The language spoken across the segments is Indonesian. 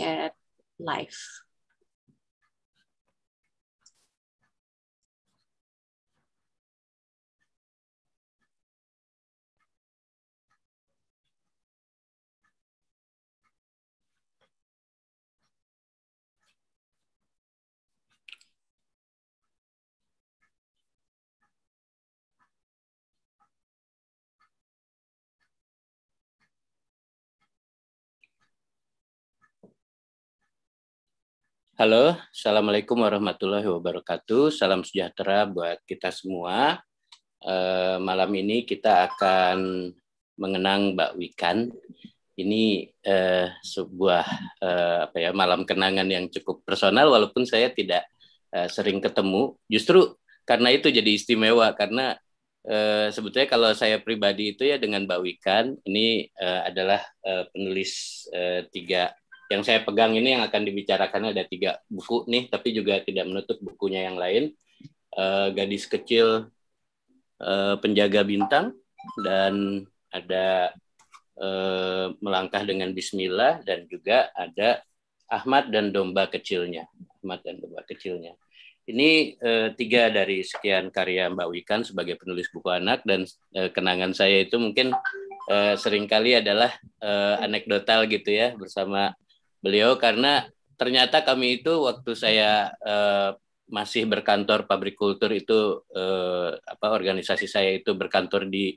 at life. Halo, Assalamualaikum warahmatullahi wabarakatuh. Salam sejahtera buat kita semua. Eh, malam ini kita akan mengenang Mbak Wikan. Ini eh, sebuah eh, apa ya malam kenangan yang cukup personal, walaupun saya tidak sering ketemu. Justru karena itu jadi istimewa karena sebetulnya kalau saya pribadi itu ya dengan Mbak Wikan ini adalah penulis tiga yang saya pegang ini yang akan dibicarakan ada tiga buku nih, tapi juga tidak menutup bukunya yang lain. Uh, gadis kecil uh, penjaga bintang dan ada uh, melangkah dengan Bismillah dan juga ada Ahmad dan domba kecilnya. Ahmad dan domba kecilnya. Ini tiga dari sekian karya Mbak Wikan sebagai penulis buku anak dan kenangan saya itu mungkin seringkali adalah anekdotal gitu ya bersama beliau karena ternyata kami itu waktu saya eh, masih berkantor pabrik kultur itu eh, apa organisasi saya itu berkantor di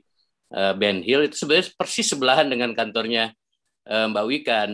eh, Ben Hill itu sebenarnya persis sebelahan dengan kantornya eh, Mbak Wikan.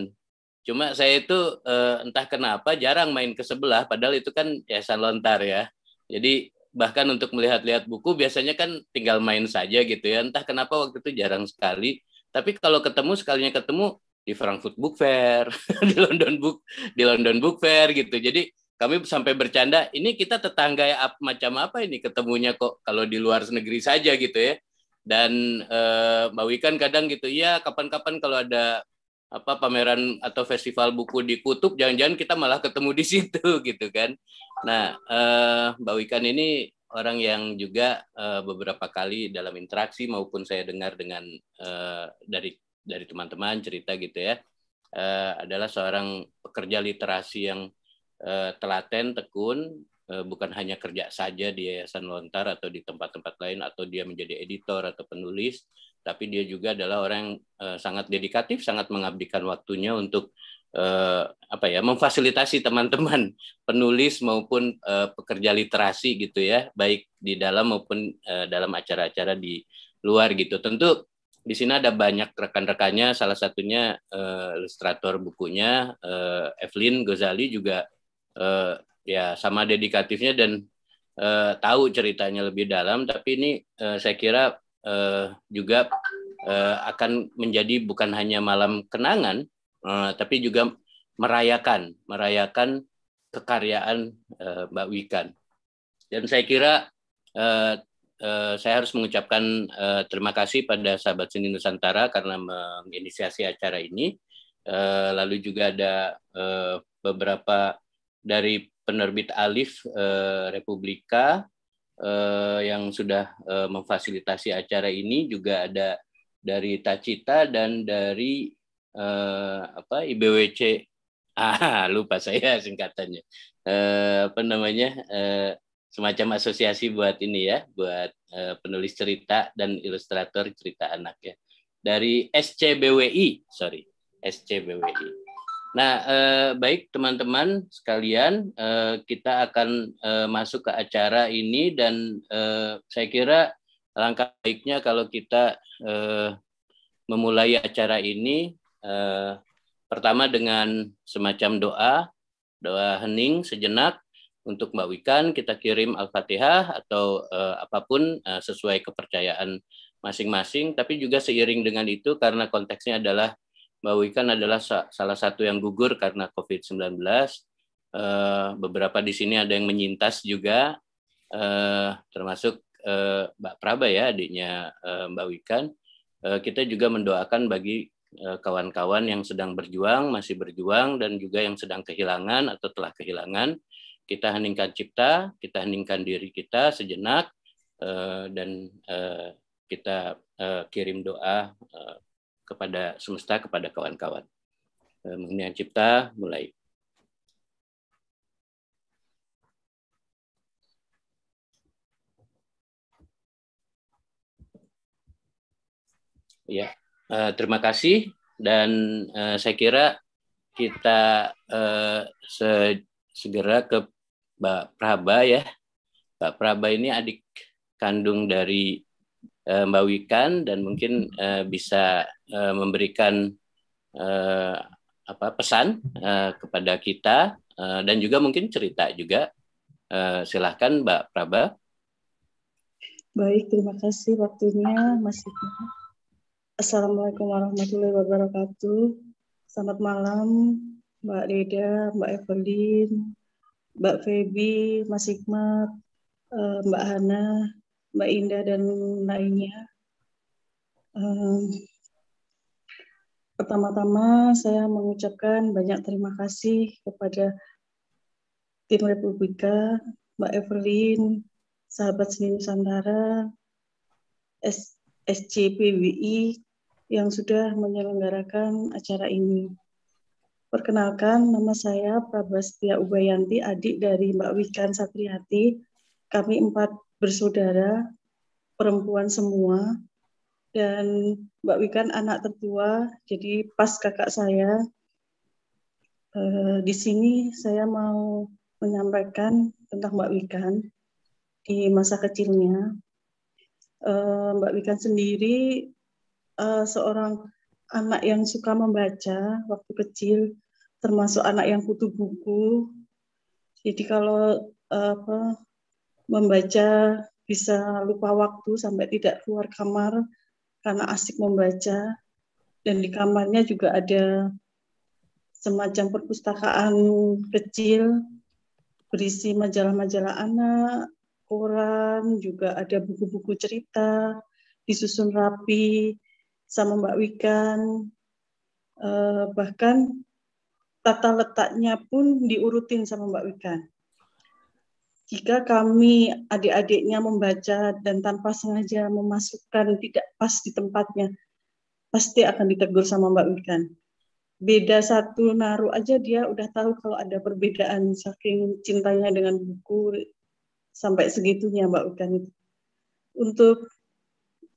Cuma saya itu eh, entah kenapa jarang main ke sebelah padahal itu kan yayasan lontar ya. Jadi bahkan untuk melihat-lihat buku biasanya kan tinggal main saja gitu ya. Entah kenapa waktu itu jarang sekali. Tapi kalau ketemu sekalinya ketemu di Frankfurt Book Fair, di London Book di London Book Fair gitu. Jadi kami sampai bercanda, ini kita tetangga ya, macam apa ini ketemunya kok kalau di luar negeri saja gitu ya. Dan eh, Mbak Wikan kadang gitu, ya kapan-kapan kalau ada apa pameran atau festival buku di Kutub, jangan-jangan kita malah ketemu di situ gitu kan. Nah, eh, Mbak Wikan ini orang yang juga eh, beberapa kali dalam interaksi maupun saya dengar dengan eh, dari dari teman-teman cerita gitu ya uh, adalah seorang pekerja literasi yang uh, telaten tekun uh, bukan hanya kerja saja di yayasan lontar atau di tempat-tempat lain atau dia menjadi editor atau penulis tapi dia juga adalah orang yang uh, sangat dedikatif sangat mengabdikan waktunya untuk uh, apa ya memfasilitasi teman-teman penulis maupun uh, pekerja literasi gitu ya baik di dalam maupun uh, dalam acara-acara di luar gitu tentu di sini ada banyak rekan-rekannya, salah satunya uh, ilustrator bukunya uh, Evelyn Gozali juga uh, ya sama dedikatifnya dan uh, tahu ceritanya lebih dalam. Tapi ini uh, saya kira uh, juga uh, akan menjadi bukan hanya malam kenangan, uh, tapi juga merayakan merayakan kekaryaan uh, Mbak Wikan. Dan saya kira uh, Eh, saya harus mengucapkan uh, terima kasih pada sahabat seni Nusantara karena menginisiasi acara ini. Uh, lalu juga ada uh, beberapa dari penerbit Alif uh, Republika uh, yang sudah uh, memfasilitasi acara ini juga ada dari Tacita dan dari uh, apa IBWC ah lupa saya singkatannya uh, apa namanya uh, semacam asosiasi buat ini ya, buat uh, penulis cerita dan ilustrator cerita anak ya. Dari SCBWI, sorry, SCBWI. Nah, eh, baik teman-teman sekalian, eh, kita akan eh, masuk ke acara ini dan eh, saya kira langkah baiknya kalau kita eh, memulai acara ini eh, pertama dengan semacam doa, doa hening sejenak untuk Mbak Wikan kita kirim Al-Fatihah atau uh, apapun uh, sesuai kepercayaan masing-masing tapi juga seiring dengan itu karena konteksnya adalah Mbak Wikan adalah sa salah satu yang gugur karena COVID-19 uh, eh, beberapa di sini ada yang menyintas juga uh, termasuk uh, Mbak Praba ya adiknya uh, Mbak Wikan uh, kita juga mendoakan bagi kawan-kawan yang sedang berjuang, masih berjuang, dan juga yang sedang kehilangan atau telah kehilangan, kita heningkan cipta, kita heningkan diri kita sejenak, eh, dan eh, kita eh, kirim doa kepada semesta, kepada kawan-kawan. Mengenai cipta, mulai. Ya, terima kasih dan saya kira kita segera ke Mbak Praba ya. Mbak Praba ini adik kandung dari uh, Mbak Wikan dan mungkin uh, bisa uh, memberikan uh, apa pesan uh, kepada kita uh, dan juga mungkin cerita juga. Uh, silahkan Mbak Praba. Baik, terima kasih waktunya Mas Iqbal. Assalamualaikum warahmatullahi wabarakatuh. Selamat malam Mbak Leda, Mbak Evelyn, Mbak Feby, Mas Hikmat, eh, Mbak Hana, Mbak Indah, dan lainnya. Eh, pertama-tama saya mengucapkan banyak terima kasih kepada tim Republika, Mbak Evelyn, sahabat seni Nusantara, SCPWI yang sudah menyelenggarakan acara ini. Perkenalkan, nama saya Prabastia Ubayanti, adik dari Mbak Wikan Satriati. Kami empat bersaudara, perempuan semua, dan Mbak Wikan anak tertua, jadi pas kakak saya. Eh, di sini saya mau menyampaikan tentang Mbak Wikan di masa kecilnya. Eh, Mbak Wikan sendiri eh, seorang anak yang suka membaca waktu kecil, termasuk anak yang butuh buku. Jadi kalau eh, apa membaca bisa lupa waktu sampai tidak keluar kamar karena asik membaca dan di kamarnya juga ada semacam perpustakaan kecil berisi majalah-majalah anak, koran, juga ada buku-buku cerita disusun rapi sama Mbak Wikan. uh, bahkan tata letaknya pun diurutin sama Mbak Wikan. Jika kami adik-adiknya membaca dan tanpa sengaja memasukkan tidak pas di tempatnya, pasti akan ditegur sama Mbak Wikan. Beda satu naruh aja dia udah tahu kalau ada perbedaan saking cintanya dengan buku sampai segitunya Mbak Wikan Untuk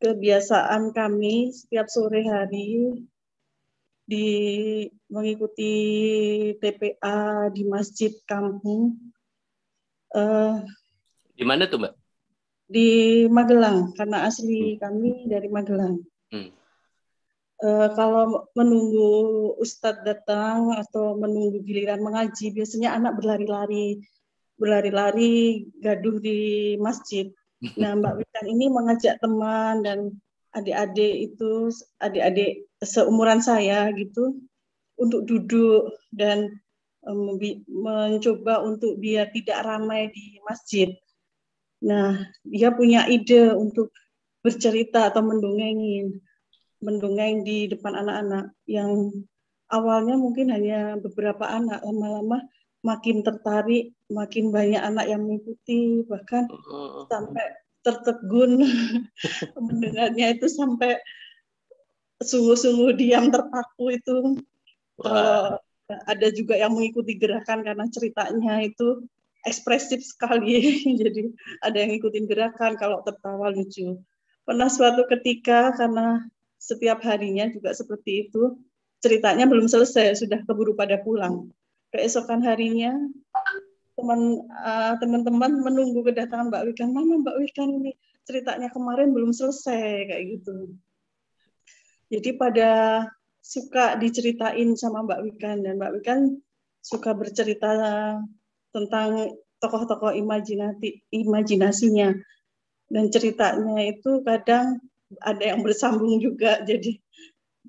kebiasaan kami setiap sore hari di mengikuti TPA di masjid kampung. Uh, di mana tuh mbak? Di Magelang karena asli hmm. kami dari Magelang. Hmm. Uh, kalau menunggu ustadz datang atau menunggu giliran mengaji, biasanya anak berlari-lari, berlari-lari gaduh di masjid. Nah, Mbak Witan ini mengajak teman dan adik-adik itu, adik-adik seumuran saya gitu, untuk duduk dan eh, mencoba untuk biar tidak ramai di masjid. Nah, dia punya ide untuk bercerita atau mendongengin, mendongeng di depan anak-anak yang awalnya mungkin hanya beberapa anak, lama-lama makin tertarik, makin banyak anak yang mengikuti, bahkan sampai tertegun mendengarnya itu sampai sungguh-sungguh diam terpaku itu. Wow. Uh, ada juga yang mengikuti gerakan karena ceritanya itu ekspresif sekali. Jadi ada yang ngikutin gerakan kalau tertawa lucu. Pernah suatu ketika karena setiap harinya juga seperti itu, ceritanya belum selesai, sudah keburu pada pulang keesokan harinya teman uh, eh, teman menunggu kedatangan Mbak Wikan mana Mbak Wikan ini ceritanya kemarin belum selesai kayak gitu jadi pada suka diceritain sama Mbak Wikan dan Mbak Wikan suka bercerita tentang tokoh-tokoh imajinasi imajinasinya dan ceritanya itu kadang ada yang bersambung juga jadi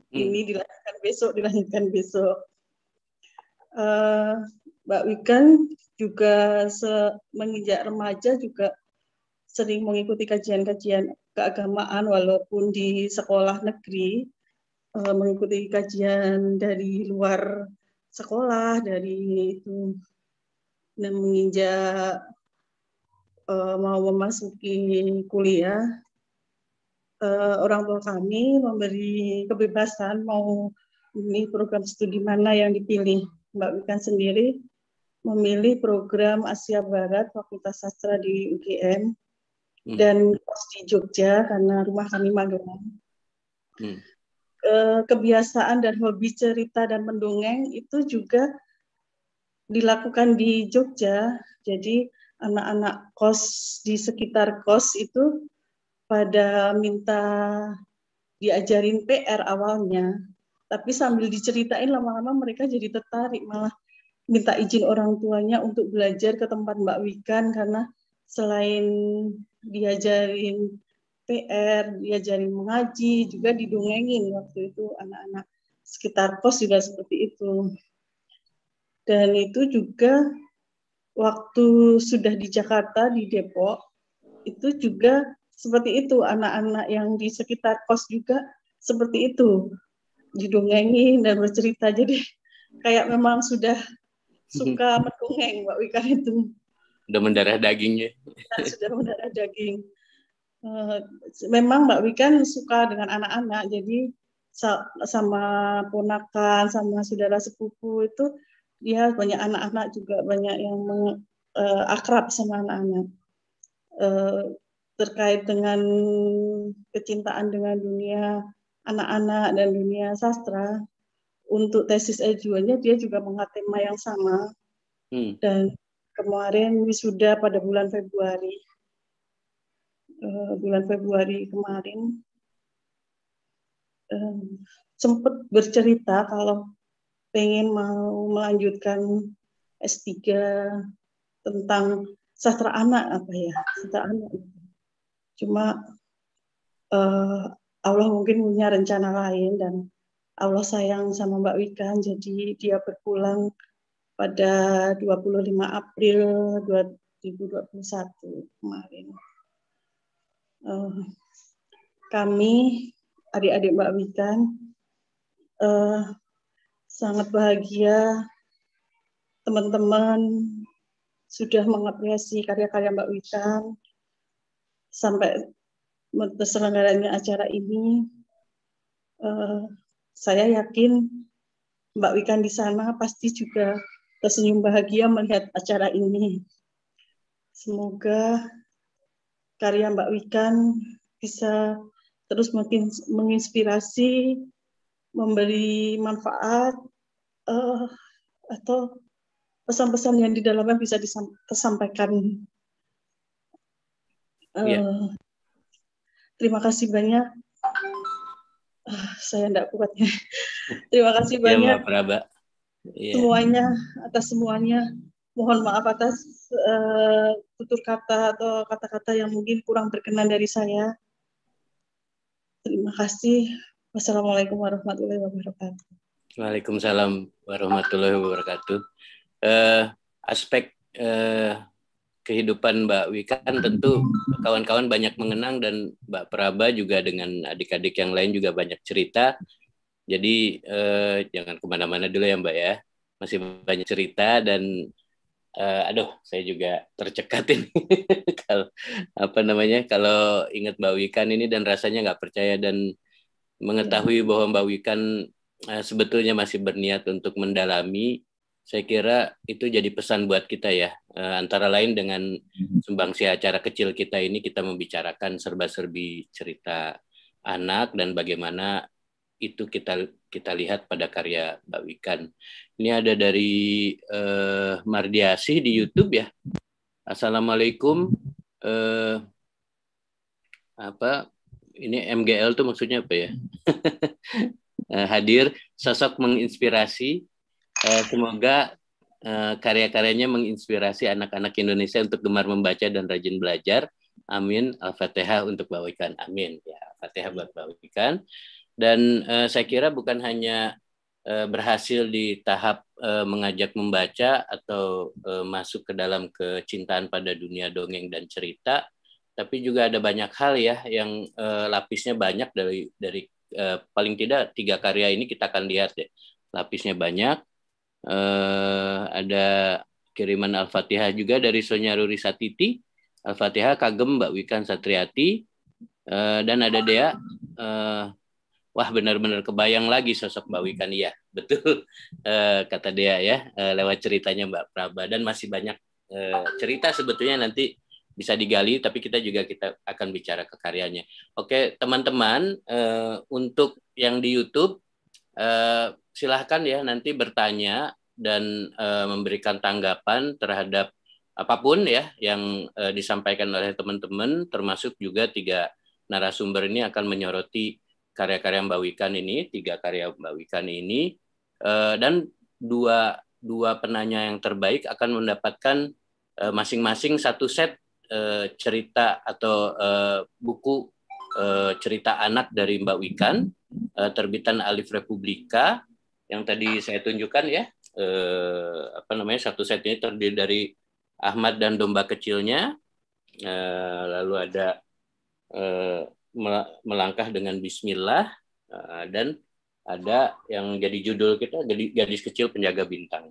hmm. ini dilanjutkan besok dilanjutkan besok Eh, Mbak Wigan juga menginjak remaja juga sering mengikuti kajian-kajian keagamaan walaupun di sekolah negeri eh, mengikuti kajian dari luar sekolah dari itu dan menginjak uh, mau memasuki kuliah orang tua kami memberi kebebasan mau ini program studi mana yang dipilih Mbak Wikan sendiri memilih program Asia Barat Fakultas Sastra di UGM hmm. dan kos di Jogja karena rumah kami Magelang. Hmm. Eh, kebiasaan dan hobi cerita dan mendongeng itu juga dilakukan di Jogja. Jadi anak-anak kos di sekitar kos itu pada minta diajarin PR awalnya. Tapi sambil diceritain lama-lama mereka jadi tertarik malah minta izin orang tuanya untuk belajar ke tempat Mbak Wikan karena selain diajarin PR, diajarin mengaji, juga didongengin waktu itu anak-anak sekitar pos juga seperti itu. Dan itu juga waktu sudah di Jakarta, di Depok, itu juga seperti itu anak-anak yang di sekitar pos juga seperti itu didongengin dan bercerita. Jadi kayak memang sudah mhm. suka mendongeng Mbak Wika itu. Sudah mendarah dagingnya. sudah mendarah daging. Eh, memang Mbak Wikan suka dengan anak-anak, jadi sama ponakan, sama saudara sepupu itu dia banyak anak-anak juga banyak yang meng, eh, akrab sama anak-anak. Eh, terkait dengan kecintaan dengan dunia anak-anak dan dunia sastra untuk tesis ajuannya e dia juga mengangkat tema yang sama. Hmm. Dan kemarin wisuda pada bulan Februari. Uh, bulan Februari kemarin uh, sempat bercerita kalau pengen mau melanjutkan S3 tentang sastra anak apa ya, sastra anak. Cuma uh, Allah mungkin punya rencana lain dan Allah sayang sama Mbak Wikan jadi dia berpulang pada 25 April 2021 kemarin. Uh, kami adik-adik Mbak Wikan uh, eh, sangat bahagia teman-teman sudah mengapresiasi karya-karya Mbak Wikan sampai terselenggaranya acara ini. Uh, saya yakin Mbak Wikan di sana pasti juga tersenyum bahagia melihat acara ini. Semoga karya Mbak Wikan bisa terus makin menginspirasi, memberi manfaat, uh, atau pesan-pesan yang di dalamnya bisa disampaikan. Uh, iya. eh, yeah. Terima kasih banyak. Uh, saya tidak kuatnya. Terima kasih iya, banyak. Ya, maaf, ya. Semuanya atas semuanya. Mohon maaf atas uh, tutur kata atau kata-kata yang mungkin kurang berkenan dari saya. Terima kasih. Wassalamualaikum warahmatullahi wabarakatuh. Waalaikumsalam warahmatullahi wabarakatuh. Uh, aspek uh, kehidupan Mbak Wikan kan tentu kawan-kawan banyak mengenang dan Mbak Praba juga dengan adik-adik yang lain juga banyak cerita. Jadi eh, jangan kemana-mana dulu ya Mbak ya. Masih banyak cerita dan eh, aduh saya juga tercekat ini kalau apa namanya kalau ingat Mbak Wikan ini dan rasanya nggak percaya dan mengetahui iya. bahwa Mbak Wikan eh, sebetulnya masih berniat untuk mendalami saya kira itu jadi pesan buat kita ya. Eh, antara lain dengan mhm. sumbangsi acara kecil kita ini kita membicarakan serba-serbi cerita anak dan bagaimana itu kita kita lihat pada karya Mbak Wikan. Ini ada dari eh, Mardiasi di YouTube ya. Assalamualaikum. Eh, apa ini MGL tuh maksudnya apa ya? Eh, hadir sosok menginspirasi Eh, semoga eh, karya-karyanya menginspirasi anak-anak Indonesia untuk gemar membaca dan rajin belajar. Amin. Al-Fatihah untuk bawikan. Amin. Ya, Al-Fatihah buat bawikan. Dan uh, saya kira bukan hanya uh, berhasil di tahap uh, mengajak membaca atau uh, masuk ke dalam kecintaan pada dunia dongeng dan cerita, tapi juga ada banyak hal ya yang uh, lapisnya banyak dari dari uh, paling tidak tiga karya ini kita akan lihat deh. Lapisnya banyak, Uh, ada kiriman Al-Fatihah juga dari Sonya Ruri Satiti. Al-Fatihah kagem Mbak Wikan Satriati. Uh, dan ada Dea. Uh, wah benar-benar kebayang lagi sosok Mbak Wikan. Iya, betul uh, kata Dea ya. Uh, lewat ceritanya Mbak Praba. Dan masih banyak uh, cerita sebetulnya nanti bisa digali tapi kita juga kita akan bicara ke karyanya. Oke, teman-teman uh, untuk yang di YouTube Uh, silahkan ya nanti bertanya dan uh, memberikan tanggapan terhadap apapun ya yang uh, disampaikan oleh teman-teman, termasuk juga tiga narasumber ini akan menyoroti karya-karya Mbak Wikan ini, tiga karya Mbak Wikan ini, dan dua dua penanya yang terbaik akan mendapatkan masing-masing satu set cerita atau buku uh, cerita anak dari Mbak Wikan, uh, terbitan Alif Republika yang tadi saya tunjukkan ya. uh, apa namanya? Satu set ini terdiri dari Ahmad dan domba kecilnya. uh, lalu ada uh, melangkah dengan bismillah uh, dan ada yang jadi judul kita jadi gadis kecil penjaga bintang.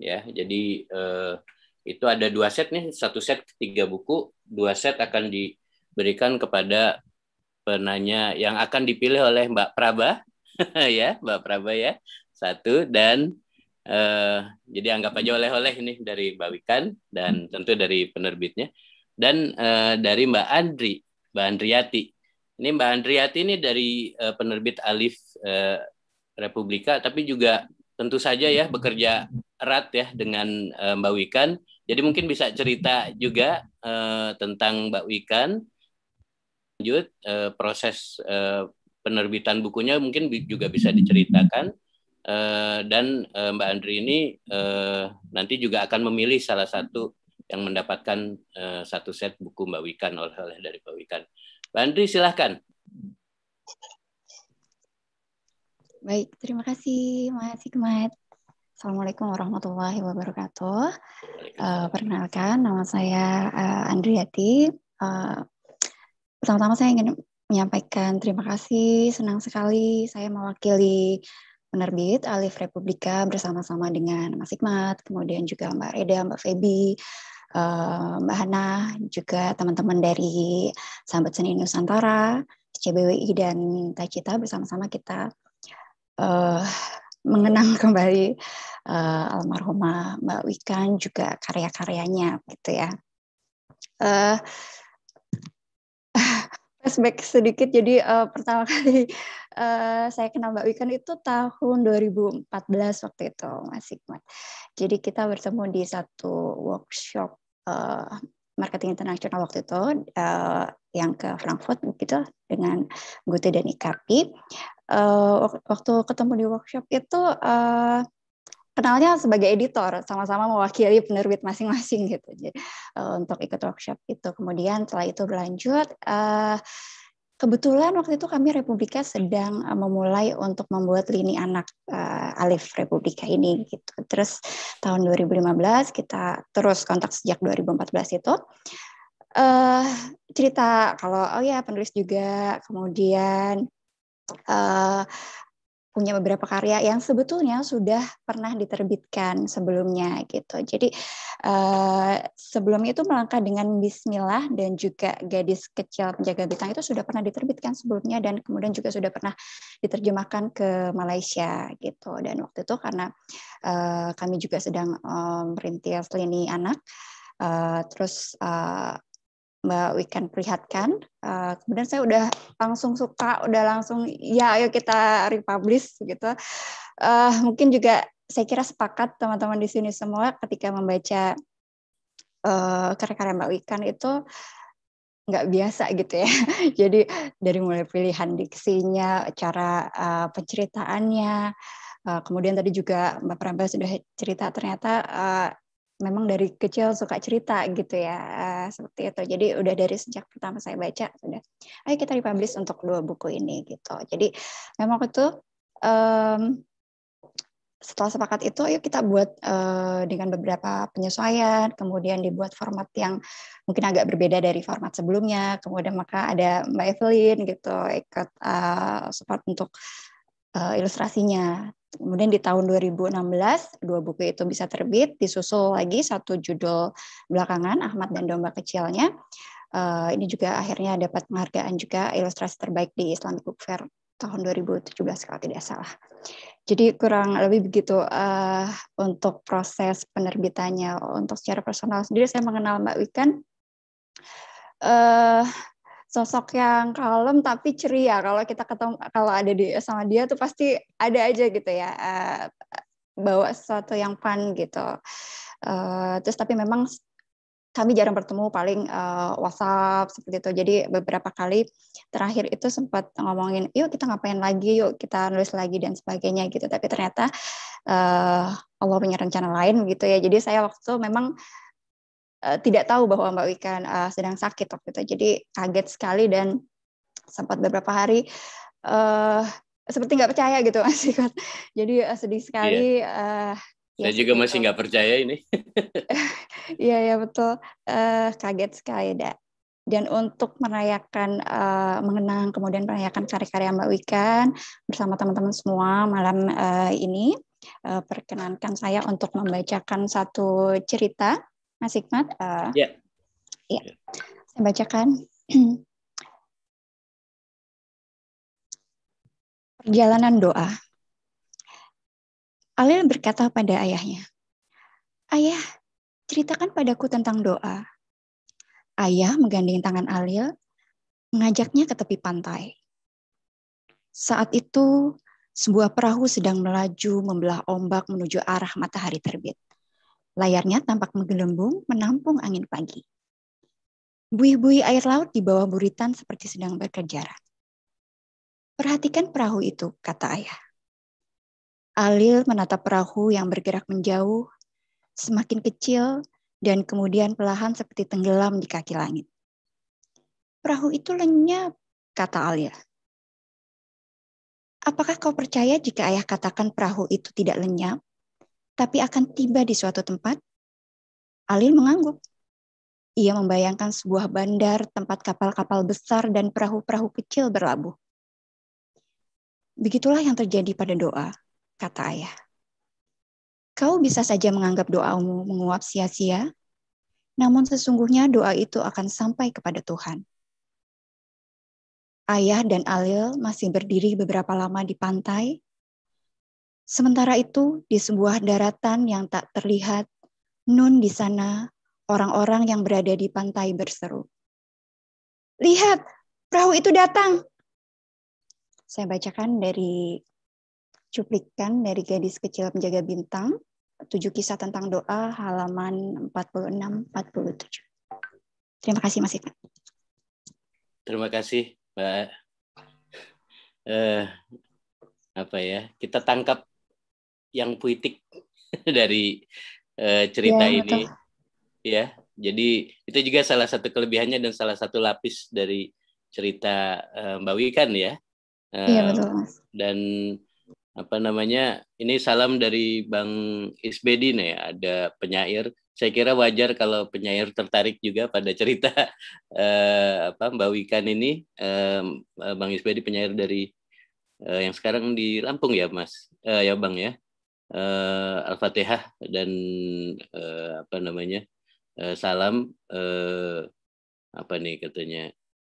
Ya, jadi uh, itu ada dua set nih, satu set tiga buku, dua set akan diberikan kepada penanya yang akan dipilih oleh Mbak Praba ya Mbak Praba ya satu dan uh, jadi anggap aja oleh-oleh ini dari Mbak Wikan dan tentu dari penerbitnya dan uh, dari Mbak Andri Mbak Andriati ini Mbak Andriati ini dari uh, penerbit Alif eh, Republika tapi juga tentu saja ya bekerja erat ya dengan uh, Mbak Wikan jadi mungkin bisa cerita juga eh, tentang Mbak Wikan lanjut uh, proses uh, penerbitan bukunya mungkin juga bisa diceritakan uh, dan uh, Mbak Andri ini uh, nanti juga akan memilih salah satu yang mendapatkan uh, satu set buku Mbak Wikan oleh-oleh dari Mbak Wikan. Mbak Andri silahkan. Baik, terima kasih Mas Hikmat. Assalamualaikum warahmatullahi wabarakatuh. Uh, perkenalkan, nama saya uh, Andriati. Uh, Pertama-tama saya ingin menyampaikan terima kasih, senang sekali saya mewakili penerbit Alif Republika bersama-sama dengan Mas Hikmat, kemudian juga Mbak Reda, Mbak Feby eh, Mbak Hana, juga teman-teman dari Sambat Seni Nusantara, CBWI dan Tacita bersama-sama kita uh, mengenang kembali uh, almarhumah Mbak Wikan juga karya-karyanya gitu ya. Uh, flashback sedikit. Jadi uh, pertama kali uh, saya kenal Mbak Wikan itu tahun 2014 waktu itu Mas Hikmat. Jadi kita bertemu di satu workshop uh, marketing internasional waktu itu uh, yang ke Frankfurt gitu dengan Gute dan Ikapi. Uh, waktu ketemu di workshop itu uh, kenalnya sebagai editor sama-sama mewakili penerbit masing-masing gitu jadi, uh, untuk ikut workshop itu kemudian setelah itu berlanjut uh, kebetulan waktu itu kami Republika sedang uh, memulai untuk membuat lini anak uh, Alif Republika ini gitu terus tahun 2015 kita terus kontak sejak 2014 itu uh, cerita kalau oh ya penulis juga kemudian uh, punya beberapa karya yang sebetulnya sudah pernah diterbitkan sebelumnya gitu. Jadi uh, eh, sebelum itu melangkah dengan Bismillah dan juga gadis kecil penjaga bintang itu sudah pernah diterbitkan sebelumnya dan kemudian juga sudah pernah diterjemahkan ke Malaysia gitu. Dan waktu itu karena uh, kami juga sedang um, merintis lini anak, uh, terus uh, mbak Wikan perlihatkan. Uh, kemudian saya udah langsung suka, udah langsung ya ayo kita republish gitu. Uh, mungkin juga saya kira sepakat teman-teman di sini semua ketika membaca karya eh, karya-karya Mbak Wikan itu nggak biasa gitu ya. Jadi dari mulai pilihan diksinya, cara uh, penceritaannya, uh, kemudian tadi juga Mbak Pramba sudah cerita ternyata uh, memang dari kecil suka cerita gitu ya eh, seperti itu jadi udah dari sejak pertama saya baca sudah ayo kita republish untuk dua buku ini gitu jadi memang itu um, setelah sepakat itu ayo kita buat uh, dengan beberapa penyesuaian kemudian dibuat format yang mungkin agak berbeda dari format sebelumnya kemudian maka ada Mbak Evelyn gitu ikut uh, support untuk uh, ilustrasinya Kemudian di tahun 2016 dua buku itu bisa terbit, disusul lagi satu judul belakangan Ahmad dan Domba Kecilnya. Uh, ini juga akhirnya dapat penghargaan juga ilustrasi terbaik di Islamic Book Fair tahun 2017 kalau tidak salah. Jadi kurang lebih begitu uh, untuk proses penerbitannya. Untuk secara personal sendiri saya mengenal Mbak Wikan uh, sosok yang kalem tapi ceria. Kalau kita ketemu kalau ada di sama dia tuh pasti ada aja gitu ya eh, bawa sesuatu yang fun gitu. Eh, terus tapi memang kami jarang bertemu paling uh, WhatsApp seperti itu. Jadi beberapa kali terakhir itu sempat ngomongin, yuk kita ngapain lagi, yuk kita nulis lagi dan sebagainya gitu. Tapi ternyata uh, Allah punya rencana lain gitu ya. Jadi saya waktu itu memang Eh, tidak tahu bahwa Mbak Wikan uh, sedang sakit waktu itu. Jadi kaget sekali dan sempat beberapa hari uh, seperti nggak percaya gitu Mas Ikot. Jadi uh, sedih sekali. Yeah. Iya. Uh, ya saya juga masih nggak percaya ini. Iya ya betul. Uh, kaget sekali dah. Dan untuk merayakan uh, mengenang kemudian merayakan karya-karya Mbak Wikan bersama teman-teman semua malam uh, ini uh, perkenankan saya untuk membacakan satu cerita Mas Hikmat? Uh, ya. Yeah. Ya. Saya bacakan. Perjalanan doa. Alil berkata pada ayahnya, Ayah, ceritakan padaku tentang doa. Ayah menggandeng tangan Alil, mengajaknya ke tepi pantai. Saat itu, sebuah perahu sedang melaju membelah ombak menuju arah matahari terbit. Layarnya tampak menggelembung, menampung angin pagi. Buih-buih air laut di bawah buritan seperti sedang berkejaran. Perhatikan perahu itu, kata ayah. Alil menatap perahu yang bergerak menjauh, semakin kecil, dan kemudian perlahan seperti tenggelam di kaki langit. Perahu itu lenyap, kata Alil. Apakah kau percaya jika ayah katakan perahu itu tidak lenyap? tapi akan tiba di suatu tempat, Alil mengangguk. Ia membayangkan sebuah bandar tempat kapal-kapal besar dan perahu-perahu kecil berlabuh. Begitulah yang terjadi pada doa, kata ayah. Kau bisa saja menganggap doamu menguap sia-sia, namun sesungguhnya doa itu akan sampai kepada Tuhan. Ayah dan Alil masih berdiri beberapa lama di pantai Sementara itu, di sebuah daratan yang tak terlihat, Nun di sana, orang-orang yang berada di pantai berseru. Lihat, perahu itu datang. Saya bacakan dari cuplikan dari gadis kecil penjaga bintang, tujuh kisah tentang doa halaman 46-47. Terima kasih Mas Ivan. Terima kasih Mbak. Eh, apa ya? Kita tangkap yang puitik dari uh, cerita ya, ini. Betul. Ya, jadi itu juga salah satu kelebihannya dan salah satu lapis dari cerita uh, Mbak Wikan ya. Uh, iya betul mas. Dan apa namanya ini salam dari Bang Isbedi nih ada penyair. Saya kira wajar kalau penyair tertarik juga pada cerita uh, apa Mbak Wikan ini. Uh, Bang Isbedi penyair dari yang sekarang di Lampung ya mas, uh, ya Bang ya uh, Al-Fatihah dan uh, apa namanya? Uh, salam uh, apa nih katanya?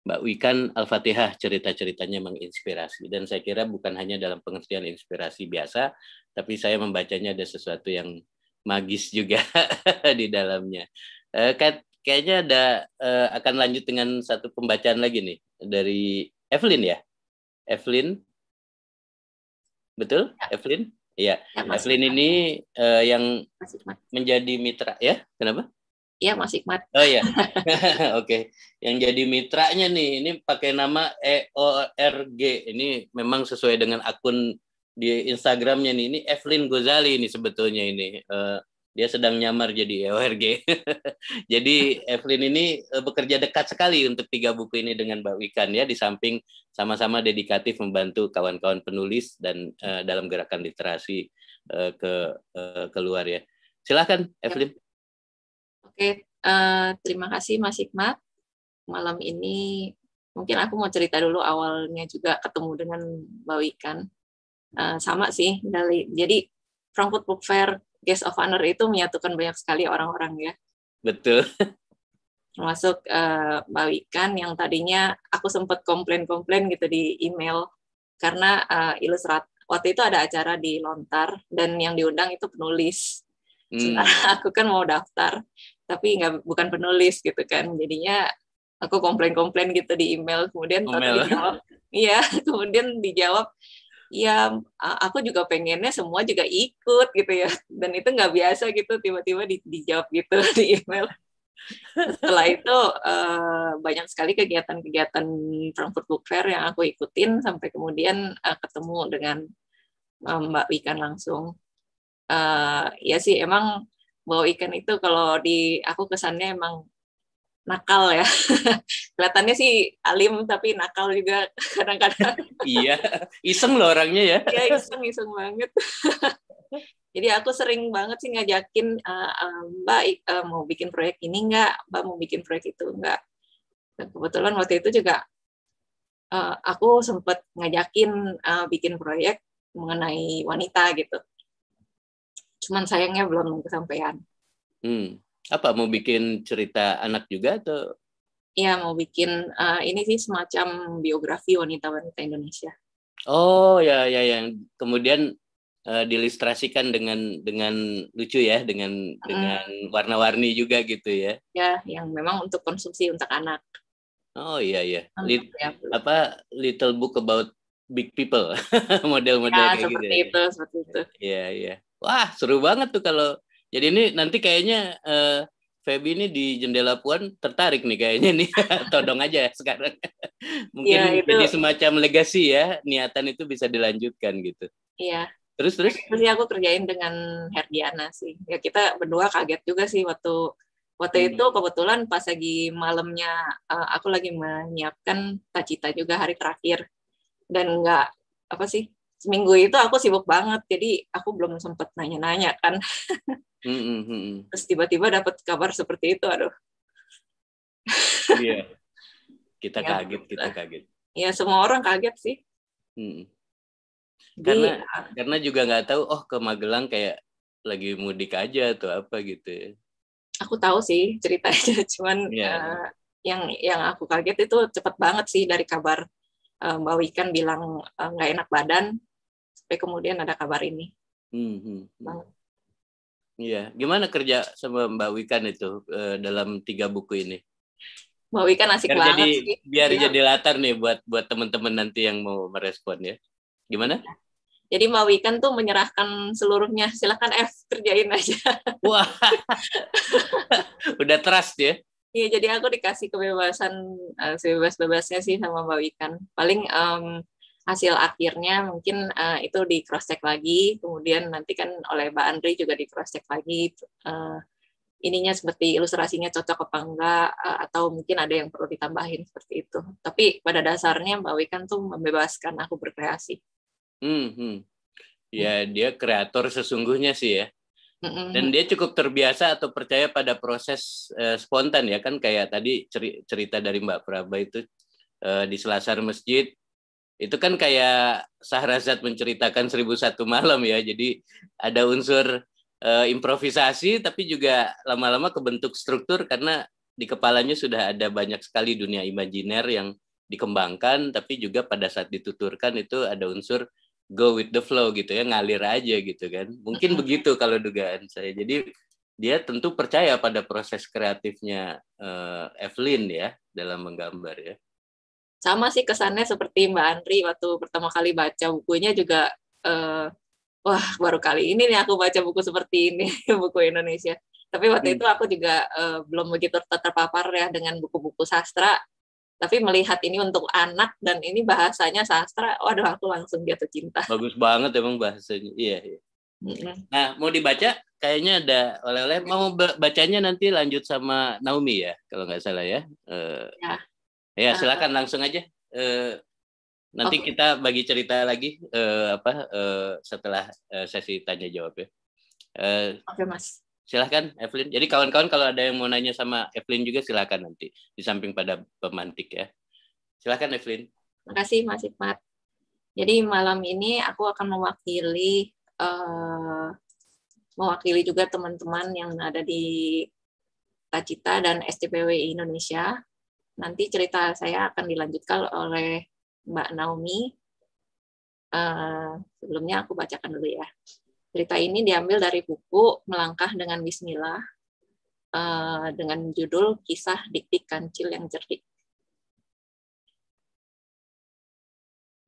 Mbak Wikan Al-Fatihah cerita-ceritanya menginspirasi dan saya kira bukan hanya dalam pengertian inspirasi biasa tapi saya membacanya ada sesuatu yang magis juga di dalamnya. Uh, kayak, kayaknya ada uh, akan lanjut dengan satu pembacaan lagi nih dari Evelyn ya. Evelyn. Betul? Ya. Evelyn? Iya, Evelyn ya, ini uh, yang menjadi mitra ya, kenapa? Iya, Mas Hikmat. Oh iya, oke. Okay. Yang jadi mitranya nih, ini pakai nama EORG. Ini memang sesuai dengan akun di Instagramnya nih. Ini Evelyn Gozali ini sebetulnya ini. Uh, dia sedang nyamar jadi e org jadi Evelyn ini eh, bekerja dekat sekali untuk tiga buku ini dengan Mbak Wikan ya, di samping sama-sama dedikatif membantu kawan-kawan penulis dan uh, dalam gerakan literasi uh, ke uh, keluar ya. silakan ya. Evelyn. Oke, uh, terima kasih Mas Hikmat. Malam ini mungkin aku mau cerita dulu awalnya juga ketemu dengan Mbak Wikan. Uh, sama sih, dari, jadi Frankfurt Book Fair guest of honor itu menyatukan banyak sekali orang-orang ya. Betul. Termasuk uh, Mbak Wikan yang tadinya aku sempat komplain-komplain gitu di email karena uh, eh, ilustrat waktu itu ada acara di Lontar dan yang diundang itu penulis. Hmm. aku kan mau daftar tapi nggak bukan penulis gitu kan. Jadinya aku komplain-komplain gitu di email kemudian email. Oh, iya kemudian dijawab ya aku juga pengennya semua juga ikut gitu ya dan itu nggak biasa gitu tiba-tiba di, dijawab gitu di email setelah itu uh, banyak sekali kegiatan-kegiatan Frankfurt Book Fair yang aku ikutin sampai kemudian uh, ketemu dengan uh, Mbak Ikan langsung uh, ya sih emang bawa ikan itu kalau di aku kesannya emang nakal ya. Kelihatannya sih alim tapi nakal juga kadang-kadang. iya, iseng loh orangnya ya. Iya, iseng-iseng banget. Jadi aku sering banget sih ngajakin uh, uh, Mbak uh, mau bikin proyek ini enggak, Mbak mau bikin proyek itu enggak. Dan kebetulan waktu itu juga uh, aku sempat ngajakin uh, bikin proyek mengenai wanita gitu. Cuman sayangnya belum kesampaian. Hmm apa mau bikin cerita anak juga atau Iya mau bikin uh, ini sih semacam biografi wanita-wanita Indonesia oh ya ya yang kemudian uh, diilustrasikan dengan dengan lucu ya dengan mm. dengan warna-warni juga gitu ya ya yang memang untuk konsumsi untuk anak oh iya iya Little ya, apa little book about big people model-model ya, kayak gitu seperti gitu itu, ya. itu seperti itu ya ya wah seru banget tuh kalau jadi ini nanti kayaknya uh, Feby ini di jendela Puan tertarik nih kayaknya nih. Todong aja ya sekarang. Iya, Mungkin ya, itu... jadi semacam legasi ya, niatan itu bisa dilanjutkan gitu. Iya. Terus terus? Terus aku kerjain dengan Herdiana sih. Ya kita berdua kaget juga sih waktu waktu hmm. itu kebetulan pas lagi malamnya uh, aku lagi menyiapkan tacita juga hari terakhir dan nggak apa sih seminggu itu aku sibuk banget jadi aku belum sempat nanya-nanya kan Mm -hmm. Terus tiba-tiba dapat kabar seperti itu, aduh. Iya. Kita ya, kaget, kita kaget. Iya semua orang kaget sih. Hmm. Karena Di, ah. karena juga nggak tahu, oh ke Magelang kayak lagi mudik aja atau apa gitu. Ya. Aku tahu sih ceritanya, cuman yeah. Iya. uh, yang yang aku kaget itu cepet banget sih dari kabar uh, Mbak Wikan bilang eh, nggak uh, enak badan, sampai kemudian ada kabar ini. Hmm, hmm, hmm. Banget. Iya, gimana kerja sama Mbak Wikan itu uh, dalam tiga buku ini? Mbak Wikan asik biar banget jadi, sih. Biar ya. jadi latar nih buat buat teman-teman nanti yang mau merespon ya. Gimana? Iya. Jadi Mbak Wikan tuh menyerahkan seluruhnya. Silahkan F kerjain aja. Wah, udah trust ya? Iya, jadi aku dikasih kebebasan, uh, sebebas-bebasnya sih sama Mbak Wikan. Paling um, hasil akhirnya mungkin uh, itu di cross check lagi kemudian nanti kan oleh Mbak Andri juga di cross check lagi uh, ininya seperti ilustrasinya cocok apa enggak uh, atau mungkin ada yang perlu ditambahin seperti itu tapi pada dasarnya Mbak Wikan kan tuh membebaskan aku berkreasi mm hmm ya hmm. dia kreator sesungguhnya sih ya dan dia cukup terbiasa atau percaya pada proses uh, spontan ya kan kayak tadi cerita dari Mbak Praba itu uh, di selasar masjid itu kan kayak Sahrazad menceritakan 1001 malam ya. Jadi ada unsur uh, improvisasi tapi juga lama-lama kebentuk struktur karena di kepalanya sudah ada banyak sekali dunia imajiner yang dikembangkan tapi juga pada saat dituturkan itu ada unsur go with the flow gitu ya, ngalir aja gitu kan. Mungkin begitu kalau dugaan saya. Jadi dia tentu percaya pada proses kreatifnya uh, Evelyn ya dalam menggambar ya sama sih kesannya seperti Mbak Andri waktu pertama kali baca bukunya juga uh, wah baru kali ini nih aku baca buku seperti ini buku Indonesia. Tapi waktu hmm. itu aku juga uh, belum begitu terpapar ya dengan buku-buku sastra. Tapi melihat ini untuk anak dan ini bahasanya sastra, waduh aku langsung jatuh cinta. Bagus banget emang bahasanya. Iya, iya. hmm Nah, mau dibaca kayaknya ada oleh-oleh mau bacanya nanti lanjut sama Naomi ya, kalau nggak salah ya. Uh, ya. Ya, silakan langsung aja. Uh, nanti okay. kita bagi cerita lagi uh, apa uh, setelah uh, sesi tanya jawab ya. Uh, Oke, okay, Mas. Silakan Evelyn. Jadi kawan-kawan kalau ada yang mau nanya sama Evelyn juga silakan nanti di samping pada pemantik ya. Silakan Evelyn. Terima kasih, Mas Ipat. Jadi malam ini aku akan mewakili uh, mewakili juga teman-teman yang ada di Tacita dan STPW Indonesia nanti cerita saya akan dilanjutkan oleh Mbak Naomi. Uh, sebelumnya aku bacakan dulu ya. Cerita ini diambil dari buku Melangkah dengan Bismillah uh, dengan judul Kisah Dik-Dik Kancil yang Cerdik.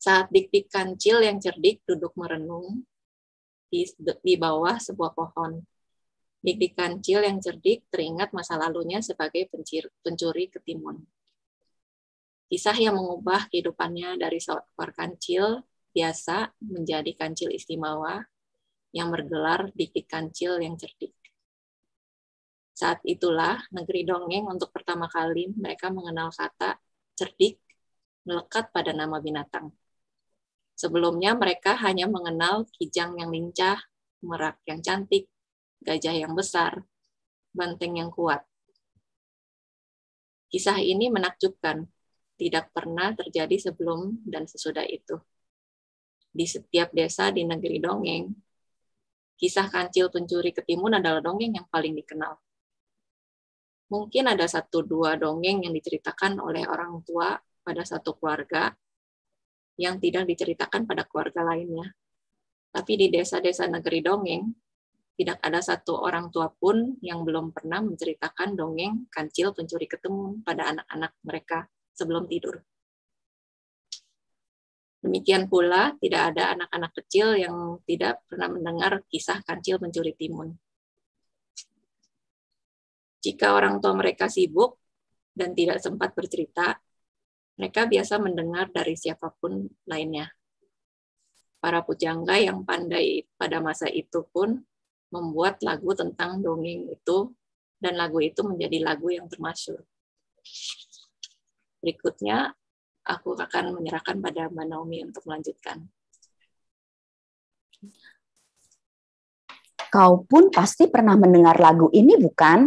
Saat Dik-Dik Kancil yang cerdik duduk merenung di, di bawah sebuah pohon, Dik-Dik Kancil yang cerdik teringat masa lalunya sebagai pencuri, pencuri ketimun. Kisah yang mengubah kehidupannya dari seorang kancil biasa menjadi kancil istimewa yang bergelar dikit kancil yang cerdik. Saat itulah negeri dongeng untuk pertama kali mereka mengenal kata cerdik melekat pada nama binatang. Sebelumnya mereka hanya mengenal kijang yang lincah, merak yang cantik, gajah yang besar, banteng yang kuat. Kisah ini menakjubkan tidak pernah terjadi sebelum dan sesudah itu. Di setiap desa di negeri dongeng, kisah kancil pencuri ketimun adalah dongeng yang paling dikenal. Mungkin ada satu dua dongeng yang diceritakan oleh orang tua pada satu keluarga yang tidak diceritakan pada keluarga lainnya. Tapi di desa-desa negeri dongeng, tidak ada satu orang tua pun yang belum pernah menceritakan dongeng kancil pencuri ketemu pada anak-anak mereka sebelum tidur. Demikian pula, tidak ada anak-anak kecil yang tidak pernah mendengar kisah kancil mencuri timun. Jika orang tua mereka sibuk dan tidak sempat bercerita, mereka biasa mendengar dari siapapun lainnya. Para pujangga yang pandai pada masa itu pun membuat lagu tentang dongeng itu, dan lagu itu menjadi lagu yang termasyur. Berikutnya, aku akan menyerahkan pada Mbak Naomi untuk melanjutkan. Kau pun pasti pernah mendengar lagu ini, bukan?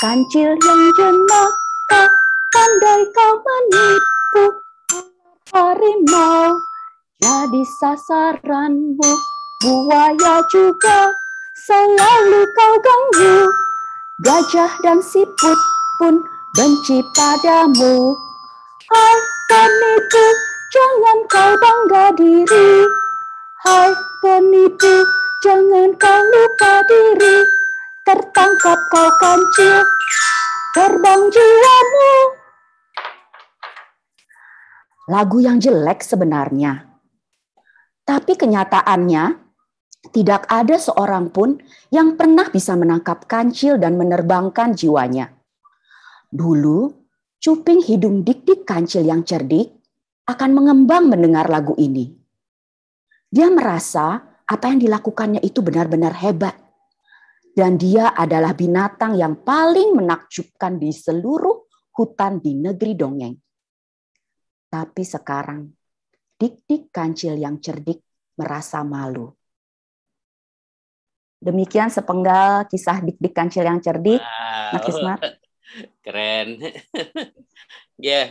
Kancil yang jenaka, pandai kau menipu harimau. Jadi sasaranmu, buaya juga selalu kau ganggu. Gajah dan siput pun benci padamu. Hai penipu, jangan kau bangga diri. Hai penipu, jangan kau lupa diri. Tertangkap kau kancil, terbang jiwamu. Lagu yang jelek sebenarnya. Tapi kenyataannya, tidak ada seorang pun yang pernah bisa menangkap kancil dan menerbangkan jiwanya. Dulu, cuping hidung dik-dik kancil yang cerdik akan mengembang mendengar lagu ini. Dia merasa apa yang dilakukannya itu benar-benar hebat. Dan dia adalah binatang yang paling menakjubkan di seluruh hutan di negeri dongeng. Tapi sekarang, dik-dik kancil yang cerdik merasa malu. Demikian sepenggal kisah dik-dik kancil yang cerdik, wow. Nakismat. Keren. ya, yeah.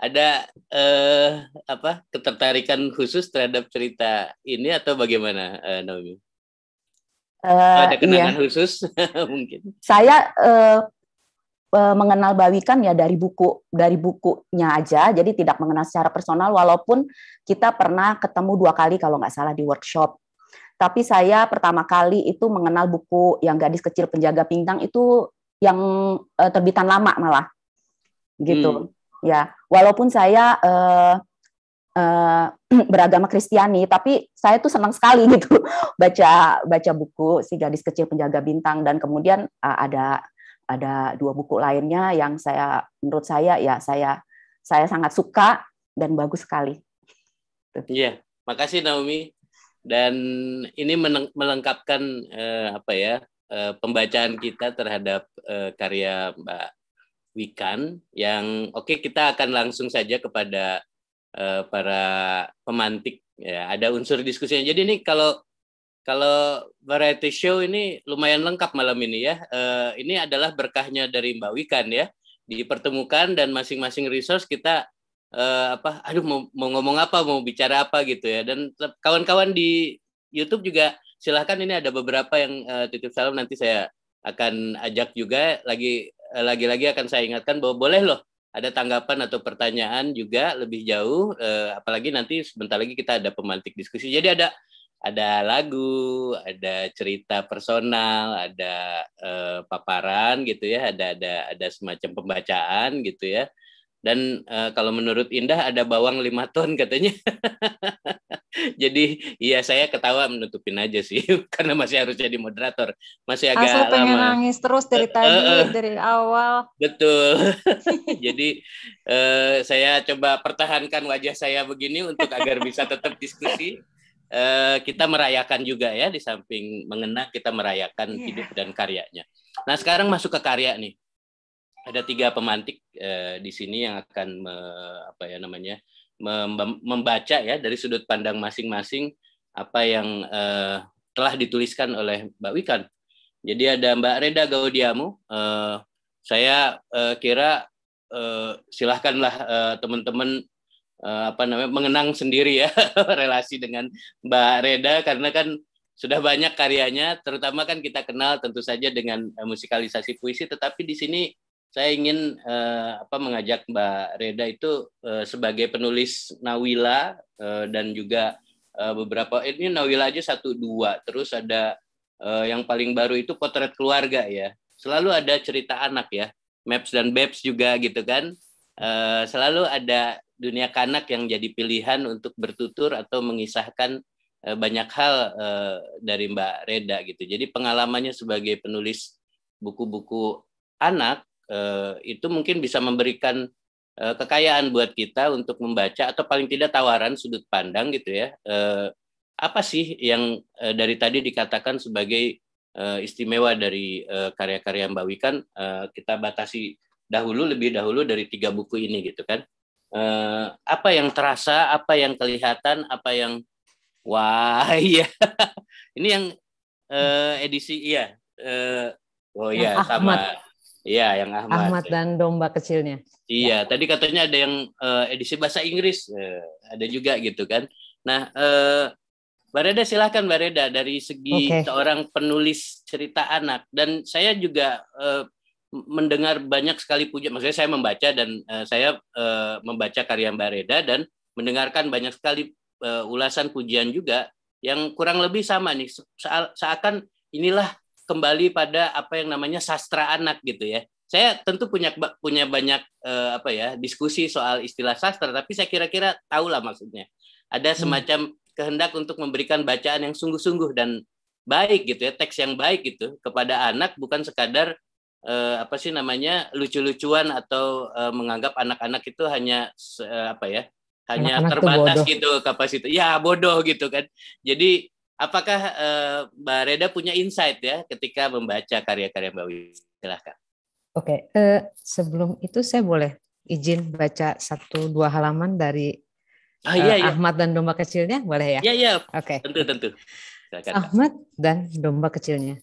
ada uh, apa ketertarikan khusus terhadap cerita ini atau bagaimana uh, Naomi? Uh, ada iya. kenangan iya. khusus mungkin? Saya uh, uh, mengenal Bawikan ya dari buku dari bukunya aja, jadi tidak mengenal secara personal. Walaupun kita pernah ketemu dua kali kalau nggak salah di workshop. Tapi saya pertama kali itu mengenal buku yang gadis kecil penjaga pinggang itu yang uh, terbitan lama malah gitu hmm. ya walaupun saya uh, uh, beragama Kristiani tapi saya tuh senang sekali gitu baca baca buku si gadis kecil penjaga bintang dan kemudian uh, ada ada dua buku lainnya yang saya menurut saya ya saya saya sangat suka dan bagus sekali. Iya, yeah. makasih Naomi. Dan ini melengkapkan eh, apa ya uh, pembacaan kita terhadap uh, karya Mbak Wikan yang oke okay, kita akan langsung saja kepada uh, para pemantik ya ada unsur diskusinya. Jadi ini kalau kalau variety show ini lumayan lengkap malam ini ya. Uh, ini adalah berkahnya dari Mbak Wikan ya. Dipertemukan dan masing-masing resource kita uh, apa aduh mau, mau ngomong apa, mau bicara apa gitu ya. Dan kawan-kawan di YouTube juga silahkan ini ada beberapa yang uh, titip salam nanti saya akan ajak juga lagi eh, lagi-lagi akan saya ingatkan bahwa boleh loh ada tanggapan atau pertanyaan juga lebih jauh uh, apalagi nanti sebentar lagi kita ada pemantik diskusi jadi ada ada lagu, ada cerita personal, ada uh, paparan gitu ya, ada ada ada semacam pembacaan gitu ya. Dan uh, kalau menurut Indah ada bawang lima ton katanya. jadi ya saya ketawa menutupin aja sih karena masih harus jadi moderator masih agak Asal pengen lama. nangis terus dari eh, eh, tadi uh, uh, dari awal betul jadi uh, saya coba pertahankan wajah saya begini untuk agar bisa tetap diskusi uh, kita merayakan juga ya di samping mengena kita merayakan yeah. hidup dan karyanya nah sekarang masuk ke karya nih ada tiga pemantik uh, di sini yang akan me, apa ya namanya uh, membaca ya dari sudut pandang masing-masing apa yang uh, telah dituliskan oleh Mbak Wikan. Jadi ada Mbak Reda Gaudiamu. uh, saya uh, kira uh, silahkanlah uh, teman-teman uh, apa namanya mengenang sendiri ya relasi dengan Mbak Reda karena kan sudah banyak karyanya, terutama kan kita kenal tentu saja dengan musikalisasi puisi, tetapi di sini saya ingin uh, apa mengajak Mbak Reda itu uh, sebagai penulis Nawila uh, dan juga uh, beberapa ini Nawila aja satu dua terus ada uh, yang paling baru itu potret keluarga ya selalu ada cerita anak ya Maps dan Babs juga gitu kan eh, selalu ada dunia kanak yang jadi pilihan untuk bertutur atau mengisahkan uh, banyak hal uh, dari Mbak Reda gitu jadi pengalamannya sebagai penulis buku-buku anak Eh, itu mungkin bisa memberikan eh, kekayaan buat kita untuk membaca atau paling tidak tawaran sudut pandang gitu ya eh, apa sih yang dari tadi dikatakan sebagai istimewa dari karya-karya Mbak Wikan kita batasi dahulu lebih dahulu dari tiga buku ini gitu kan apa yang terasa, apa yang kelihatan, apa yang wah iya ini yang edisi iya oh iya sama Iya, yang Ahmad. Ahmad ya. dan domba kecilnya. Iya, ya. tadi katanya ada yang uh, edisi bahasa Inggris, uh, ada juga gitu kan. Nah, uh, Mbak Reda silahkan Mbak Reda dari segi okay. seorang penulis cerita anak dan saya juga uh, mendengar banyak sekali pujian. maksudnya saya membaca dan uh, saya uh, membaca karya Mbak Reda dan mendengarkan banyak sekali uh, ulasan pujian juga yang kurang lebih sama nih, seakan inilah kembali pada apa yang namanya sastra anak gitu ya. Saya tentu punya punya banyak eh, apa ya diskusi soal istilah sastra, tapi saya kira-kira taulah maksudnya. Ada hmm. semacam kehendak untuk memberikan bacaan yang sungguh-sungguh dan baik gitu ya, teks yang baik gitu kepada anak bukan sekadar eh, apa sih namanya lucu-lucuan atau uh, menganggap anak-anak itu hanya eh, apa ya hanya anak -anak terbatas gitu kapasitas. Ya bodoh gitu kan. Jadi Apakah uh, Mbak Reda punya insight ya ketika membaca karya-karya Mbak Wiwi? Silahkan. Oke, okay. uh, eh, sebelum itu saya boleh izin baca satu dua halaman dari ah, iya, uh, Ahmad dan domba kecilnya, boleh ya? Iya, iya. Oke. Okay. Tentu, tentu. Silahkan. Ahmad dan domba kecilnya.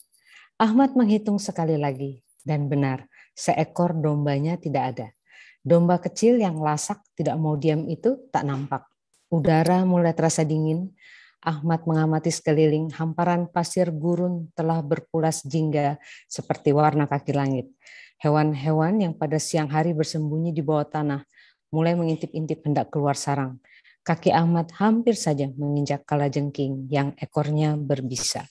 Ahmad menghitung sekali lagi dan benar, seekor dombanya tidak ada. Domba kecil yang lasak tidak mau diam itu tak nampak. Udara mulai terasa dingin, Ahmad mengamati sekeliling, hamparan pasir gurun telah berpulas jingga seperti warna kaki langit. Hewan-hewan yang pada siang hari bersembunyi di bawah tanah mulai mengintip-intip hendak keluar sarang. Kaki Ahmad hampir saja menginjak kalajengking yang ekornya berbisa.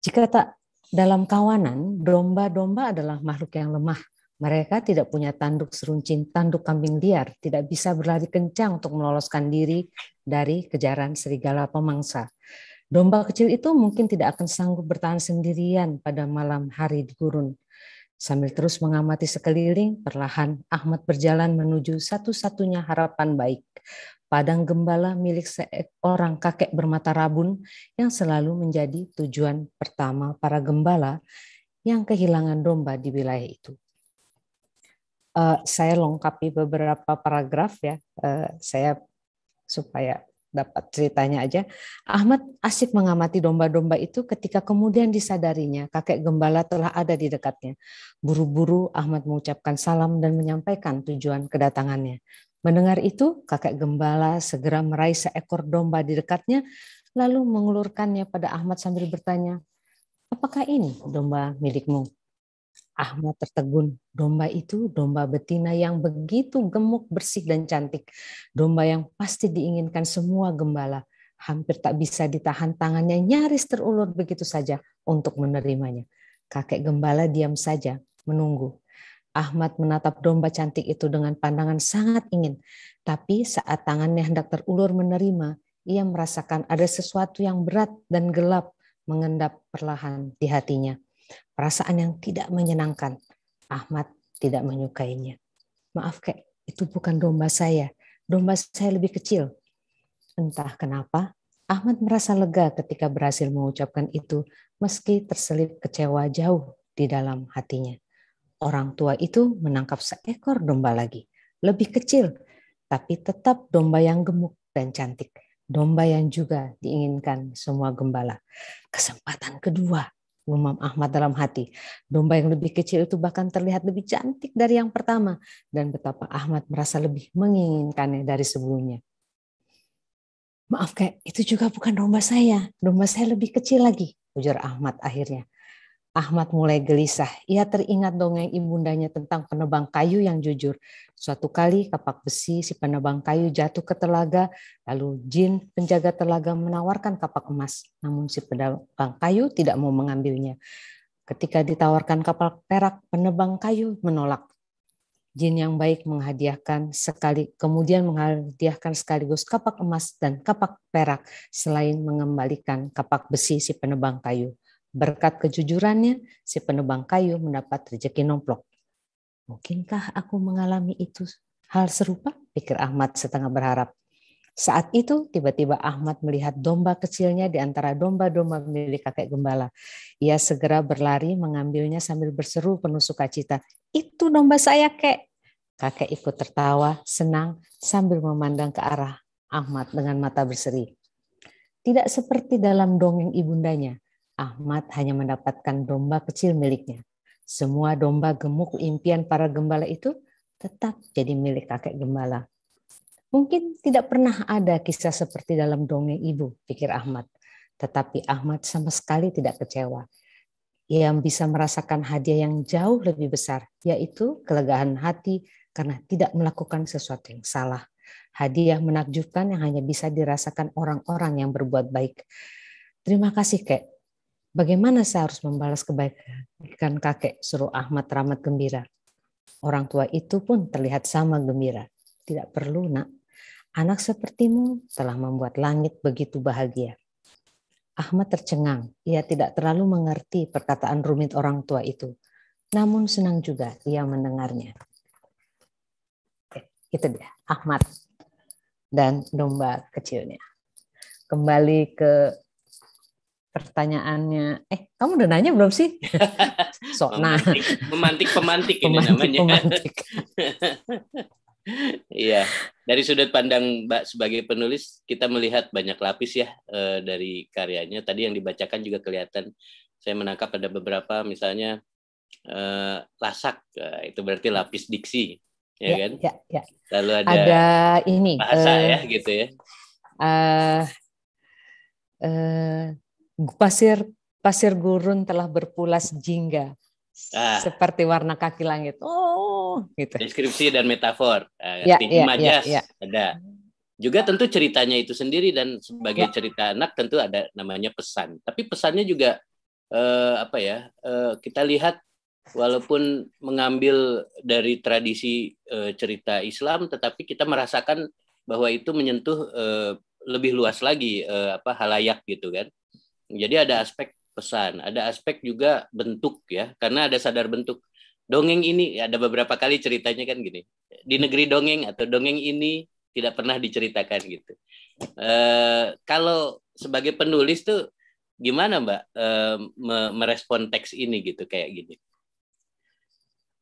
Jika tak dalam kawanan, domba-domba adalah makhluk yang lemah mereka tidak punya tanduk seruncing tanduk kambing liar, tidak bisa berlari kencang untuk meloloskan diri dari kejaran serigala pemangsa. Domba kecil itu mungkin tidak akan sanggup bertahan sendirian pada malam hari di gurun. Sambil terus mengamati sekeliling, perlahan Ahmad berjalan menuju satu-satunya harapan baik, padang gembala milik seorang kakek bermata rabun yang selalu menjadi tujuan pertama para gembala yang kehilangan domba di wilayah itu uh, saya lengkapi beberapa paragraf ya, uh, saya supaya dapat ceritanya aja. Ahmad asik mengamati domba-domba itu ketika kemudian disadarinya kakek gembala telah ada di dekatnya. Buru-buru Ahmad mengucapkan salam dan menyampaikan tujuan kedatangannya. Mendengar itu, kakek gembala segera meraih seekor domba di dekatnya lalu mengulurkannya pada Ahmad sambil bertanya, "Apakah ini domba milikmu?" Ahmad tertegun, domba itu domba betina yang begitu gemuk, bersih, dan cantik. Domba yang pasti diinginkan semua gembala. Hampir tak bisa ditahan tangannya nyaris terulur begitu saja untuk menerimanya. Kakek gembala diam saja, menunggu. Ahmad menatap domba cantik itu dengan pandangan sangat ingin. Tapi saat tangannya hendak terulur menerima, ia merasakan ada sesuatu yang berat dan gelap mengendap perlahan di hatinya Perasaan yang tidak menyenangkan. Ahmad tidak menyukainya. Maaf kek, itu bukan domba saya. Domba saya lebih kecil. Entah kenapa, Ahmad merasa lega ketika berhasil mengucapkan itu meski terselip kecewa jauh di dalam hatinya. Orang tua itu menangkap seekor domba lagi, lebih kecil, tapi tetap domba yang gemuk dan cantik domba yang juga diinginkan semua gembala. Kesempatan kedua, gumam Ahmad dalam hati. Domba yang lebih kecil itu bahkan terlihat lebih cantik dari yang pertama dan betapa Ahmad merasa lebih menginginkannya dari sebelumnya. Maaf kayak itu juga bukan domba saya. Domba saya lebih kecil lagi, ujar Ahmad akhirnya. Ahmad mulai gelisah. Ia teringat dongeng ibundanya tentang penebang kayu yang jujur. Suatu kali kapak besi si penebang kayu jatuh ke telaga, lalu jin penjaga telaga menawarkan kapak emas. Namun si penebang kayu tidak mau mengambilnya. Ketika ditawarkan kapak perak, penebang kayu menolak. Jin yang baik menghadiahkan sekali, kemudian menghadiahkan sekaligus kapak emas dan kapak perak selain mengembalikan kapak besi si penebang kayu. Berkat kejujurannya, si penebang kayu mendapat rejeki nomplok. Mungkinkah aku mengalami itu hal serupa? Pikir Ahmad setengah berharap. Saat itu tiba-tiba Ahmad melihat domba kecilnya di antara domba-domba milik kakek gembala. Ia segera berlari mengambilnya sambil berseru penuh sukacita. Itu domba saya kek. Kakek ikut tertawa senang sambil memandang ke arah Ahmad dengan mata berseri. Tidak seperti dalam dongeng ibundanya, Ahmad hanya mendapatkan domba kecil miliknya. Semua domba gemuk impian para gembala itu tetap jadi milik kakek gembala. Mungkin tidak pernah ada kisah seperti dalam dongeng ibu, pikir Ahmad. Tetapi Ahmad sama sekali tidak kecewa. Ia yang bisa merasakan hadiah yang jauh lebih besar, yaitu kelegaan hati karena tidak melakukan sesuatu yang salah. Hadiah menakjubkan yang hanya bisa dirasakan orang-orang yang berbuat baik. Terima kasih, Kek. Bagaimana saya harus membalas kebaikan kakek? Suruh Ahmad ramad gembira. Orang tua itu pun terlihat sama gembira. Tidak perlu, nak. Anak sepertimu telah membuat langit begitu bahagia. Ahmad tercengang. Ia tidak terlalu mengerti perkataan rumit orang tua itu. Namun senang juga ia mendengarnya. Oke, itu dia, Ahmad dan domba kecilnya. Kembali ke pertanyaannya eh kamu udah nanya belum sih so nah memantik pemantik ini pemantik, namanya pemantik. iya dari sudut pandang Mbak sebagai penulis kita melihat banyak lapis ya e, dari karyanya tadi yang dibacakan juga kelihatan saya menangkap ada beberapa misalnya e, lasak e, itu berarti lapis diksi ya, ya kan ya, ya. lalu ada, ada ini bahasa uh, ya gitu ya uh, uh, pasir pasir gurun telah berpulas jingga ah. seperti warna kaki langit. Oh, gitu. Deskripsi dan metafor. Uh, ya, ya, majas ya, ya, ada. Juga tentu ceritanya itu sendiri dan sebagai ya. cerita anak tentu ada namanya pesan. Tapi pesannya juga eh, apa ya? Eh, kita lihat walaupun mengambil dari tradisi eh, cerita Islam, tetapi kita merasakan bahwa itu menyentuh eh, lebih luas lagi eh, apa halayak gitu kan jadi ada aspek pesan, ada aspek juga bentuk ya, karena ada sadar bentuk. Dongeng ini ada beberapa kali ceritanya kan gini, di negeri dongeng atau dongeng ini tidak pernah diceritakan gitu. E, kalau sebagai penulis tuh gimana Mbak e, merespon teks ini gitu kayak gini?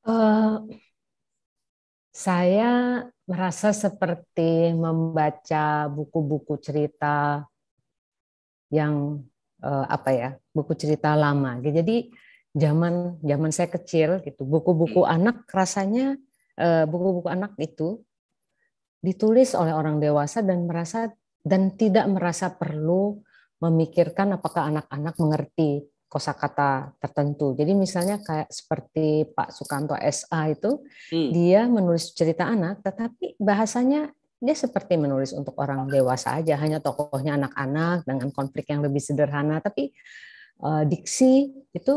Uh, saya merasa seperti membaca buku-buku cerita yang uh, apa ya buku cerita lama. Jadi zaman zaman saya kecil gitu buku-buku hmm. anak rasanya eh, buku-buku anak itu ditulis oleh orang dewasa dan merasa dan tidak merasa perlu memikirkan apakah anak-anak mengerti kosakata tertentu. Jadi misalnya kayak seperti Pak Sukanto SA itu hmm. dia menulis cerita anak tetapi bahasanya dia seperti menulis untuk orang dewasa aja, hanya tokohnya anak-anak dengan konflik yang lebih sederhana, tapi uh, diksi itu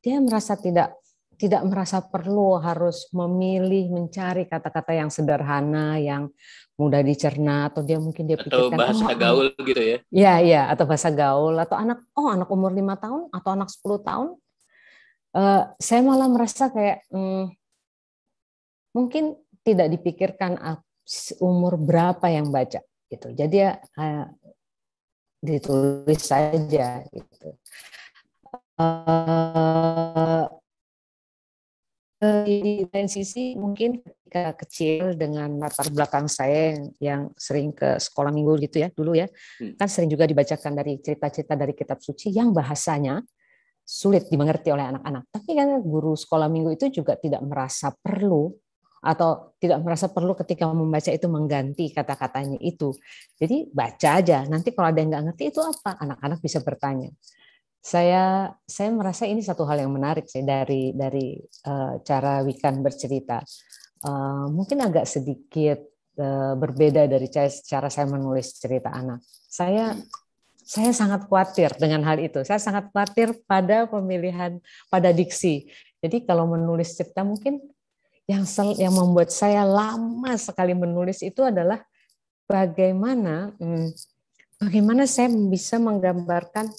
dia merasa tidak tidak merasa perlu harus memilih mencari kata-kata yang sederhana yang mudah dicerna atau dia mungkin dia atau oh, bahasa oh, oh, gaul gitu ya. Iya, iya, atau bahasa gaul atau anak oh anak umur lima tahun atau anak 10 tahun. Uh, saya malah merasa kayak hmm, mungkin tidak dipikirkan umur berapa yang baca gitu. Jadi ya uh, ditulis saja gitu. Uh, di sisi mungkin ketika kecil dengan latar belakang saya yang, yang sering ke sekolah minggu gitu ya dulu ya hmm. kan sering juga dibacakan dari cerita-cerita dari kitab suci yang bahasanya sulit dimengerti oleh anak-anak tapi kan guru sekolah minggu itu juga tidak merasa perlu atau tidak merasa perlu ketika membaca itu mengganti kata-katanya itu. Jadi baca aja. Nanti kalau ada yang nggak ngerti itu apa, anak-anak bisa bertanya. Saya saya merasa ini satu hal yang menarik sih dari dari uh, cara Wikan bercerita. Uh, mungkin agak sedikit eh, berbeda dari cara, cara saya menulis cerita anak. Saya saya sangat khawatir dengan hal itu. Saya sangat khawatir pada pemilihan pada diksi. Jadi kalau menulis cerita mungkin yang sel, yang membuat saya lama sekali menulis itu adalah bagaimana hmm, bagaimana saya bisa menggambarkan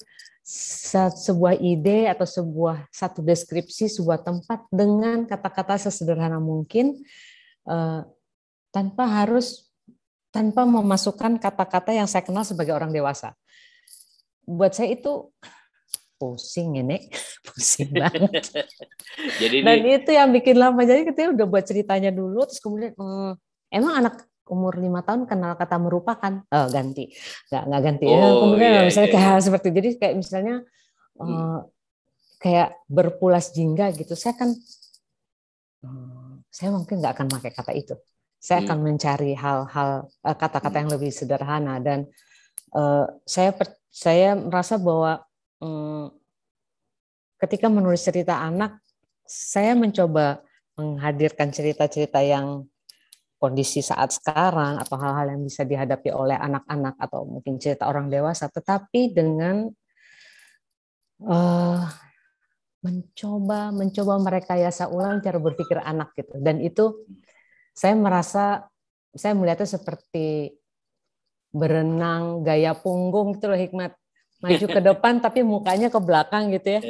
sebuah ide atau sebuah satu deskripsi sebuah tempat dengan kata-kata sesederhana mungkin uh, tanpa harus tanpa memasukkan kata-kata yang saya kenal sebagai orang dewasa. Buat saya itu pusing ini ya, pusing banget jadi dan ini... itu yang bikin lama jadi kita udah buat ceritanya dulu terus kemudian hmm, emang anak umur lima tahun kenal kata merupakan oh, ganti nggak nggak ganti oh, ya, kemudian iya, misalnya iya. iya. kayak seperti jadi kayak misalnya hmm. uh, kayak berpulas jingga gitu saya kan eh, saya mungkin nggak akan pakai kata itu saya hmm. akan mencari hal-hal kata-kata hmm. yang lebih sederhana dan uh, saya per, saya merasa bahwa Eh, ketika menulis cerita anak, saya mencoba menghadirkan cerita-cerita yang kondisi saat sekarang atau hal-hal yang bisa dihadapi oleh anak-anak atau mungkin cerita orang dewasa, tetapi dengan uh, mencoba mencoba merekayasa ulang cara berpikir anak gitu. Dan itu saya merasa saya melihatnya seperti berenang gaya punggung itu loh hikmat maju ke depan tapi mukanya ke belakang gitu ya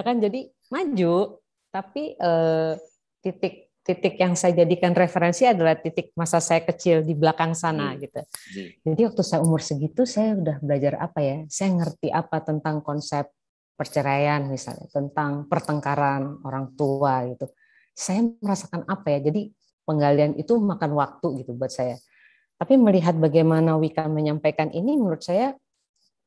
ya kan jadi maju tapi eh, titik titik yang saya jadikan referensi adalah titik masa saya kecil di belakang sana hmm. gitu jadi waktu saya umur segitu saya udah belajar apa ya saya ngerti apa tentang konsep perceraian misalnya tentang pertengkaran orang tua gitu saya merasakan apa ya jadi penggalian itu makan waktu gitu buat saya tapi melihat bagaimana Wika menyampaikan ini menurut saya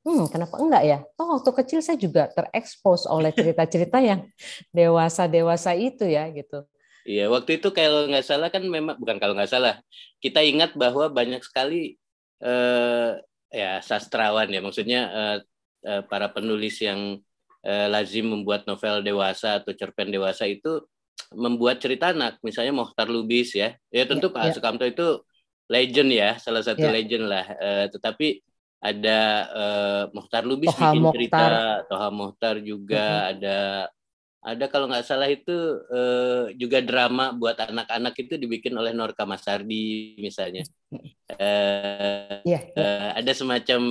hmm, kenapa enggak ya? Oh, waktu kecil saya juga terekspos oleh cerita-cerita yang dewasa-dewasa itu ya gitu. Iya, waktu itu kalau nggak salah kan memang bukan kalau nggak salah, kita ingat bahwa banyak sekali eh, ya sastrawan ya, maksudnya eh, eh, para penulis yang eh, lazim membuat novel dewasa atau cerpen dewasa itu membuat cerita anak, misalnya Mohtar Lubis ya, ya tentu ya, Pak ya. Sukamto itu legend ya, salah satu ya. legend lah, eh, tetapi ada uh, eh, Muhtar Lubis Toha bikin Mokhtar. cerita Toha Mohtar juga mm -hmm. ada ada kalau nggak salah itu uh, juga drama buat anak-anak itu dibikin oleh Norka Masardi misalnya uh, eh, yeah, iya, iya. yeah. Uh, ada semacam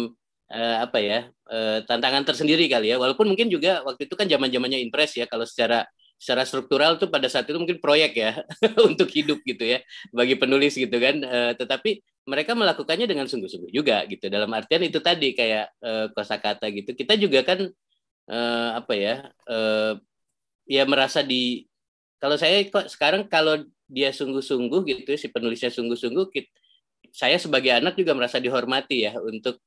uh, apa ya uh, tantangan tersendiri kali ya walaupun mungkin juga waktu itu kan zaman zamannya impres ya kalau secara secara struktural tuh pada saat itu mungkin proyek ya untuk hidup gitu ya bagi penulis gitu kan e, tetapi mereka melakukannya dengan sungguh-sungguh juga gitu dalam artian itu tadi kayak e, kosakata gitu kita juga kan e, apa ya e, ya merasa di kalau saya kok sekarang kalau dia sungguh-sungguh gitu si penulisnya sungguh-sungguh saya sebagai anak juga merasa dihormati ya untuk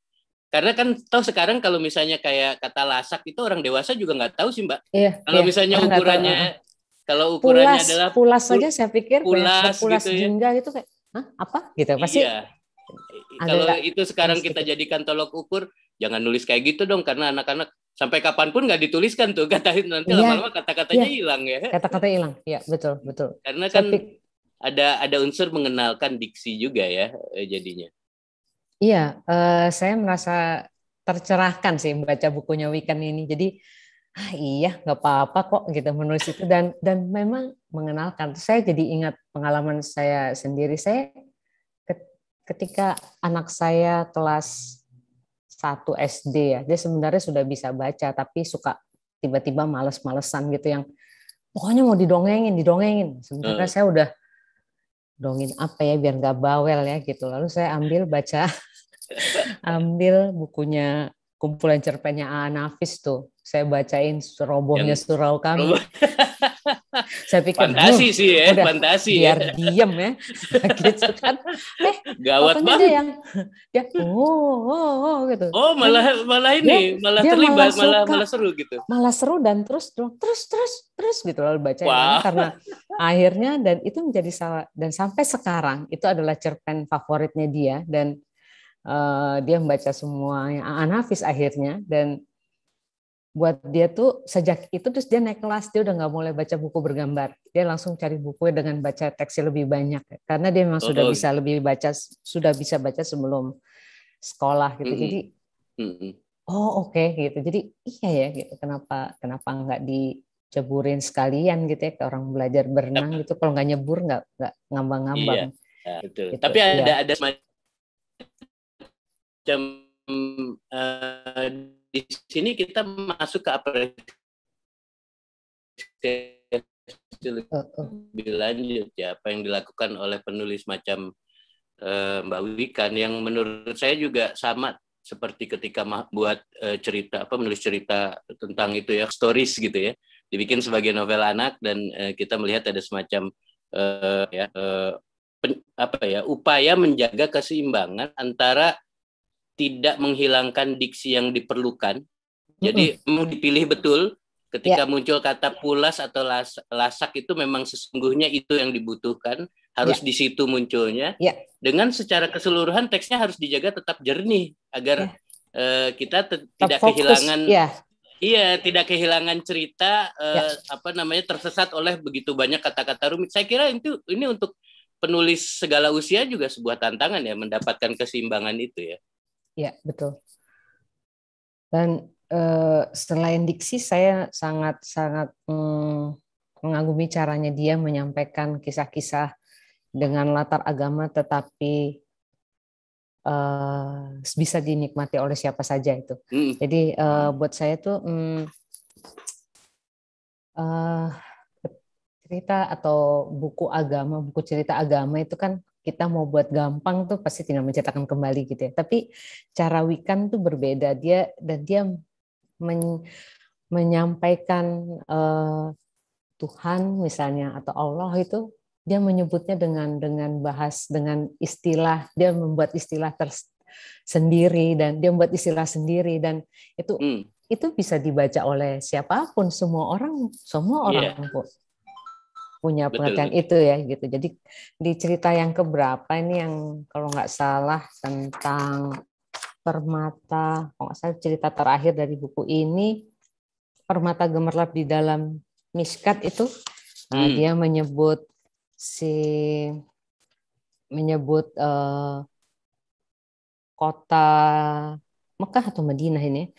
karena kan tahu sekarang kalau misalnya kayak kata lasak itu orang dewasa juga nggak tahu sih mbak. Iya, kalau iya, misalnya ukurannya tahu. kalau ukurannya pulas, adalah pulas saja, saya pikir pulas, pulas gitu ya. jingga ya. gitu kayak apa gitu pasti. Iya. Kalau itu sekarang kita gitu? jadikan tolok ukur jangan nulis kayak gitu dong karena anak-anak sampai kapanpun nggak dituliskan tuh kata nanti iya, lama-lama kata-katanya iya. hilang ya. Kata-kata hilang, ya betul betul. Karena kan Tapi, ada ada unsur mengenalkan diksi juga ya eh, jadinya. Iya, uh, saya merasa tercerahkan sih membaca bukunya Weekend ini. Jadi ah iya nggak apa-apa kok gitu menulis itu dan dan memang mengenalkan. Saya jadi ingat pengalaman saya sendiri. Saya ketika anak saya kelas 1 SD ya, dia sebenarnya sudah bisa baca tapi suka tiba-tiba males-malesan gitu yang pokoknya mau didongengin, didongengin. Sebenarnya hmm. saya udah dongin apa ya biar nggak bawel ya gitu. Lalu saya ambil baca ambil bukunya kumpulan cerpennya A. tuh. Saya bacain robohnya Yang... surau kami. saya pikir fantasi sih ya, udah, fantasi ya. biar ya. diem ya. gitu kan. Eh, gawat banget. Dia yang dia oh, oh, oh gitu. Oh, malah malah ini, dia, malah dia terlibat, malah, suka, malah malah seru gitu. Malah seru dan terus terus terus terus gitu lalu baca wow. karena akhirnya dan itu menjadi salah dan sampai sekarang itu adalah cerpen favoritnya dia dan Eh, dia membaca semuanya anafis akhirnya dan buat dia tuh sejak itu terus dia naik kelas dia udah nggak mulai baca buku bergambar dia langsung cari buku dengan baca teksnya lebih banyak karena dia memang oh, sudah oh. bisa lebih baca sudah bisa baca sebelum sekolah gitu mm -hmm. jadi mm -hmm. oh oke okay, gitu jadi iya ya gitu kenapa kenapa nggak diceburin sekalian gitu ya ke orang belajar berenang iya. gitu kalau nggak nyebur nggak ngambang-ngambang iya. Gitu. tapi ada ya. ada macam uh, di sini kita masuk ke apresiasi lebih lanjut ya apa yang dilakukan oleh penulis macam uh, Mbak Wikan yang menurut saya juga sama seperti ketika buat uh, cerita apa menulis cerita tentang itu ya stories gitu ya dibikin sebagai novel anak dan uh, kita melihat ada semacam uh, ya uh, apa ya upaya menjaga keseimbangan antara tidak menghilangkan diksi yang diperlukan. Jadi mm-hmm. dipilih betul ketika yeah. muncul kata pulas atau las, lasak itu memang sesungguhnya itu yang dibutuhkan, harus yeah. di situ munculnya. Yeah. Dengan secara keseluruhan teksnya harus dijaga tetap jernih agar yeah. Ya. uh, kita tidak fokus, kehilangan yeah. Iya, tidak kehilangan cerita eh, ya. apa namanya tersesat oleh begitu banyak kata-kata rumit. Saya kira itu ini untuk penulis segala usia juga sebuah tantangan ya mendapatkan keseimbangan itu ya ya betul. Dan uh, selain diksi, saya sangat-sangat mm, mengagumi caranya dia menyampaikan kisah-kisah dengan latar agama, tetapi uh, bisa dinikmati oleh siapa saja itu. Hmm. Jadi uh, buat saya tuh uh, cerita atau buku agama, buku cerita agama itu kan kita mau buat gampang tuh pasti tinggal mencetakkan kembali gitu ya. Tapi cara Wikan tuh berbeda dia dan dia men, menyampaikan uh, Tuhan misalnya atau Allah itu dia menyebutnya dengan dengan bahas dengan istilah dia membuat istilah tersendiri dan dia membuat istilah sendiri dan itu hmm. itu bisa dibaca oleh siapapun semua orang semua iya. orang yeah punya pengertian betul, itu ya gitu. Jadi di cerita yang keberapa ini yang kalau nggak salah tentang permata, kalau nggak salah cerita terakhir dari buku ini permata gemerlap di dalam miskat itu eh, hmm. dia menyebut si menyebut uh, kota Mekah atau Madinah ini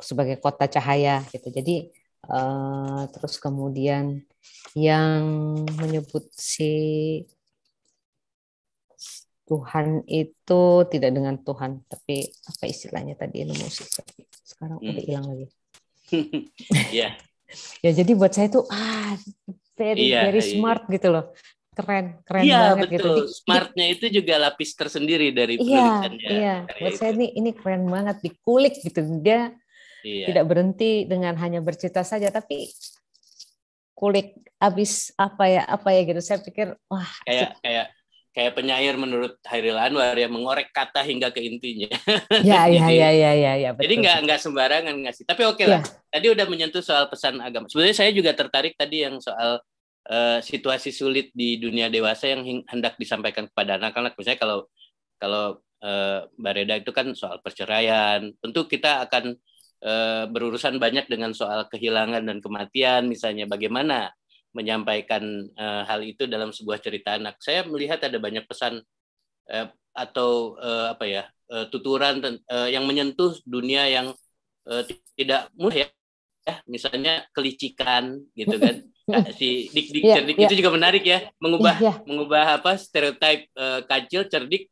sebagai kota cahaya gitu. Jadi Eh, terus kemudian yang menyebut si Tuhan itu tidak dengan Tuhan tapi apa istilahnya tadi Ini musik sekarang hmm. udah hilang lagi ya ya jadi buat saya itu ah very yeah, very iya, iya. smart yeah. gitu loh keren keren iya, banget gitu. betul. gitu. Smartnya itu juga lapis tersendiri dari penulisannya. Iya, iya. Buat gitu. saya ini ini keren banget dikulik gitu dia iya. tidak berhenti dengan hanya bercerita saja tapi kulik abis apa ya apa ya gitu saya pikir wah kayak kayak kayak penyair menurut Hairil Anwar ya mengorek kata hingga ke intinya. Ya, ya, ya ya ya ya ya ya. Betul. Jadi nggak nggak sembarangan ngasih. Tapi oke okay ya. lah. Ya. Tadi udah menyentuh soal pesan agama. Sebenarnya saya juga tertarik tadi yang soal uh, situasi sulit di dunia dewasa yang hendak disampaikan kepada anak-anak. Misalnya kalau kalau uh, Mbak Reda itu kan soal perceraian. Tentu kita akan Eh, berurusan banyak dengan soal kehilangan dan kematian misalnya bagaimana menyampaikan eh, hal itu dalam sebuah cerita anak saya melihat ada banyak pesan eh, atau apa ya tuturan yang menyentuh dunia yang tidak mudah ya, ya misalnya kelicikan gitu kan si dik dik iya, yeah, cerdik yeah. itu juga menarik ya mengubah yeah. Iya. mengubah apa stereotip uh, kacil cerdik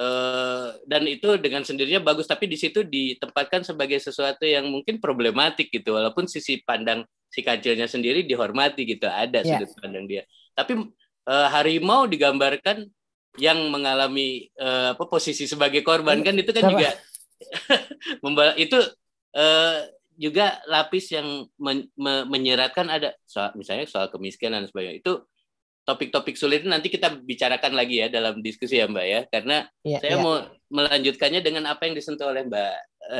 Eh, dan itu dengan sendirinya bagus tapi di situ ditempatkan sebagai sesuatu yang mungkin problematik gitu walaupun sisi pandang si kancilnya sendiri dihormati gitu ada yeah. sudut pandang dia tapi uh, harimau digambarkan yang mengalami uh, apa posisi sebagai korban iya, kan itu kan Sama. juga itu uh, juga lapis yang men me menyeratkan ada soal, misalnya soal kemiskinan dan sebagainya itu topik-topik sulit nanti kita bicarakan lagi ya dalam diskusi ya Mbak ya karena yeah, saya yeah. mau melanjutkannya dengan apa yang disentuh oleh Mbak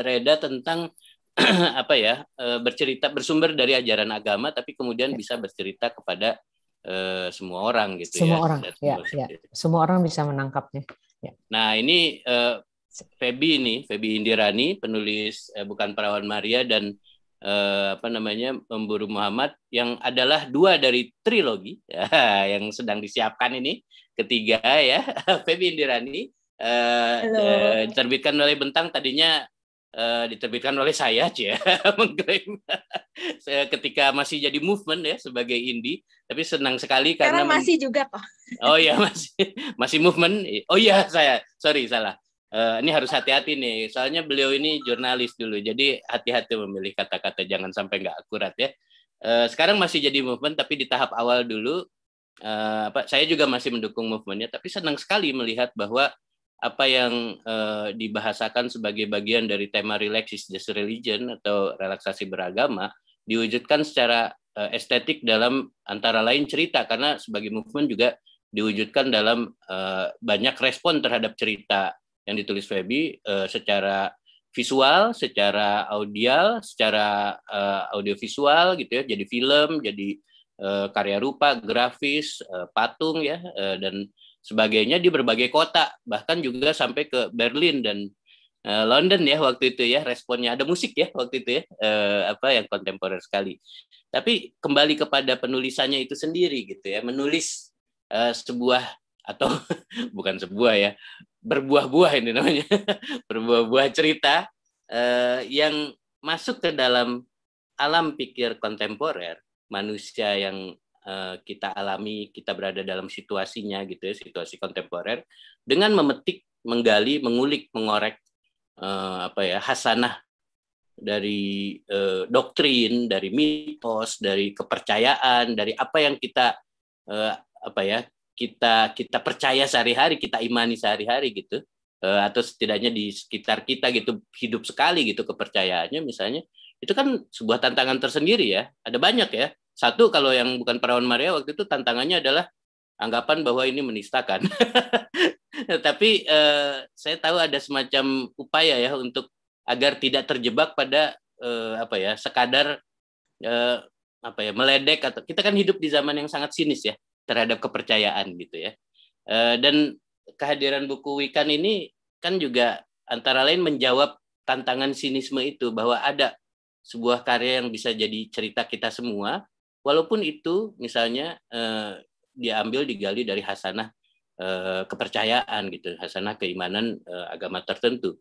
Reda tentang apa ya e, bercerita bersumber dari ajaran agama tapi kemudian yeah. bisa bercerita kepada uh, semua orang gitu semua ya. orang Semua semua, ya. semua orang bisa menangkapnya Yeah. nah ini uh, e, Febi ini Febi Indirani penulis uh, bukan perawan Maria dan eh, apa namanya pemburu Muhammad yang adalah dua dari trilogi ya, yang sedang disiapkan ini ketiga ya Feby Indirani eh, eh, diterbitkan oleh Bentang tadinya eh, diterbitkan oleh saya aja ya, mengklaim ketika masih jadi movement ya sebagai indie tapi senang sekali karena karena masih juga kok oh ya masih masih movement oh iya saya sorry salah Uh, ini harus hati-hati nih, soalnya beliau ini jurnalis dulu, jadi hati-hati memilih kata-kata, jangan sampai nggak akurat ya. Uh, sekarang masih jadi movement, tapi di tahap awal dulu, uh, apa, saya juga masih mendukung movementnya, tapi senang sekali melihat bahwa apa yang uh, dibahasakan sebagai bagian dari tema relax is just religion atau relaksasi beragama diwujudkan secara uh, estetik dalam antara lain cerita karena sebagai movement juga diwujudkan dalam uh, banyak respon terhadap cerita yang ditulis Febi uh, secara visual, secara audial, secara uh, audiovisual gitu ya, jadi film, jadi uh, karya rupa, grafis, uh, patung ya uh, dan sebagainya di berbagai kota, bahkan juga sampai ke Berlin dan uh, London ya waktu itu ya responnya ada musik ya waktu itu ya uh, apa yang kontemporer sekali. Tapi kembali kepada penulisannya itu sendiri gitu ya, menulis uh, sebuah atau bukan sebuah ya berbuah-buah ini namanya berbuah-buah cerita eh, yang masuk ke dalam alam pikir kontemporer manusia yang eh, kita alami kita berada dalam situasinya gitu ya situasi kontemporer dengan memetik menggali mengulik mengorek eh, apa ya hasanah dari eh, doktrin dari mitos dari kepercayaan dari apa yang kita eh, apa ya kita kita percaya sehari-hari, kita imani sehari-hari gitu, eh, atau setidaknya di sekitar kita gitu hidup sekali gitu kepercayaannya misalnya, itu kan sebuah tantangan tersendiri ya. Ada banyak ya. Satu kalau yang bukan perawan Maria waktu itu tantangannya adalah anggapan bahwa ini menistakan. Tapi eh, saya tahu ada semacam upaya ya untuk agar tidak terjebak pada eh, apa ya sekadar eh, apa ya meledek atau kita kan hidup di zaman yang sangat sinis ya terhadap kepercayaan gitu ya. Eh, dan kehadiran buku Wikan ini kan juga antara lain menjawab tantangan sinisme itu bahwa ada sebuah karya yang bisa jadi cerita kita semua walaupun itu misalnya e, diambil digali dari hasanah e, kepercayaan gitu hasanah keimanan e, agama tertentu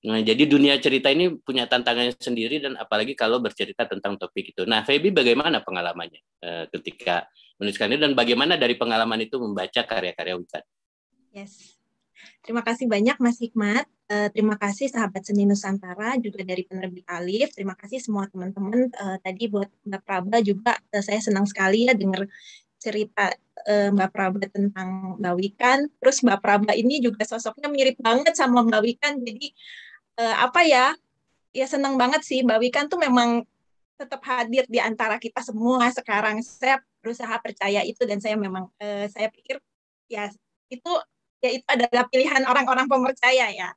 Nah, jadi dunia cerita ini punya tantangannya sendiri dan apalagi kalau bercerita tentang topik itu. Nah, Feby bagaimana pengalamannya eh, ketika menuliskan itu dan bagaimana dari pengalaman itu membaca karya-karya Wikan? Yes. Terima kasih banyak Mas Hikmat. Eh, terima kasih sahabat seni Nusantara juga dari penerbit Alif. Terima kasih semua teman-teman eh, tadi buat Mbak Praba juga saya senang sekali ya dengar cerita Mbak Praba tentang Mbak Wikan. Terus Mbak Praba ini juga sosoknya mirip banget sama Mbak Wikan. Jadi eh, apa ya ya senang banget sih Mbak Wikan tuh memang tetap hadir di antara kita semua sekarang saya berusaha percaya itu dan saya memang eh, saya pikir ya itu ya itu adalah pilihan orang-orang pemercaya ya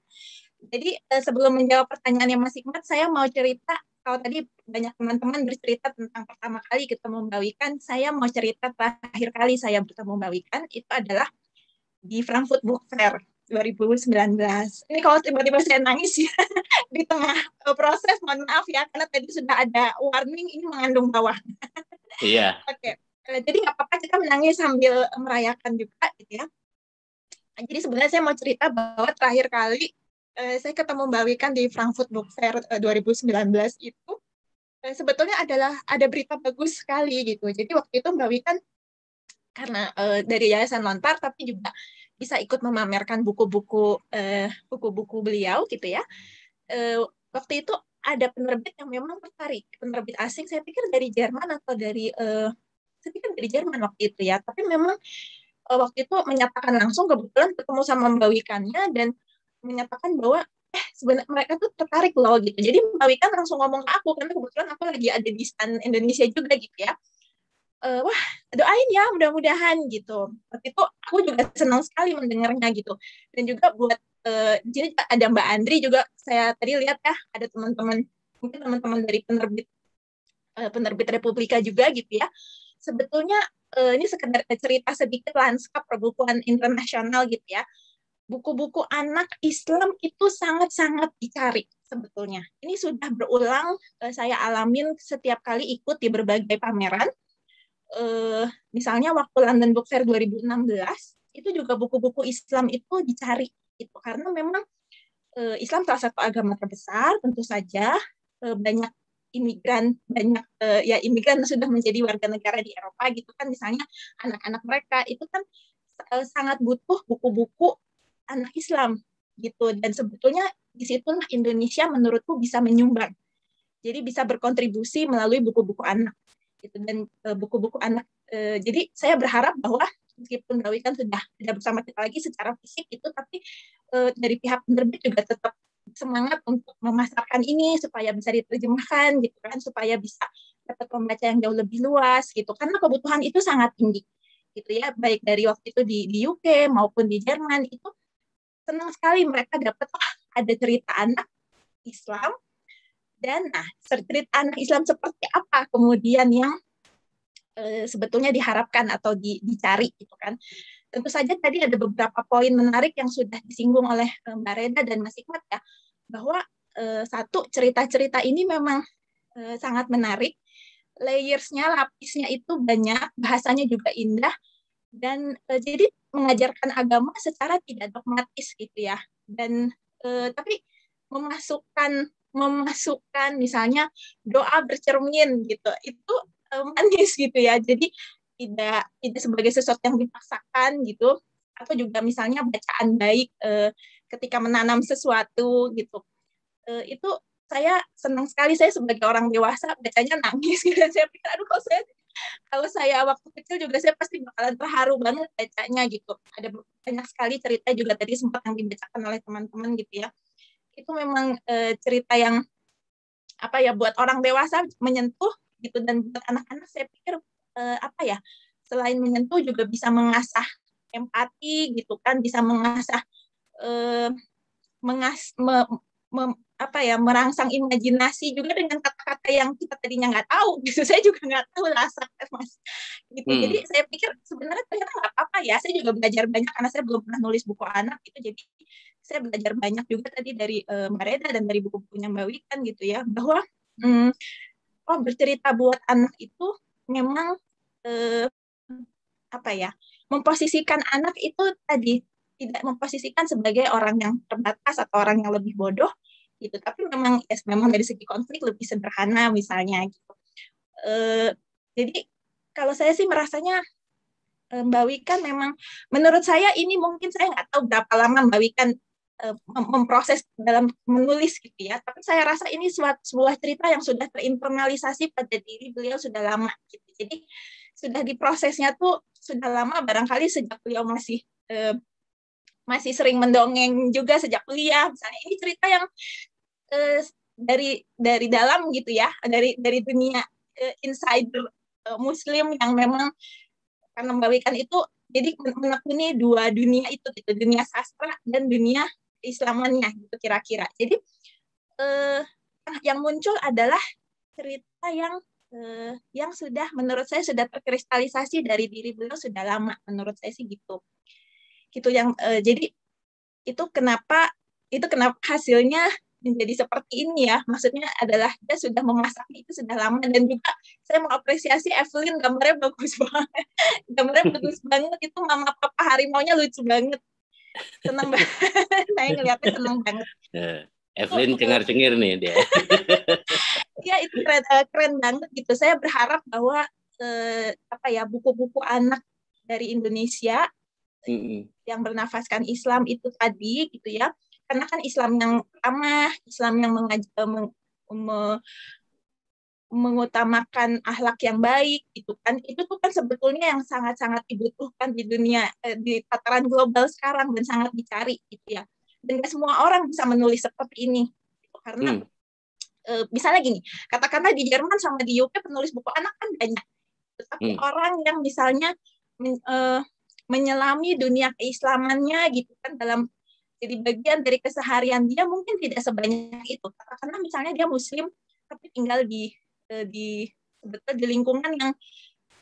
jadi uh, sebelum menjawab pertanyaan yang Mas Hikmat saya mau cerita kalau tadi banyak teman-teman bercerita tentang pertama kali ketemu Mbak Wikan saya mau cerita terakhir kali saya bertemu Mbak Wikan itu adalah di Frankfurt Book Fair 2019. Ini kalau tiba-tiba saya nangis ya di tengah eh, proses, mohon maaf ya karena tadi sudah ada warning ini mengandung bawah. Iya. Oke. Okay. Eh, jadi nggak apa-apa kita menangis sambil merayakan juga, gitu ya. Jadi sebenarnya saya mau cerita bahwa terakhir kali eh, saya ketemu Mbak Wikan di Frankfurt Book Fair 2019 itu sebetulnya adalah ada berita bagus sekali gitu. Jadi waktu itu Mbak Wikan kan, karena uh, dari Yayasan Lontar tapi juga bisa ikut memamerkan buku-buku buku eh, buku-buku beliau gitu ya. Eh, waktu itu ada penerbit yang memang tertarik, penerbit asing saya pikir dari Jerman atau dari eh, saya pikir dari Jerman waktu itu ya, tapi memang eh, waktu itu menyatakan langsung kebetulan ketemu sama Mbak Wikannya dan menyatakan bahwa eh sebenarnya mereka tuh tertarik loh gitu. Jadi Mbak Wikan langsung ngomong ke aku karena kebetulan aku lagi ada di stand Indonesia juga gitu ya uh, wah doain ya mudah-mudahan gitu. Waktu itu aku juga senang sekali mendengarnya gitu. Dan juga buat uh, di sini ada Mbak Andri juga saya tadi lihat ya ada teman-teman mungkin teman-teman dari penerbit uh, penerbit Republika juga gitu ya. Sebetulnya uh, ini sekedar cerita sedikit lanskap perbukuan internasional gitu ya. Buku-buku anak Islam itu sangat-sangat dicari sebetulnya. Ini sudah berulang saya alamin setiap kali ikut di berbagai pameran eh, misalnya waktu London Book Fair 2016 itu juga buku-buku Islam itu dicari gitu karena memang eh, Islam salah satu agama terbesar tentu saja eh, banyak imigran banyak eh, ya imigran sudah menjadi warga negara di Eropa gitu kan misalnya anak-anak mereka itu kan eh, sangat butuh buku-buku anak Islam gitu dan sebetulnya di disitulah Indonesia menurutku bisa menyumbang jadi bisa berkontribusi melalui buku-buku anak gitu dan eh, buku-buku anak eh, jadi saya berharap bahwa meskipun Dawi kan sudah tidak bersama kita lagi secara fisik itu tapi eh, dari pihak penerbit juga tetap semangat untuk memasarkan ini supaya bisa diterjemahkan gitu kan supaya bisa dapat pembaca yang jauh lebih luas gitu karena kebutuhan itu sangat tinggi gitu ya baik dari waktu itu di, di UK maupun di Jerman itu senang sekali mereka dapat oh, ada cerita anak Islam dan nah street anak Islam seperti apa kemudian yang e, sebetulnya diharapkan atau di, dicari gitu kan tentu saja tadi ada beberapa poin menarik yang sudah disinggung oleh eh, Mbak Reda dan Mas Hikmat ya bahwa e, satu cerita-cerita ini memang e, sangat menarik layersnya lapisnya itu banyak bahasanya juga indah dan e, jadi mengajarkan agama secara tidak dogmatis gitu ya dan e, tapi memasukkan memasukkan misalnya doa bercermin gitu itu eh, manis gitu ya jadi tidak tidak sebagai sesuatu yang dipaksakan gitu atau juga misalnya bacaan baik eh, ketika menanam sesuatu gitu eh, itu saya senang sekali saya sebagai orang dewasa bacanya nangis gitu saya pikir aduh kalau saya kalau saya waktu kecil juga saya pasti bakalan terharu banget bacanya gitu ada banyak sekali cerita juga tadi sempat yang dibacakan oleh teman-teman gitu ya itu memang e, cerita yang apa ya buat orang dewasa menyentuh gitu dan buat anak-anak saya pikir e, apa ya selain menyentuh juga bisa mengasah empati gitu kan bisa mengasah e, mengas me, me, apa ya merangsang imajinasi juga dengan kata-kata yang kita tadinya nggak tahu gitu saya juga nggak tahu rasa mas gitu hmm. jadi saya pikir sebenarnya ternyata nggak apa-apa ya saya juga belajar banyak karena saya belum pernah nulis buku anak itu jadi saya belajar banyak juga tadi dari uh, eh, Mareda dan dari buku-bukunya Mbak Wikan gitu ya bahwa hmm, oh bercerita buat anak itu memang uh, apa ya memposisikan anak itu tadi tidak memposisikan sebagai orang yang terbatas atau orang yang lebih bodoh gitu tapi memang ya memang dari segi konflik lebih sederhana misalnya gitu eh, jadi kalau saya sih merasanya eh, Mbak Wikan memang menurut saya ini mungkin saya nggak tahu berapa lama Mbak Wikan Eh, memproses dalam menulis gitu ya. Tapi saya rasa ini sebuah cerita yang sudah terinternalisasi pada diri beliau sudah lama gitu. Jadi sudah diprosesnya tuh sudah lama barangkali sejak beliau masih eh, masih sering mendongeng juga sejak kuliah misalnya ini cerita yang eh, dari dari dalam gitu ya dari dari dunia eh, insider eh, muslim yang memang karena membawikan itu jadi menekuni dua dunia itu gitu dunia sastra dan dunia keislamannya gitu kira-kira. Jadi eh, ah, yang muncul adalah cerita yang eh, yang sudah menurut saya sudah terkristalisasi dari diri beliau sudah lama menurut saya sih gitu. Gitu yang eh, jadi itu kenapa itu kenapa hasilnya menjadi seperti ini ya. Maksudnya adalah dia sudah memasak itu sudah lama dan juga saya mengapresiasi Evelyn gambarnya bagus banget. gambarnya bagus banget itu mama papa harimau nya lucu banget senang banget. Saya ngeliatnya senang banget. Eh, Evelyn cengar-cengir nih dia. Iya itu keren, eh, keren banget gitu. Saya berharap bahwa eh, apa ya buku-buku anak dari Indonesia mm -hmm. yang bernafaskan Islam itu tadi gitu ya. Karena kan Islam yang ramah, Islam yang mengajak eh, meng- me- mengutamakan ahlak yang baik itu kan itu tuh kan sebetulnya yang sangat-sangat dibutuhkan di dunia eh, di tataran global sekarang dan sangat dicari gitu ya dan gak semua orang bisa menulis seperti ini gitu. karena hmm. eh, misalnya gini katakanlah di Jerman sama di UK penulis buku anak kan banyak tetapi hmm. orang yang misalnya men, eh, menyelami dunia keislamannya gitu kan dalam jadi bagian dari keseharian dia mungkin tidak sebanyak itu karena misalnya dia muslim tapi tinggal di uh, di betul di lingkungan yang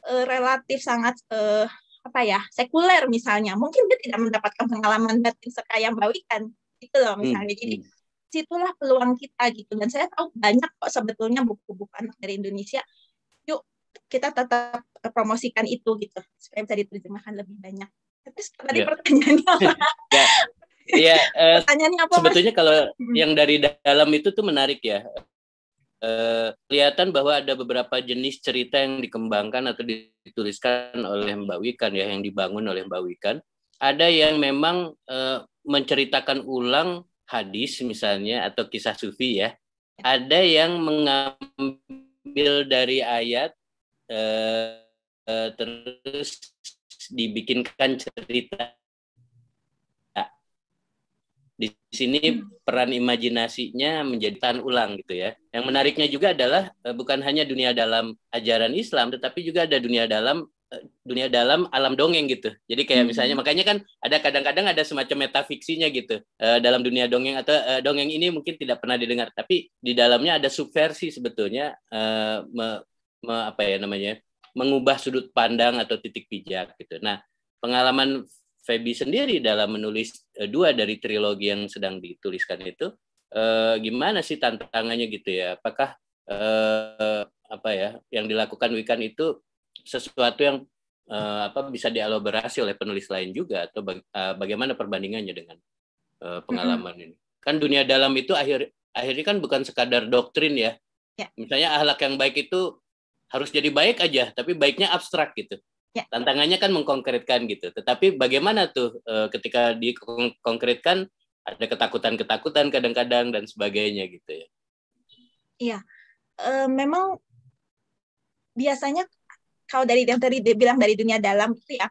uh, relatif sangat uh, apa ya sekuler misalnya mungkin dia tidak mendapatkan pengalaman batin sekaya Mbak Wikan gitu loh misalnya hmm, jadi hmm. situlah peluang kita gitu dan saya tahu banyak kok sebetulnya buku-buku anak dari Indonesia yuk kita tetap promosikan itu gitu supaya bisa diterjemahkan lebih banyak tapi tadi yeah. pertanyaannya yeah. yeah, uh, pertanyaannya apa? Ya, iya, sebetulnya mas? kalau hmm. yang dari dalam itu tuh menarik ya eh, kelihatan bahwa ada beberapa jenis cerita yang dikembangkan atau dituliskan oleh Mbak Wikan ya yang dibangun oleh Mbak Wikan. Ada yang memang eh, menceritakan ulang hadis misalnya atau kisah sufi ya. Ada yang mengambil dari ayat eh, eh, terus dibikinkan cerita di sini hmm. peran imajinasinya menjadi tahan ulang gitu ya. Yang menariknya juga adalah eh, bukan hanya dunia dalam ajaran Islam, tetapi juga ada dunia dalam eh, dunia dalam alam dongeng gitu. Jadi kayak hmm. misalnya makanya kan ada kadang-kadang ada semacam metafiksinya gitu eh, dalam dunia dongeng atau dongeng ini mungkin tidak pernah didengar tapi di dalamnya ada subversi sebetulnya me, me, apa ya namanya mengubah sudut pandang atau titik pijak gitu. Nah pengalaman Feby sendiri dalam menulis eh, dua dari trilogi yang sedang dituliskan itu uh, gimana sih tantangannya gitu ya apakah uh, apa ya yang dilakukan Wikan itu sesuatu yang uh, apa bisa dielaborasi oleh penulis lain juga atau baga bagaimana perbandingannya dengan uh, pengalaman mm -hmm. ini kan dunia dalam itu akhir akhirnya kan bukan sekadar doktrin ya yeah. misalnya ahlak yang baik itu harus jadi baik aja tapi baiknya abstrak gitu Ya. Tantangannya kan mengkonkretkan gitu. Tetapi bagaimana tuh e, ketika dikonkretkan ada ketakutan-ketakutan kadang-kadang dan sebagainya gitu ya. Iya. E, memang biasanya kalau dari yang tadi bilang dari dunia dalam itu ya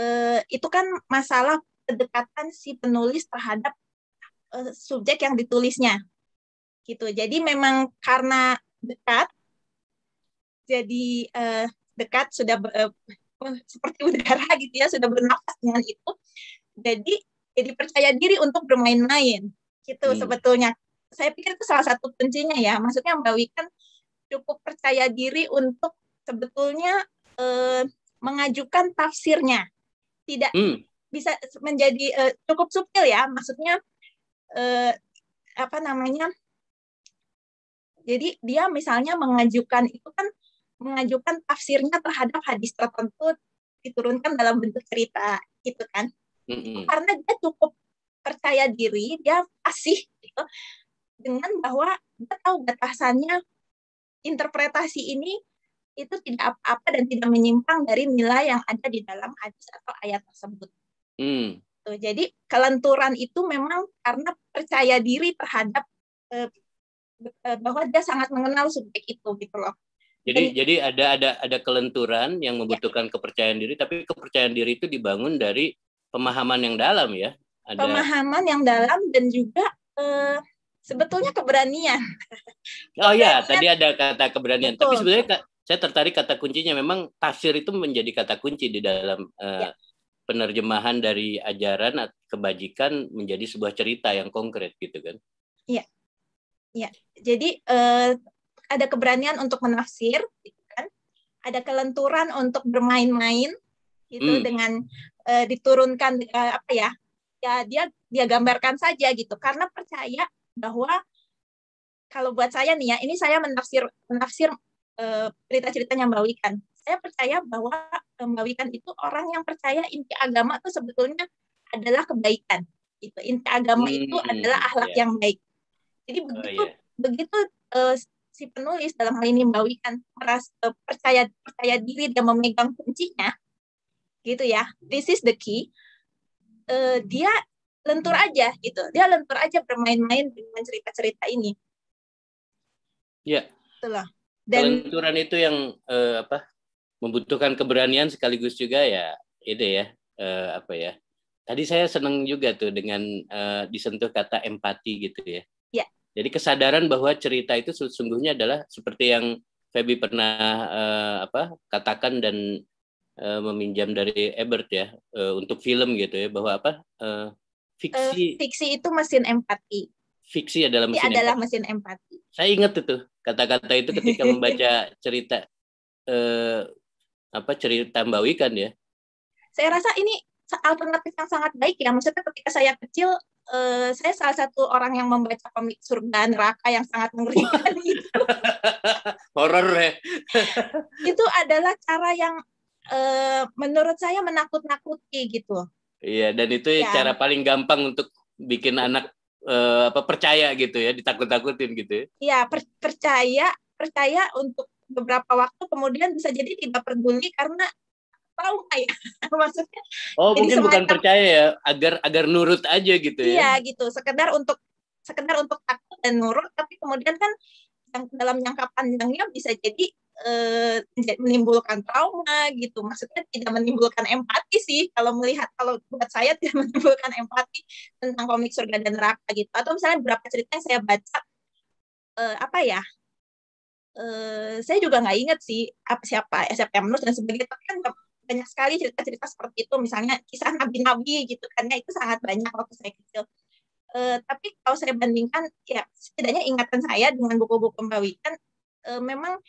e, itu kan masalah kedekatan si penulis terhadap e, subjek yang ditulisnya. Gitu. Jadi memang karena dekat jadi uh, dekat sudah ber, eh, oh, seperti udara gitu ya sudah bernafas dengan itu jadi jadi ya percaya diri untuk bermain-main gitu hmm. sebetulnya saya pikir itu salah satu kuncinya ya maksudnya mbak Wikan kan cukup percaya diri untuk sebetulnya eh, mengajukan tafsirnya tidak hmm. bisa menjadi eh, cukup subtil ya maksudnya eh, apa namanya jadi dia misalnya mengajukan itu kan mengajukan tafsirnya terhadap hadis tertentu diturunkan dalam bentuk cerita gitu kan mm-hmm. karena dia cukup percaya diri dia asih gitu dengan bahwa dia tahu batasannya interpretasi ini itu tidak apa-apa dan tidak menyimpang dari nilai yang ada di dalam hadis atau ayat tersebut. Mm. Tuh, gitu. jadi kelenturan itu memang karena percaya diri terhadap eh, eh bahwa dia sangat mengenal subjek itu gitu loh. Jadi Ini. Iya. jadi ada ada ada kelenturan yang iya. membutuhkan ya. kepercayaan diri, tapi kepercayaan diri itu dibangun dari pemahaman yang dalam ya. Ada... Pemahaman yang dalam dan juga eh, sebetulnya keberanian. Oh ya, tadi ada kata keberanian, Betul. tapi sebenarnya saya tertarik kata kuncinya memang tafsir itu menjadi kata kunci di dalam eh, ya. penerjemahan dari ajaran kebajikan menjadi sebuah cerita yang konkret gitu kan. Iya. Ya, jadi eh, ada keberanian untuk menafsir, gitu kan? ada kelenturan untuk bermain-main, gitu hmm. dengan uh, diturunkan uh, apa ya? Ya dia dia gambarkan saja gitu, karena percaya bahwa kalau buat saya nih ya, ini saya menafsir menafsir uh, eh, cerita-ceritanya Mbak Wikan. Saya percaya bahwa Mbak Wikan itu orang yang percaya inti agama itu sebetulnya adalah kebaikan. Itu inti agama hmm, itu adalah ahlak iya. yeah. yang baik. Jadi oh, begitu oh, iya. yeah. begitu uh, si penulis dalam hal ini Mbak Wikan merasa e, percaya percaya diri dan memegang kuncinya gitu ya this is the key uh, dia lentur aja gitu dia lentur aja bermain-main dengan cerita-cerita ini ya itulah dan lenturan itu yang uh, apa membutuhkan keberanian sekaligus juga ya ide ya uh, apa ya tadi saya seneng juga tuh dengan uh, disentuh kata empati gitu ya jadi kesadaran bahwa cerita itu sesungguhnya adalah seperti yang Feby pernah uh, apa katakan dan uh, meminjam dari Ebert ya uh, untuk film gitu ya bahwa apa uh, fiksi uh, fiksi itu mesin empati. Fiksi adalah mesin. adalah empati. mesin empati. Saya ingat itu kata-kata itu ketika membaca cerita uh, apa cerita Mbak Wikan ya. Saya rasa ini alternatif yang sangat baik ya. Maksudnya ketika saya kecil uh, saya salah satu orang yang membaca komik surga neraka yang sangat mengerikan itu. Horor ya. itu adalah cara yang uh, menurut saya menakut-nakuti gitu. Iya, dan itu ya. cara paling gampang untuk bikin anak uh, apa percaya gitu ya, ditakut-takutin gitu. Ya? Iya, per percaya percaya untuk beberapa waktu kemudian bisa jadi tidak peduli karena tahu kayak maksudnya oh jadi mungkin bukan percaya ya agar agar nurut aja gitu ya iya gitu sekedar untuk sekedar untuk takut dan nurut tapi kemudian kan yang dalam jangka panjangnya bisa jadi eh, menimbulkan trauma gitu maksudnya tidak menimbulkan empati sih kalau melihat kalau buat saya tidak menimbulkan empati tentang komik surga dan neraka gitu atau misalnya beberapa cerita yang saya baca eh, apa ya Uh, saya juga nggak ingat sih apa siapa SFM menurut dan sebagainya tapi kan banyak sekali cerita-cerita seperti itu misalnya kisah nabi-nabi gitu karena ya, itu sangat banyak waktu saya kecil e, tapi kalau saya bandingkan ya setidaknya ingatan saya dengan buku-buku Mbak Wikan e, eh, memang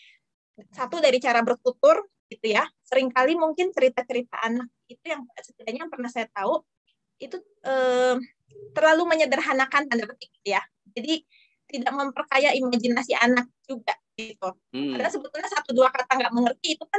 satu dari cara bertutur gitu ya seringkali mungkin cerita-cerita anak itu yang setidaknya yang pernah saya tahu itu e, terlalu menyederhanakan tanda petik gitu ya jadi tidak memperkaya imajinasi anak juga gitu. Hmm. Karena sebetulnya satu dua kata nggak mengerti itu kan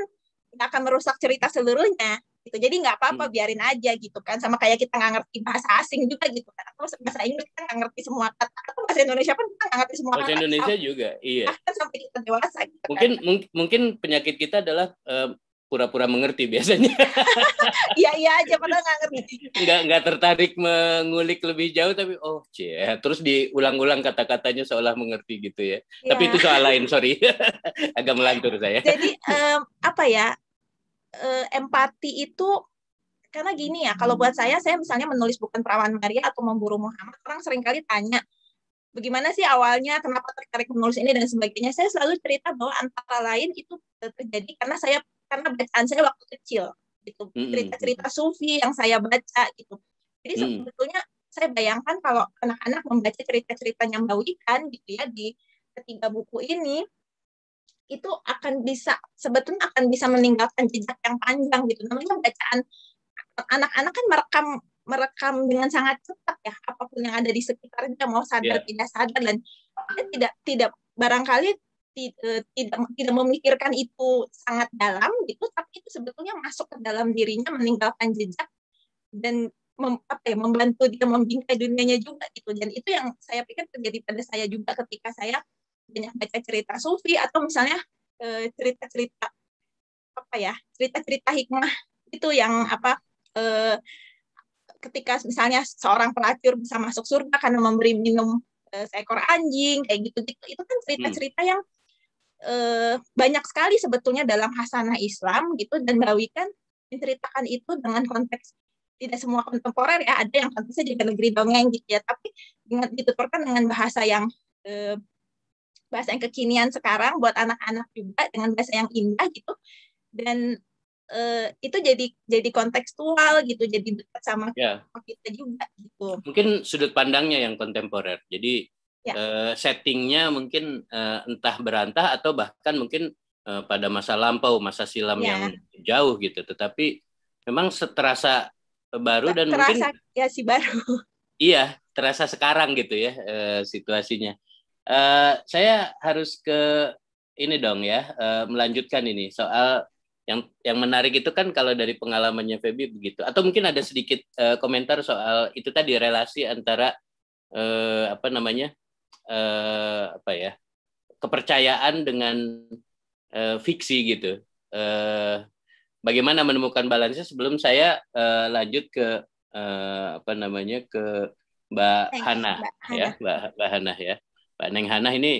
nggak akan merusak cerita seluruhnya gitu jadi nggak apa-apa hmm. biarin aja gitu kan sama kayak kita nggak ngerti bahasa asing juga gitu kan atau bahasa Inggris kita nggak ngerti semua kata atau bahasa Indonesia pun kita nggak ngerti semua bahasa kata bahasa Indonesia juga iya sampai kita dewasa gitu kan. mungkin kan. mungkin penyakit kita adalah uh, pura-pura mengerti biasanya. Iya iya aja padahal nggak ngerti. Nggak nggak tertarik mengulik lebih jauh tapi oh cie terus diulang-ulang kata-katanya seolah mengerti gitu ya. ya. Tapi itu soal lain sorry agak melantur saya. Jadi um, apa ya uh, empati itu karena gini ya kalau buat saya saya misalnya menulis bukan perawan Maria atau memburu Muhammad orang sering kali tanya bagaimana sih awalnya, kenapa tertarik menulis ini dan sebagainya. Saya selalu cerita bahwa antara lain itu terjadi karena saya karena bacaan saya waktu kecil gitu cerita-cerita sufi yang saya baca gitu jadi mm. sebetulnya saya bayangkan kalau anak-anak membaca cerita-ceritanya Mbak Wikan gitu ya di ketiga buku ini itu akan bisa sebetulnya akan bisa meninggalkan jejak yang panjang gitu namanya bacaan anak-anak kan merekam merekam dengan sangat cepat ya apapun yang ada di sekitarnya mau sadar yeah. tidak sadar dan tidak tidak barangkali Eh, tidak tidak memikirkan itu sangat dalam gitu tapi itu sebetulnya masuk ke dalam dirinya meninggalkan jejak dan mem, apa ya, membantu dia membingkai dunianya juga gitu dan itu yang saya pikir terjadi pada saya juga ketika saya banyak baca cerita sufi atau misalnya eh, cerita-cerita eh, apa ya cerita-cerita hikmah itu yang apa eh, ketika misalnya seorang pelacur bisa masuk surga karena memberi minum eh, seekor anjing kayak gitu gitu itu kan cerita-cerita hmm. yang eh, banyak sekali sebetulnya dalam hasanah Islam gitu dan Mbawi kan menceritakan itu dengan konteks tidak semua kontemporer ya ada yang konteksnya di negeri dongeng gitu ya tapi dengan dituturkan dengan bahasa yang eh, bahasa yang kekinian sekarang buat anak-anak juga dengan bahasa yang indah gitu dan Uh, itu jadi jadi kontekstual gitu jadi dekat sama yeah. kita juga gitu mungkin sudut pandangnya yang kontemporer jadi ya. uh, settingnya mungkin uh, entah berantah atau bahkan mungkin uh, pada masa lampau masa silam ya. yang jauh gitu tetapi memang terasa baru dan terasa, mungkin ya si baru iya terasa sekarang gitu ya uh, situasinya uh, saya harus ke ini dong ya uh, melanjutkan ini soal yang yang menarik itu kan kalau dari pengalamannya Feby begitu atau mungkin ada sedikit uh, komentar soal itu tadi relasi antara uh, apa namanya uh, apa ya kepercayaan dengan uh, fiksi gitu. uh, bagaimana menemukan balance sebelum saya uh, lanjut ke uh, apa namanya ke Mbak Neng, Hana Mbak ya Hana. Mbak, Mbak Hana ya Mbak Neng Hana ini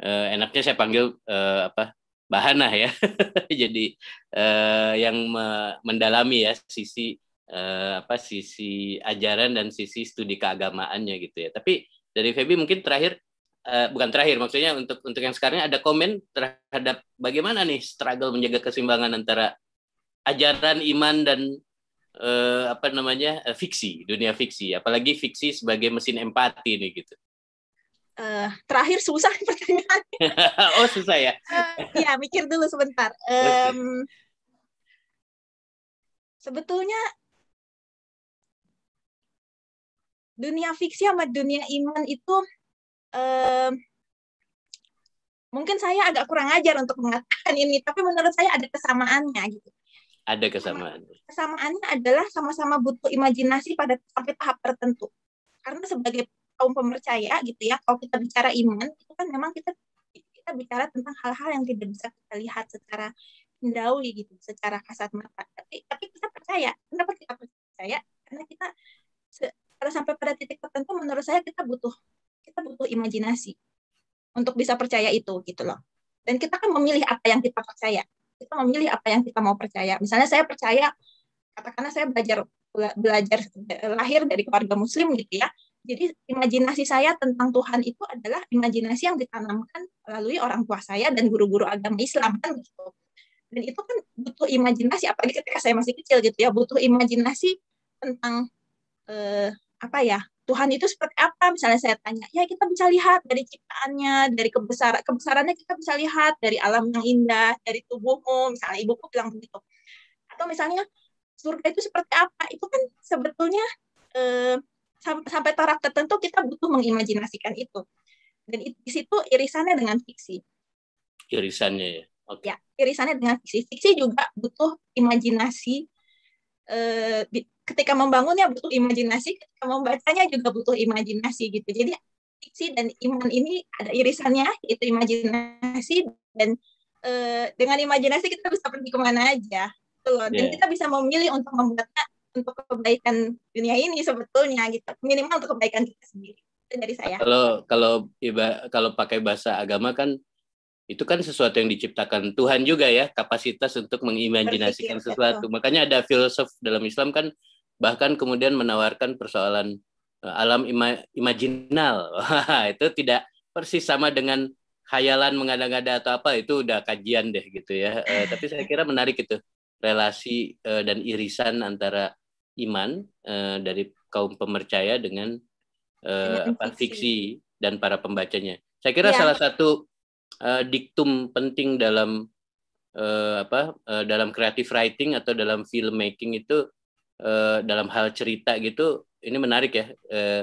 uh, enaknya saya panggil uh, apa Mbak Hana ya jadi uh, yang me mendalami ya sisi uh, apa sisi ajaran dan sisi studi keagamaannya gitu ya tapi dari Feby mungkin terakhir uh, bukan terakhir maksudnya untuk untuk yang sekarang ada komen terhadap bagaimana nih struggle menjaga keseimbangan antara ajaran iman dan uh, apa namanya uh, fiksi dunia fiksi apalagi fiksi sebagai mesin empati nih gitu uh, terakhir susah pertanyaan. oh susah ya? uh, ya mikir dulu sebentar. Um, Sebetulnya dunia fiksi sama dunia iman itu eh, mungkin saya agak kurang ajar untuk mengatakan ini, tapi menurut saya ada kesamaannya gitu. Ada kesamaan. Kesamaannya adalah sama-sama butuh imajinasi pada sampai tahap tertentu. Karena sebagai kaum pemercaya gitu ya, kalau kita bicara iman itu kan memang kita kita bicara tentang hal-hal yang tidak bisa kita lihat secara indrawi gitu, secara kasat mata. Tapi tapi kita percaya. Kenapa kita percaya? Karena kita karena sampai pada titik tertentu menurut saya kita butuh kita butuh imajinasi untuk bisa percaya itu gitu loh dan kita kan memilih apa yang kita percaya kita memilih apa yang kita mau percaya misalnya saya percaya katakanlah saya belajar belajar eh, lahir dari keluarga muslim gitu ya jadi imajinasi saya tentang Tuhan itu adalah imajinasi yang ditanamkan melalui orang tua saya dan guru-guru agama Islam kan gitu dan itu kan butuh imajinasi apalagi ketika saya masih kecil gitu ya butuh imajinasi tentang eh, apa ya Tuhan itu seperti apa misalnya saya tanya ya kita bisa lihat dari ciptaannya dari kebesaran kebesarannya kita bisa lihat dari alam yang indah dari tubuhmu misalnya ibuku bilang begitu atau misalnya surga itu seperti apa itu kan sebetulnya eh, sampai taraf tertentu kita butuh mengimajinasikan itu dan di situ irisannya dengan fiksi irisannya ya okay. ya irisannya dengan fiksi fiksi juga butuh imajinasi eh, ketika membangunnya butuh imajinasi, ketika membacanya juga butuh imajinasi gitu. Jadi fiksi dan iman ini ada irisannya, itu imajinasi dan e, dengan imajinasi kita bisa pergi kemana aja, tuh. Dan yeah. kita bisa memilih untuk membuatnya untuk kebaikan dunia ini sebetulnya gitu, minimal untuk kebaikan kita sendiri. Itu dari saya. Kalau kalau iba, kalau pakai bahasa agama kan itu kan sesuatu yang diciptakan Tuhan juga ya kapasitas untuk mengimajinasikan sesuatu makanya ada filsuf dalam Islam kan bahkan kemudian menawarkan persoalan eh, alam ima imajinal. itu tidak persis sama dengan khayalan mengada-ngada atau apa itu udah kajian deh gitu ya. e, tapi saya kira menarik itu relasi e, dan irisan antara iman e, dari kaum pemercaya dengan e, apa fiksi dan para pembacanya. Saya kira ya. salah satu e, diktum penting dalam e, apa e, dalam creative writing atau dalam filmmaking itu uh, dalam hal cerita gitu ini menarik ya uh,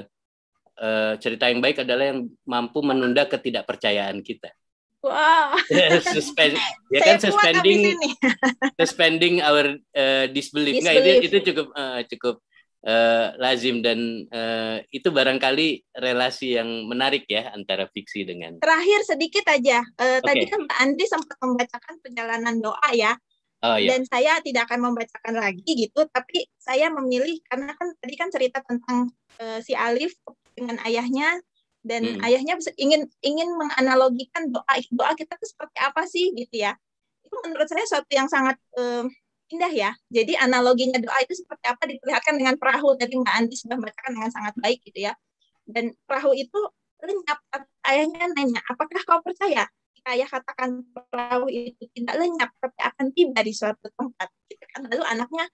uh, cerita yang baik adalah yang mampu menunda ketidakpercayaan kita Wow. Suspend, ya kan suspending, suspending our uh, disbelief. disbelief. Nggak, itu itu cukup uh, cukup uh, lazim dan uh, itu barangkali relasi yang menarik ya antara fiksi dengan terakhir sedikit aja uh, okay. tadi kan Mbak Andri sempat membacakan perjalanan doa ya Oh, iya. Dan saya tidak akan membacakan lagi gitu, tapi saya memilih karena kan tadi kan cerita tentang uh, si Alif dengan ayahnya dan hmm. ayahnya ingin ingin menganalogikan doa doa kita itu seperti apa sih gitu ya. Itu menurut saya suatu yang sangat uh, indah ya. Jadi analoginya doa itu seperti apa diperlihatkan dengan perahu tadi Mbak Andi sudah membacakan dengan sangat baik gitu ya. Dan perahu itu lenyap ayahnya nanya, "Apakah kau percaya?" ayah katakan perahu itu tidak lenyap tapi akan tiba di suatu tempat gitu kan lalu anaknya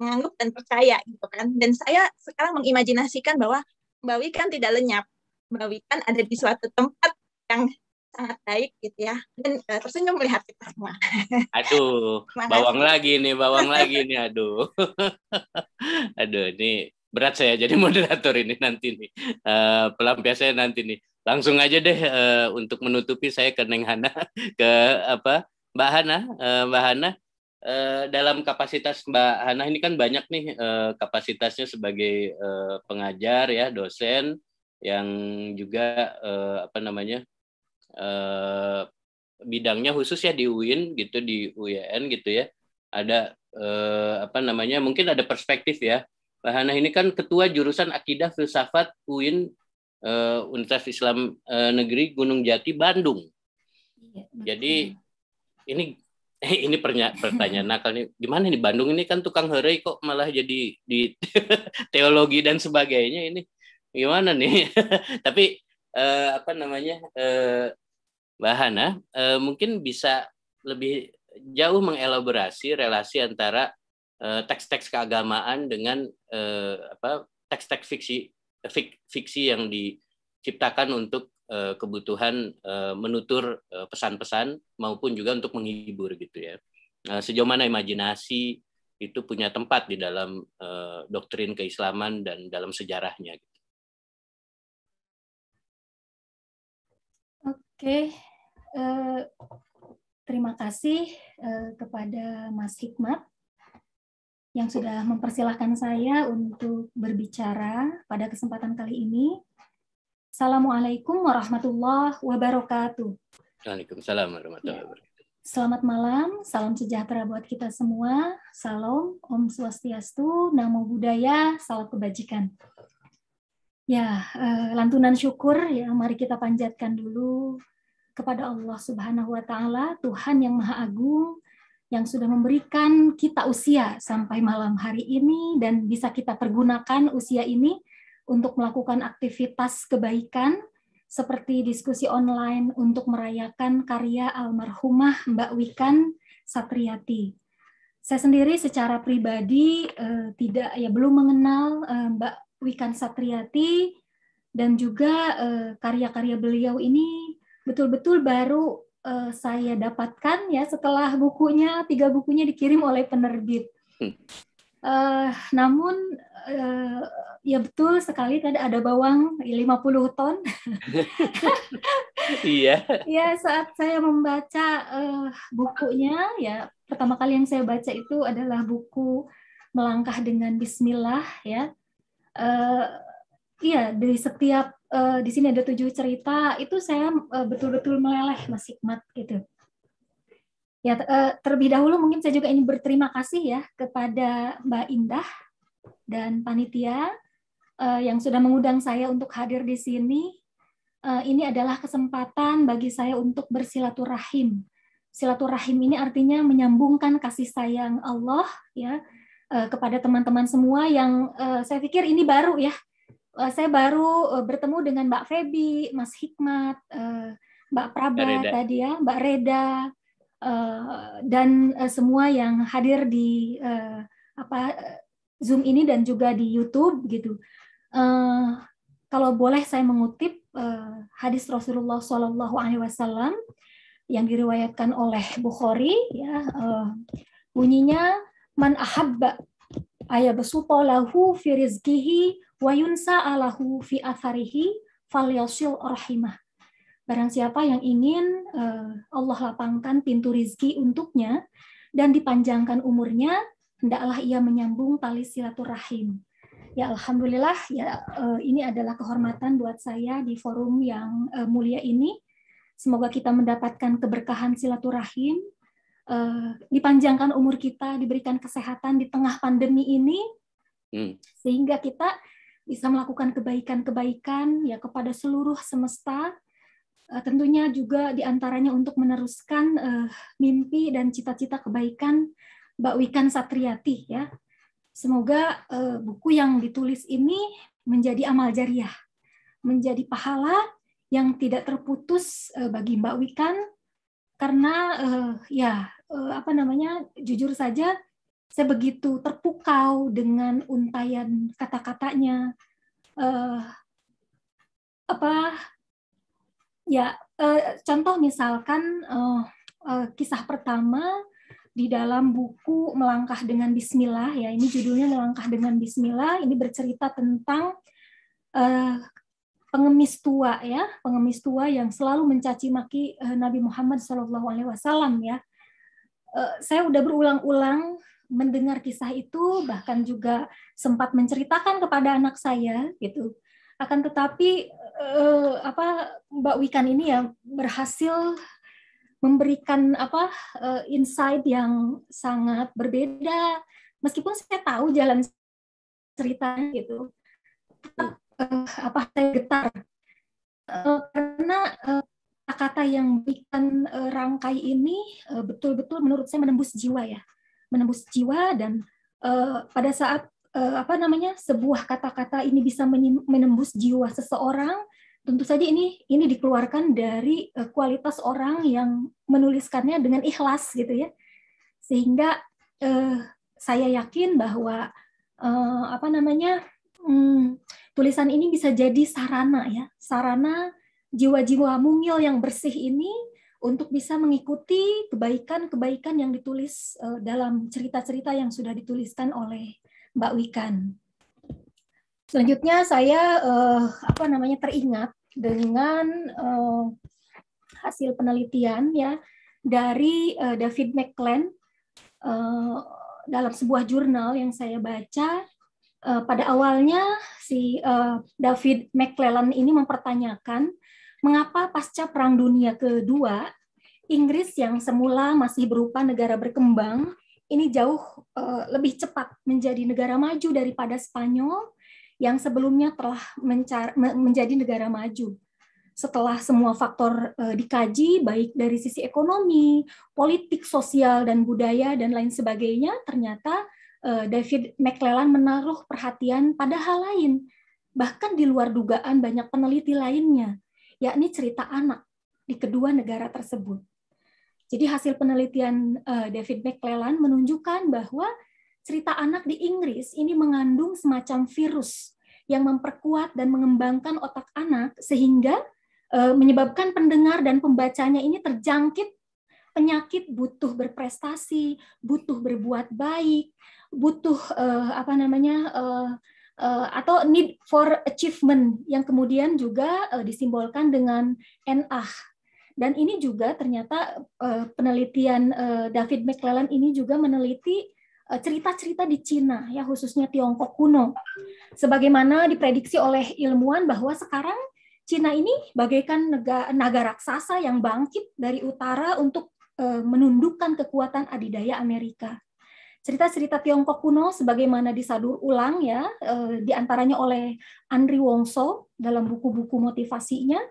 menganggap dan percaya gitu kan dan saya sekarang mengimajinasikan bahwa Mbak kan tidak lenyap Mbak kan ada di suatu tempat yang sangat baik gitu ya dan uh, tersenyum melihat kita semua. Aduh, bawang lagi nih, bawang lagi nih, aduh, aduh, ini berat saya jadi moderator ini nanti nih uh, pelampiasan nanti nih langsung aja deh uh, untuk menutupi saya ke Neng Hana ke apa Mbak Hana uh, Mbak Hana uh, dalam kapasitas Mbak Hana ini kan banyak nih uh, kapasitasnya sebagai uh, pengajar ya dosen yang juga uh, apa namanya uh, bidangnya khusus ya di UIN gitu di UIN gitu ya ada uh, apa namanya mungkin ada perspektif ya Mbak Hana ini kan ketua jurusan akidah filsafat UIN uh, Universitas Islam uh, Negeri Gunung Jati iya, Bandung. Jadi ini Eh, ini pertanyaan nakal nih. Gimana nih Bandung ini kan tukang herai kok malah jadi di teologi dan sebagainya ini. Gimana nih? Tapi eh, apa namanya? Eh, Bahana ah. eh, mungkin bisa lebih jauh mengelaborasi relasi antara eh, teks-teks keagamaan dengan eh, apa teks-teks fiksi fik, fiksi yang diciptakan untuk uh, kebutuhan uh, menutur eh, pesan-pesan maupun juga untuk menghibur gitu ya. Nah, sejauh mana imajinasi itu punya tempat di dalam uh, doktrin keislaman dan dalam sejarahnya. Gitu. Oke, uh, terima kasih uh, kepada Mas Hikmat yang sudah mempersilahkan saya untuk berbicara pada kesempatan kali ini. Assalamualaikum warahmatullahi wabarakatuh. Waalaikumsalam warahmatullahi ya. wabarakatuh. Selamat malam, salam sejahtera buat kita semua. Salam, Om Swastiastu, Namo Buddhaya, salam kebajikan. Ya, eh, lantunan syukur ya mari kita panjatkan dulu kepada Allah Subhanahu wa taala, Tuhan yang Maha Agung, yang sudah memberikan kita usia sampai malam hari ini dan bisa kita pergunakan usia ini untuk melakukan aktivitas kebaikan seperti diskusi online untuk merayakan karya almarhumah Mbak Wikan Satriati. Saya sendiri secara pribadi eh, tidak ya belum mengenal eh, Mbak Wikan Satriati dan juga eh, karya-karya beliau ini betul-betul baru uh, saya dapatkan ya setelah bukunya tiga bukunya dikirim oleh penerbit. Uh, namun uh, ya betul sekali tadi ada bawang 50 ton. iya. ya saat saya membaca uh, bukunya ya pertama kali yang saya baca itu adalah buku Melangkah dengan Bismillah ya. Uh, iya dari setiap uh, di sini ada tujuh cerita itu saya betul eh, betul-betul meleleh Mas Hikmat gitu. Ya uh, terlebih dahulu mungkin saya juga ingin berterima kasih ya kepada Mbak Indah dan panitia uh, yang sudah mengundang saya untuk hadir di sini. Uh, ini adalah kesempatan bagi saya untuk bersilaturahim. Silaturahim ini artinya menyambungkan kasih sayang Allah ya kepada teman-teman semua yang uh, saya pikir ini baru ya Eh, saya baru eh, bertemu dengan Mbak Febi, Mas Hikmat, eh, Mbak Prabat Reda. tadi ya, Mbak Reda, dan semua yang hadir di apa Zoom ini dan juga di YouTube gitu. Kalau boleh saya mengutip hadis Rasulullah Shallallahu Alaihi Wasallam yang diriwayatkan oleh Bukhari, ya bunyinya man ahabba ayabsutolahu fi firizkihi wayunsa alahu fi atharihi falyasil rahimah. Barang siapa yang ingin eh, Allah lapangkan pintu rizki untuknya dan dipanjangkan umurnya, hendaklah ia menyambung tali silaturahim. Ya alhamdulillah ya eh, ini adalah kehormatan buat saya di forum yang eh, mulia ini. Semoga kita mendapatkan keberkahan silaturahim, dipanjangkan umur kita, diberikan kesehatan di tengah pandemi ini, hmm. sehingga kita bisa melakukan kebaikan-kebaikan ya kepada seluruh semesta. Eh, tentunya juga diantaranya untuk meneruskan uh, mimpi dan cita-cita kebaikan Mbak Wikan Satriati ya. Semoga uh, buku yang ditulis ini menjadi amal jariah, menjadi pahala yang tidak terputus uh, bagi Mbak Wikan karena uh, ya uh, apa namanya jujur saja saya begitu terpukau dengan untayan kata-katanya. Uh, apa ya uh, contoh misalkan uh, uh, kisah pertama di dalam buku Melangkah dengan Bismillah ya ini judulnya Melangkah dengan Bismillah ini bercerita tentang uh, pengemis tua ya pengemis tua yang selalu mencaci maki uh, Nabi Muhammad saw Alaihi Wasallam ya uh, saya udah berulang-ulang mendengar kisah itu bahkan juga sempat menceritakan kepada anak saya gitu akan tetapi eh, apa Mbak Wikan ini ya berhasil memberikan apa eh, insight yang sangat berbeda meskipun saya tahu jalan cerita gitu tetap eh, apa saya getar eh, karena eh, kata yang bikin eh, rangkai ini eh, betul-betul menurut saya menembus jiwa ya menembus jiwa dan uh, pada saat uh, apa namanya sebuah kata-kata ini bisa menembus jiwa seseorang tentu saja ini ini dikeluarkan dari uh, kualitas orang yang menuliskannya dengan ikhlas gitu ya sehingga uh, saya yakin bahwa uh, apa namanya hmm, tulisan ini bisa jadi sarana ya sarana jiwa-jiwa mungil yang bersih ini untuk bisa mengikuti kebaikan-kebaikan yang ditulis eh, dalam cerita-cerita yang sudah dituliskan oleh Mbak Wikan. Selanjutnya saya eh, apa namanya teringat dengan eh, hasil penelitian ya dari David McLean dalam sebuah jurnal yang saya baca pada awalnya si David McClellan ini mempertanyakan mengapa pasca Perang Dunia Kedua, Inggris yang semula masih berupa negara berkembang, ini jauh eh, lebih cepat menjadi negara maju daripada Spanyol yang sebelumnya telah menjadi negara maju. Setelah semua faktor eh, dikaji, baik dari sisi ekonomi, politik, sosial, dan budaya, dan lain sebagainya, ternyata eh, David McClellan menaruh perhatian pada hal lain, bahkan di luar dugaan banyak peneliti lainnya yakni cerita anak di kedua negara tersebut. Jadi hasil penelitian eh, David McClellan menunjukkan bahwa cerita anak di Inggris ini mengandung semacam virus yang memperkuat dan mengembangkan otak anak sehingga eh, menyebabkan pendengar dan pembacanya ini terjangkit penyakit butuh berprestasi, butuh berbuat baik, butuh eh, apa namanya Eh, atau need for achievement yang kemudian juga uh, disimbolkan dengan NAH. Dan ini juga ternyata uh, penelitian uh, David McClellan ini juga meneliti cerita-cerita di Cina ya khususnya Tiongkok kuno. Sebagaimana diprediksi oleh ilmuwan bahwa sekarang Cina ini bagaikan naga, naga raksasa yang bangkit dari utara untuk menundukkan kekuatan adidaya Amerika cerita-cerita Tiongkok kuno sebagaimana disadur ulang ya eh, diantaranya oleh Andri Wongso dalam buku-buku motivasinya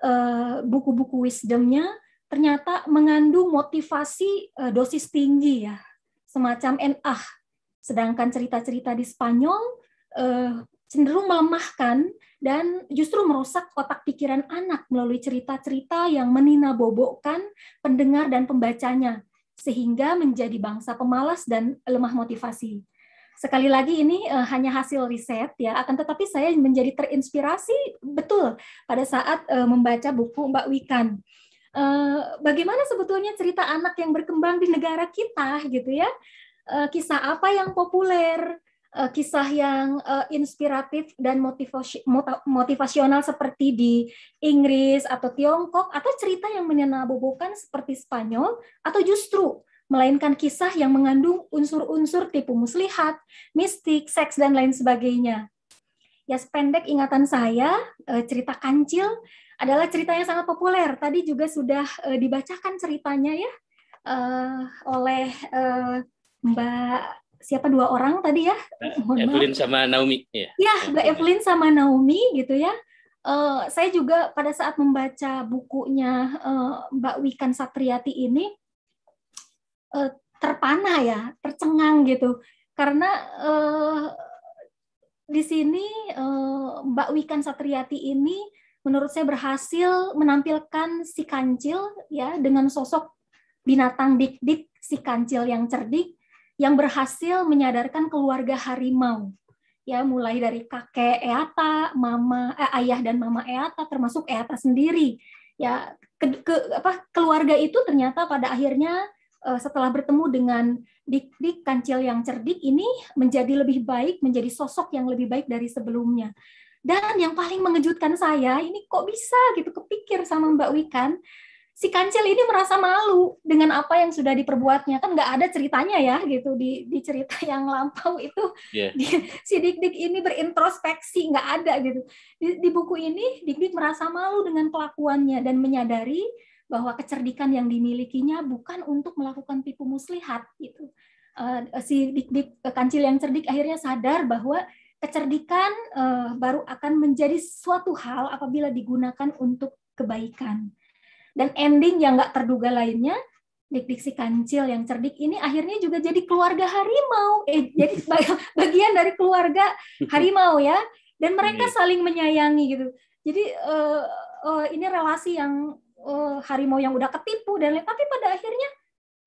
eh, buku-buku wisdomnya ternyata mengandung motivasi eh, dosis tinggi ya semacam NA sedangkan cerita-cerita di Spanyol cenderung melemahkan dan justru merusak otak pikiran anak melalui cerita-cerita yang menina bobokkan pendengar dan pembacanya sehingga menjadi bangsa pemalas dan lemah motivasi. Sekali lagi ini uh, hanya hasil riset ya, akan tetapi saya menjadi terinspirasi betul pada saat uh, membaca buku Mbak Wikan. Uh, bagaimana sebetulnya cerita anak yang berkembang di negara kita gitu ya? Uh, kisah apa yang populer? uh, kisah yang uh, inspiratif dan motivasi, motivasional seperti di Inggris atau Tiongkok atau cerita yang menyenabobokan seperti Spanyol atau justru melainkan kisah yang mengandung unsur-unsur tipu muslihat, mistik, seks dan lain sebagainya. Ya sependek ingatan saya uh, cerita Kancil adalah cerita yang sangat populer. Tadi juga sudah uh, dibacakan ceritanya ya uh, oleh uh, Mbak siapa dua orang tadi ya? Eh, mohon Evelyn maaf. sama Naomi. Iya, ya, ya Mbak Evelyn sama Naomi gitu ya. Uh, saya juga pada saat membaca bukunya uh, Mbak Wikan Satriati ini uh, terpana ya, tercengang gitu. Karena uh, di sini uh, Mbak Wikan Satriati ini menurut saya berhasil menampilkan si kancil ya dengan sosok binatang dik-dik si kancil yang cerdik yang berhasil menyadarkan keluarga harimau ya mulai dari kakek Eata, mama eh, ayah dan mama Eata termasuk Eata sendiri ya ke, ke, apa keluarga itu ternyata pada akhirnya uh, setelah bertemu dengan Dik Dik Kancil yang cerdik ini menjadi lebih baik menjadi sosok yang lebih baik dari sebelumnya dan yang paling mengejutkan saya ini kok bisa gitu kepikir sama Mbak Wikan si kancil ini merasa malu dengan apa yang sudah diperbuatnya kan nggak ada ceritanya ya gitu di di cerita yang lampau itu yeah. di, si dik dik ini berintrospeksi nggak ada gitu di, di buku ini dik dik merasa malu dengan kelakuannya dan menyadari bahwa kecerdikan yang dimilikinya bukan untuk melakukan tipu muslihat gitu uh, si dik dik kancil yang cerdik akhirnya sadar bahwa kecerdikan uh, baru akan menjadi suatu hal apabila digunakan untuk kebaikan dan ending yang nggak terduga lainnya dik-diksi kancil yang cerdik ini akhirnya juga jadi keluarga harimau eh jadi bagian dari keluarga harimau ya dan mereka iya. saling menyayangi gitu jadi uh, uh, ini relasi yang uh, harimau yang udah ketipu dan lain tapi pada akhirnya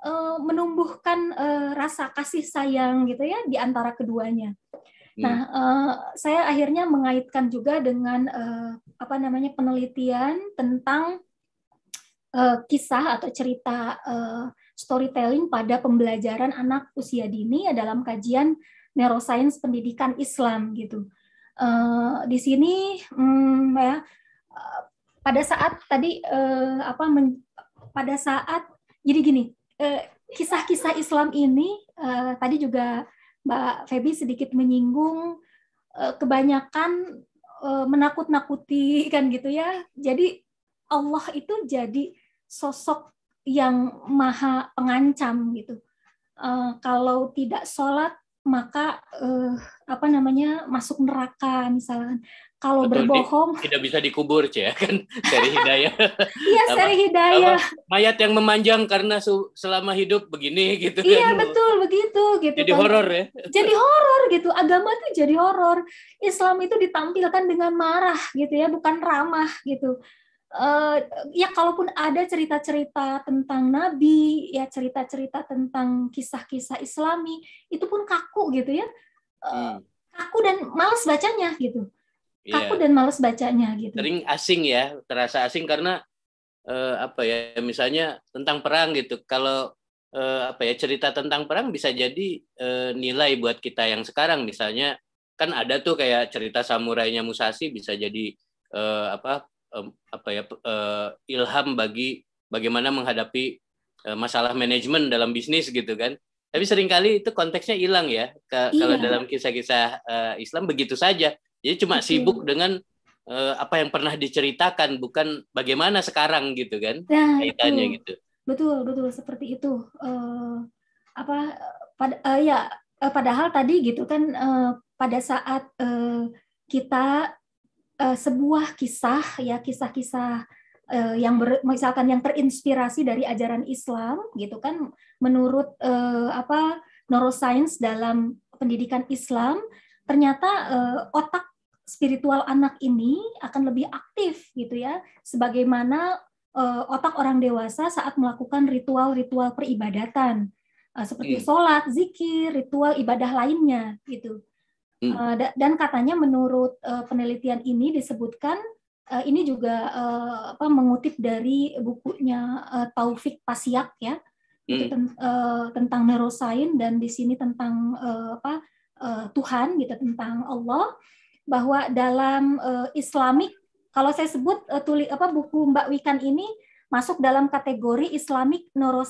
uh, menumbuhkan uh, rasa kasih sayang gitu ya di antara keduanya. Iya. Nah, uh, saya akhirnya mengaitkan juga dengan uh, apa namanya penelitian tentang uh, kisah atau cerita uh, storytelling pada pembelajaran anak usia dini ya dalam kajian neuroscience pendidikan Islam gitu. Uh, di sini um, ya uh, pada saat tadi uh, apa men, pada saat jadi gini kisah kisah-kisah Islam ini uh, tadi juga Mbak Feby sedikit menyinggung uh, kebanyakan uh, menakut-nakuti kan gitu ya. Jadi Allah itu jadi sosok yang maha pengancam gitu. Uh, kalau tidak sholat maka uh, apa namanya masuk neraka misalnya. Kalau Betul, berbohong di, tidak bisa dikubur cie ya, kan seri hidayah. Iya seri hidayah. Apa, mayat yang memanjang karena su, selama hidup begini gitu. Iya kan? betul begitu gitu. Jadi kan. horor ya. Jadi horor gitu agama itu jadi horor. Islam itu ditampilkan dengan marah gitu ya bukan ramah gitu uh, ya kalaupun ada cerita-cerita tentang nabi, ya cerita-cerita tentang kisah-kisah Islami, itu pun kaku gitu ya. Uh, kaku dan males bacanya gitu. Iya. Kaku iya. dan males bacanya gitu. Sering asing ya, terasa asing karena uh, apa ya, misalnya tentang perang gitu. Kalau uh, apa ya, cerita tentang perang bisa jadi uh, nilai buat kita yang sekarang misalnya kan ada tuh kayak cerita samurainya Musashi bisa jadi eh, apa um, apa ya uh, ilham bagi bagaimana menghadapi uh, masalah manajemen dalam bisnis gitu kan. Tapi seringkali itu konteksnya hilang ya ke, iya. kalau dalam kisah-kisah uh, Islam begitu saja. Jadi cuma Betul. sibuk dengan apa yang pernah diceritakan bukan bagaimana sekarang gitu kan nah, kaitannya itu. gitu. Betul, betul seperti itu. Uh, apa pad, uh, ya uh, padahal tadi gitu kan uh, pada saat uh, kita uh, sebuah kisah ya kisah-kisah uh, yang ber, misalkan yang terinspirasi dari ajaran Islam gitu kan menurut uh, apa neuroscience dalam pendidikan Islam ternyata uh, otak spiritual anak ini akan lebih aktif gitu ya sebagaimana uh, otak orang dewasa saat melakukan ritual-ritual peribadatan uh, seperti hmm. sholat, zikir, ritual ibadah lainnya gitu. Hmm. Uh, da dan katanya menurut uh, penelitian ini disebutkan uh, ini juga uh, apa, mengutip dari bukunya uh, Taufik Pasiak ya hmm. ten uh, tentang neurosain dan di sini tentang uh, apa uh, Tuhan gitu tentang Allah bahwa dalam uh, Islamik kalau saya sebut uh, tuli apa buku Mbak Wikan ini masuk dalam kategori Islamic neuro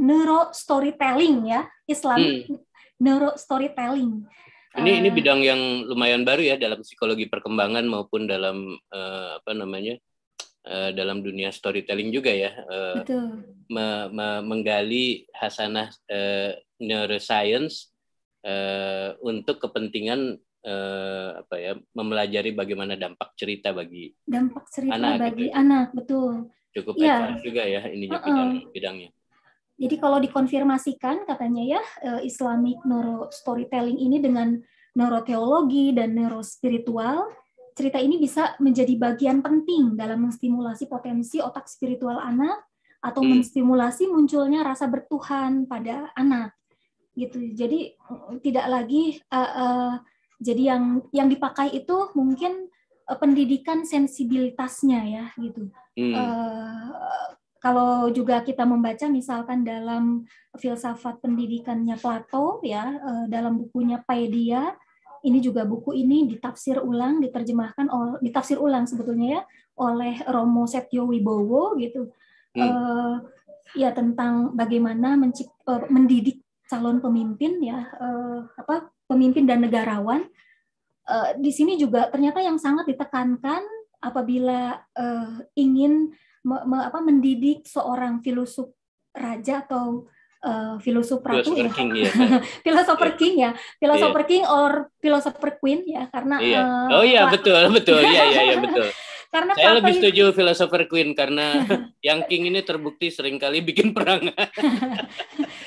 neuro storytelling ya Islamic hmm. neuro storytelling ini ini ah. bidang yang lumayan baru ya dalam psikologi perkembangan maupun dalam uh, apa namanya eh, dalam dunia storytelling juga ya. Eh, me, me, menggali hasanah uh, neuroscience uh, untuk kepentingan uh, apa ya mempelajari bagaimana dampak cerita bagi dampak cerita anak, bagi gitu. Ya. anak betul cukup ya. juga ya ini uh -uh. bidang bidangnya jadi kalau dikonfirmasikan katanya ya eh, Islamic neuro storytelling ini dengan neuroteologi dan neurospiritual, cerita ini bisa menjadi bagian penting dalam menstimulasi potensi otak spiritual anak atau hmm. menstimulasi munculnya rasa bertuhan pada anak. Gitu. Jadi eh, tidak lagi uh, uh, jadi yang yang dipakai itu mungkin uh, pendidikan sensibilitasnya ya gitu. Hmm. Uh, kalau juga kita membaca misalkan dalam filsafat pendidikannya Plato ya eh, dalam bukunya Paedia ini juga buku ini ditafsir ulang diterjemahkan oleh ditafsir ulang sebetulnya ya oleh Romo Setio Wibowo gitu hmm. uh, ya tentang bagaimana mencip, uh, mendidik calon pemimpin ya uh, apa pemimpin dan negarawan uh, di sini juga ternyata yang sangat ditekankan apabila uh, ingin me, me, apa, mendidik seorang filosof raja atau uh, filosof ratu ya, iya. iya. king, ya. filosofer king ya, filosofer yeah. king or filosofer queen ya, karena yeah. Iya. uh, oh iya betul betul iya iya ya, betul. karena saya lebih setuju itu... filosofer queen karena yang king ini terbukti seringkali bikin perang.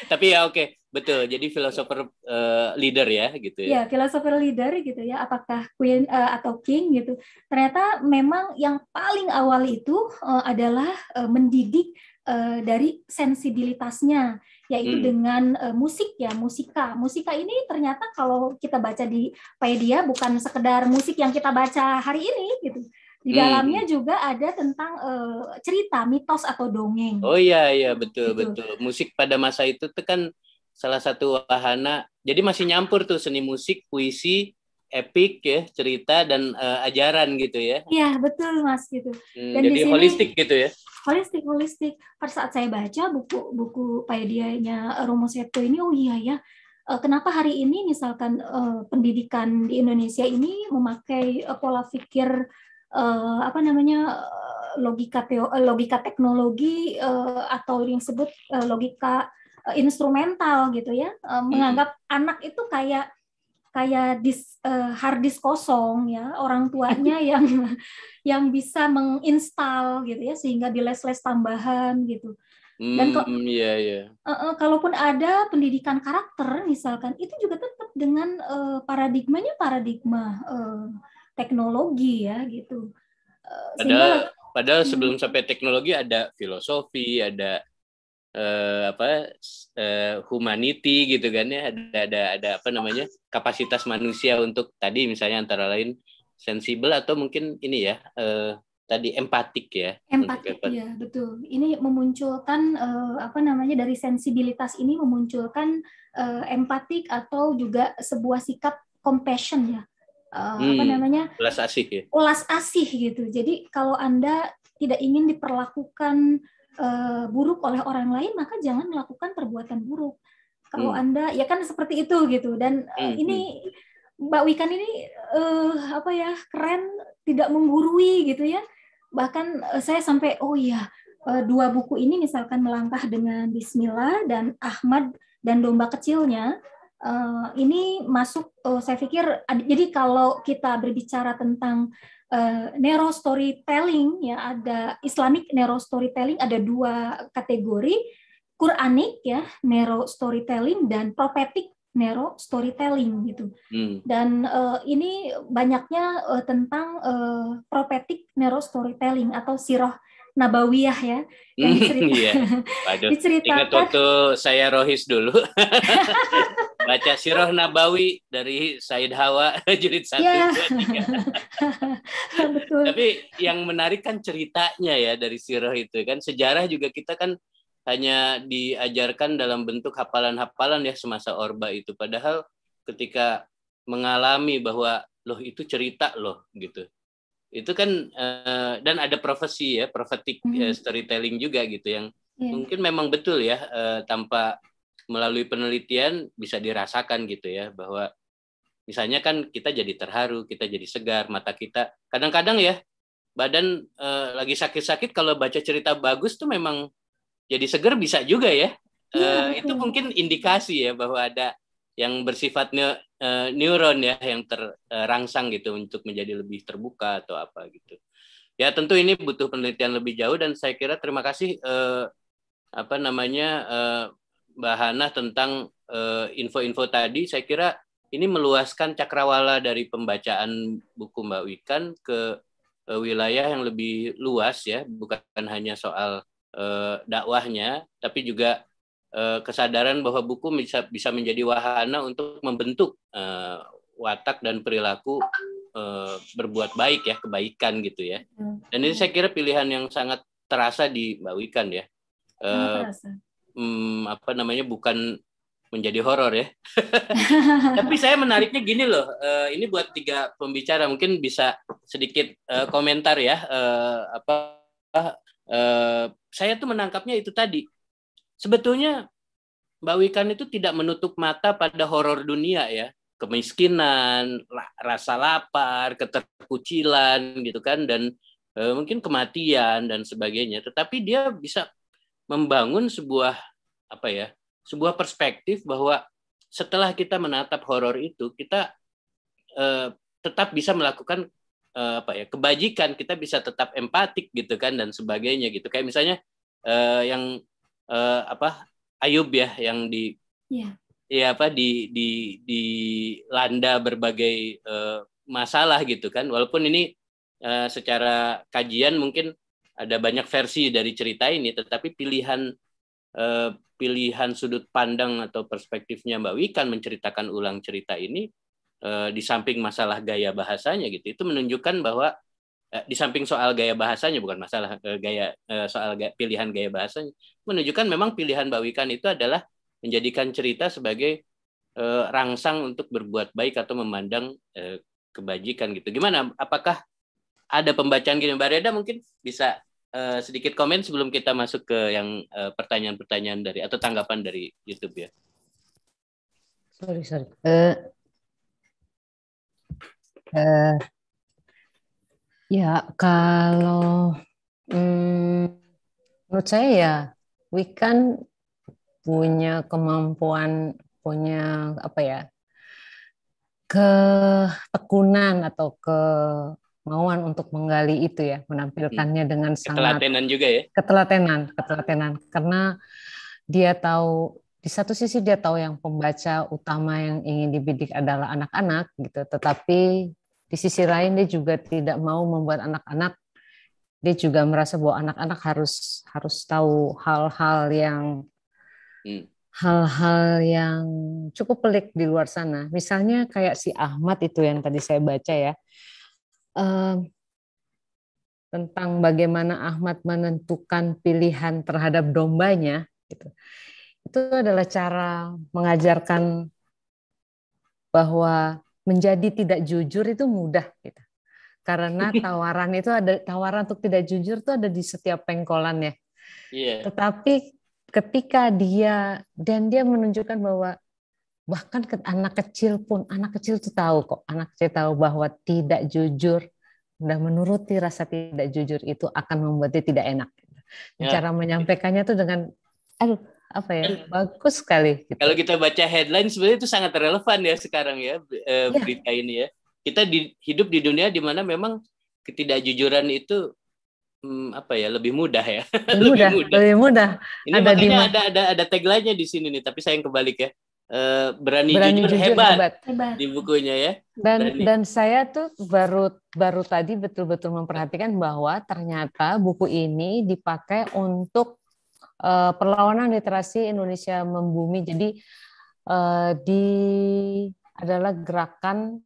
Tapi ya oke, okay. Betul, jadi philosopher uh, eh, leader ya gitu ya. Ya, philosopher leader gitu ya. Apakah queen uh, atau king gitu. Ternyata memang yang paling awal itu uh, adalah uh, mendidik uh, dari sensibilitasnya yaitu hmm. dengan uh, musik ya, musika. Musika ini ternyata kalau kita baca di Pedia bukan sekedar musik yang kita baca hari ini gitu. Di hmm. dalamnya hmm. juga ada tentang uh, cerita, mitos atau dongeng. Oh iya iya betul gitu. betul. Musik pada masa itu tuh kan salah satu wahana. Jadi masih nyampur tuh seni musik, puisi, epik ya cerita dan uh, ajaran gitu ya iya betul mas gitu hmm, dan jadi di sini, holistik gitu ya holistik holistik pada saat saya baca buku buku paidianya Romo Seto ini oh iya ya eh, Kenapa hari ini misalkan uh, pendidikan di Indonesia ini memakai uh, pola pikir uh, apa namanya logika teo, logika teknologi uh, atau yang disebut uh, logika uh, instrumental gitu ya, uh, hmm. menganggap anak itu kayak kayak dis, uh, hard disk kosong ya orang tuanya yang yang bisa menginstal gitu ya sehingga di les les tambahan gitu dan kalau mm, yeah, yeah. uh, uh, kalaupun ada pendidikan karakter misalkan itu juga tetap dengan uh, paradigmanya paradigma uh, teknologi ya gitu uh, padahal sehingga, padahal hmm. sebelum sampai teknologi ada filosofi ada uh, apa uh, humanity gitu kan ya ada ada ada apa namanya kapasitas manusia untuk tadi misalnya antara lain sensibel atau mungkin ini ya uh, tadi empatik ya empatik ya betul ini memunculkan uh, apa namanya dari sensibilitas ini memunculkan uh, empatik atau juga sebuah sikap compassion ya Uh, hmm, apa namanya ulas asih ya ulas asih gitu jadi kalau anda tidak ingin diperlakukan uh, buruk oleh orang lain maka jangan melakukan perbuatan buruk kalau hmm. anda ya kan seperti itu gitu dan eh, hmm. ini hmm. Mbak Wikan ini uh, apa ya keren tidak menggurui gitu ya bahkan uh, saya sampai oh ya uh, dua buku ini misalkan melangkah dengan Bismillah dan Ahmad dan domba kecilnya uh, ini masuk uh, saya pikir jadi kalau kita berbicara tentang uh, eh, neuro storytelling ya ada Islamic neuro storytelling ada dua kategori Quranic ya neuro storytelling dan prophetic neuro storytelling gitu hmm. dan uh, ini banyaknya uh, tentang uh, prophetic neuro storytelling atau sirah Nabawiyah ya. Yang hmm, cerita. iya. Waduh, Ingat waktu saya rohis dulu. baca Sirah Nabawi dari Said Hawa jilid satu. Yeah. Betul. Tapi yang menarik kan ceritanya ya dari Sirah itu kan sejarah juga kita kan hanya diajarkan dalam bentuk hafalan-hafalan ya semasa orba itu padahal ketika mengalami bahwa loh itu cerita loh gitu itu kan eh, dan ada profesi ya profetik mm-hmm. eh, storytelling juga gitu yang yeah. mungkin memang betul ya eh, tanpa melalui penelitian bisa dirasakan gitu ya bahwa misalnya kan kita jadi terharu, kita jadi segar, mata kita kadang-kadang ya badan e, lagi sakit-sakit kalau baca cerita bagus tuh memang jadi segar bisa juga ya. E, itu mungkin indikasi ya bahwa ada yang bersifat ne, e, eh, neuron ya yang terangsang gitu untuk menjadi lebih terbuka atau apa gitu. Ya tentu ini butuh penelitian lebih jauh dan saya kira terima kasih apa namanya Mbak Hana tentang eh, info-info tadi, saya kira ini meluaskan cakrawala dari pembacaan buku Mbak Wikan ke eh, wilayah yang lebih luas ya, bukan hanya soal eh, dakwahnya, tapi juga kesadaran bahwa buku bisa bisa menjadi wahana untuk membentuk uh, watak dan perilaku uh, berbuat baik ya kebaikan gitu ya dan ini hmm. saya kira pilihan yang sangat terasa di Mbak Wikan ya uh, hmm, apa namanya bukan menjadi horor ya. Tapi saya menariknya gini loh, eh, ini buat tiga pembicara mungkin bisa sedikit eh, komentar ya eh, apa saya tuh menangkapnya itu tadi. Sebetulnya Mbak Wikan itu tidak menutup mata pada horor dunia ya, kemiskinan, rasa lapar, keterkucilan gitu kan dan mungkin kematian dan sebagainya. Tetapi dia bisa membangun sebuah apa ya sebuah perspektif bahwa setelah kita menatap horor itu kita eh, tetap bisa melakukan eh, apa ya kebajikan kita bisa tetap empatik gitu kan dan sebagainya gitu kayak misalnya eh, yang eh, apa Ayub ya yang di ya, ya apa di di di landa berbagai eh, masalah gitu kan walaupun ini eh, secara kajian mungkin ada banyak versi dari cerita ini, tetapi pilihan eh, pilihan sudut pandang atau perspektifnya Mbak Wikan menceritakan ulang cerita ini eh, di samping masalah gaya bahasanya gitu, itu menunjukkan bahwa eh, di samping soal gaya bahasanya bukan masalah eh, gaya eh, soal gaya, pilihan gaya bahasanya menunjukkan memang pilihan Mbak Wikan itu adalah menjadikan cerita sebagai eh, rangsang untuk berbuat baik atau memandang eh, kebajikan gitu. Gimana? Apakah ada pembacaan gini Mbak Reda mungkin bisa uh, sedikit komen sebelum kita masuk ke yang eh, pertanyaan-pertanyaan uh, dari atau tanggapan dari YouTube ya. Sorry sorry. Uh, uh, ya kalau um, menurut saya ya Wikan punya kemampuan punya apa ya ketekunan atau ke kemauan untuk menggali itu ya, menampilkannya hmm. dengan sangat ketelatenan juga ya. Ketelatenan, ketelatenan karena dia tahu di satu sisi dia tahu yang pembaca utama yang ingin dibidik adalah anak-anak gitu, tetapi di sisi lain dia juga tidak mau membuat anak-anak dia juga merasa bahwa anak-anak harus harus tahu hal-hal yang hal hmm. hal-hal yang cukup pelik di luar sana. Misalnya kayak si Ahmad itu yang tadi saya baca ya uh, tentang bagaimana Ahmad menentukan pilihan terhadap dombanya gitu. Itu adalah cara mengajarkan bahwa menjadi tidak jujur itu mudah gitu. Karena tawaran itu ada tawaran untuk tidak jujur itu ada di setiap pengkolan Yeah. Tetapi ketika dia dan dia menunjukkan bahwa bahkan ke anak kecil pun anak kecil itu tahu kok anak kecil tahu bahwa tidak jujur dan menuruti rasa tidak jujur itu akan membuatnya tidak enak ya. cara menyampaikannya tuh dengan aduh apa ya iya. bagus sekali gitu. kalau kita baca headline sebenarnya itu sangat relevan ya sekarang ya e, iya. berita ya. ini ya kita di, hidup di dunia di mana memang ketidakjujuran itu hmm, apa ya lebih mudah ya lebih, mudah, lebih mudah lebih mudah ini ada makanya di... ada ada ada tagline-nya di sini nih tapi saya yang kebalik ya Eh, berani, berani jujur, jujur hebat, hebat, hebat di bukunya ya. Dan berani. dan saya tuh baru baru tadi betul-betul memperhatikan bahwa ternyata buku ini dipakai untuk uh, perlawanan literasi Indonesia membumi. Jadi uh, di adalah gerakan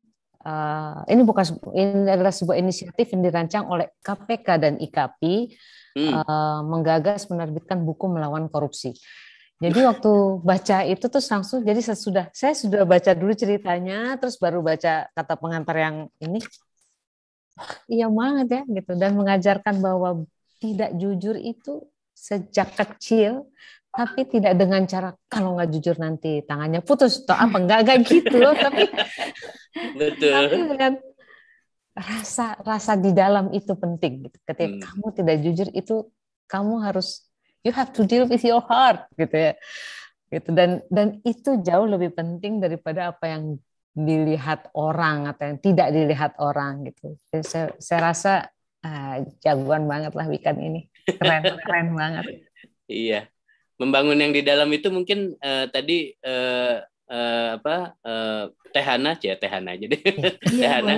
uh, ini bukan ini adalah sebuah inisiatif yang dirancang oleh KPK dan IKP hmm. uh, menggagas menerbitkan buku melawan korupsi. Jadi waktu baca itu tuh langsung jadi saya sudah saya sudah baca dulu ceritanya terus baru baca kata pengantar yang ini. Iya banget ya gitu dan mengajarkan bahwa tidak jujur itu sejak kecil tapi tidak dengan cara kalau nggak jujur nanti tangannya putus atau apa nggak enggak gitu loh tapi betul tapi dengan rasa rasa di dalam itu penting gitu. ketika hmm. kamu tidak jujur itu kamu harus you have to deal with your heart gitu ya gitu dan dan itu jauh lebih penting daripada apa yang dilihat orang atau yang tidak dilihat orang gitu saya, saya rasa ah, jagoan banget lah weekend ini keren keren banget iya membangun yang di dalam itu mungkin uh, tadi uh, eh, apa eh, tehana ya tehana aja deh ya, tehana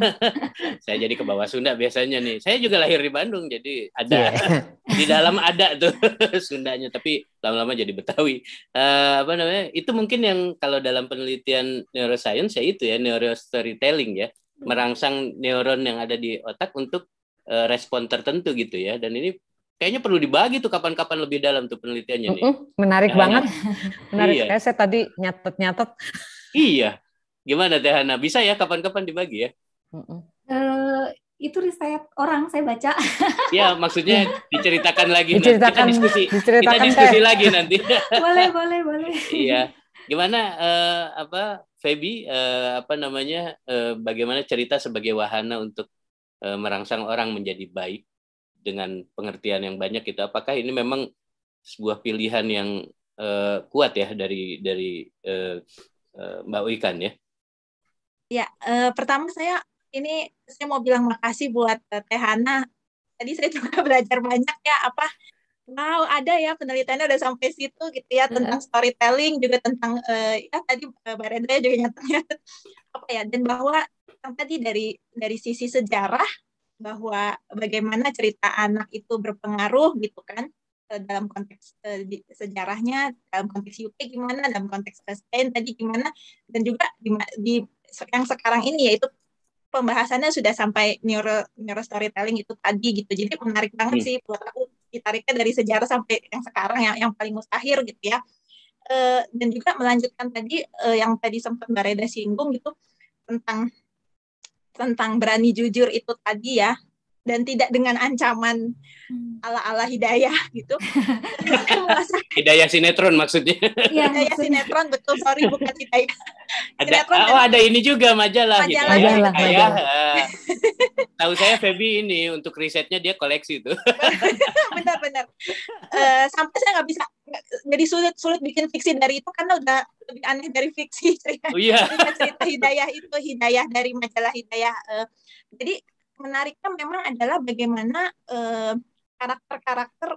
saya jadi ke bawah Sunda biasanya nih saya juga lahir di Bandung jadi ada yeah. di dalam ada tuh Sundanya tapi lama-lama jadi Betawi eh, apa namanya itu mungkin yang kalau dalam penelitian neuroscience ya itu ya neuro storytelling ya merangsang neuron yang ada di otak untuk eh, respon tertentu gitu ya dan ini kayaknya perlu dibagi tuh kapan-kapan lebih dalam tuh penelitiannya nih. Menarik nah, banget. Iya. Menarik. Iya. Kayak eh, saya tadi nyatet-nyatet. Iya. Gimana Teh Hana? Bisa ya kapan-kapan dibagi ya? Uh, itu riset orang saya baca. Ya, maksudnya diceritakan lagi diceritakan, nanti. Kita diskusi. Diceritakan kita diskusi saya. lagi nanti. boleh, boleh, boleh. Iya. Gimana uh, apa Feby uh, apa namanya uh, bagaimana cerita sebagai wahana untuk uh, merangsang orang menjadi baik? dengan pengertian yang banyak kita gitu, Apakah ini memang sebuah pilihan yang uh, kuat ya dari dari uh, uh, Mbak Wikan ya? Ya, uh, pertama saya ini saya mau bilang makasih buat uh, Teh Hana. Tadi saya juga belajar banyak ya apa wow ada ya penelitiannya udah sampai situ gitu ya iya. tentang storytelling juga tentang uh, ya tadi Mbak Rendra juga nyatanya apa ya dan bahwa yang tadi dari dari sisi sejarah bahwa bagaimana cerita anak itu berpengaruh gitu kan eh, dalam konteks eh, sejarahnya, dalam konteks UK gimana, dalam konteks Spain tadi gimana, dan juga di, di yang sekarang ini yaitu pembahasannya sudah sampai neuro neuro storytelling itu tadi gitu. Jadi menarik banget hmm. sih buat aku ditariknya dari sejarah sampai yang sekarang yang yang paling mustahil gitu ya. Eh, dan juga melanjutkan tadi yang tadi sempat Mbak Reda singgung gitu tentang tentang berani jujur itu tadi ya dan tidak dengan ancaman hmm. ala-ala hidayah gitu. hidayah sinetron maksudnya. Ya, hidayah sinetron betul sorry bukan hidayah. Ada, sinetron oh ada ini juga majalah. Gitu. Majalah. majalah, majalah. Uh, tahu saya febi ini untuk risetnya dia koleksi itu. Benar-benar. Uh, eh, sampai saya nggak bisa jadi sulit sulit bikin fiksi dari itu karena udah lebih aneh dari fiksi cerita, oh, yeah. cerita hidayah itu hidayah dari majalah hidayah eh. jadi menariknya memang adalah bagaimana eh, karakter-karakter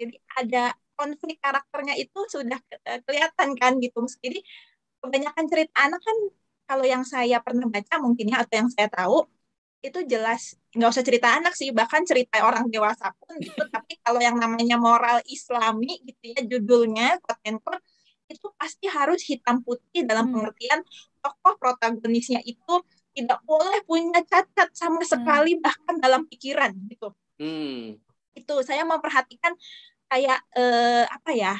jadi ada konflik karakternya itu sudah eh, kelihatan kan gitu jadi kebanyakan cerita anak kan kalau yang saya pernah baca mungkinnya atau yang saya tahu itu jelas nggak usah cerita anak sih bahkan cerita orang dewasa pun gitu tapi kalau yang namanya moral islami gitu ya judulnya pun itu pasti harus hitam putih dalam hmm. pengertian tokoh protagonisnya itu tidak boleh punya cacat sama hmm. sekali hmm. bahkan dalam pikiran gitu hmm. itu saya memperhatikan kayak eh, apa ya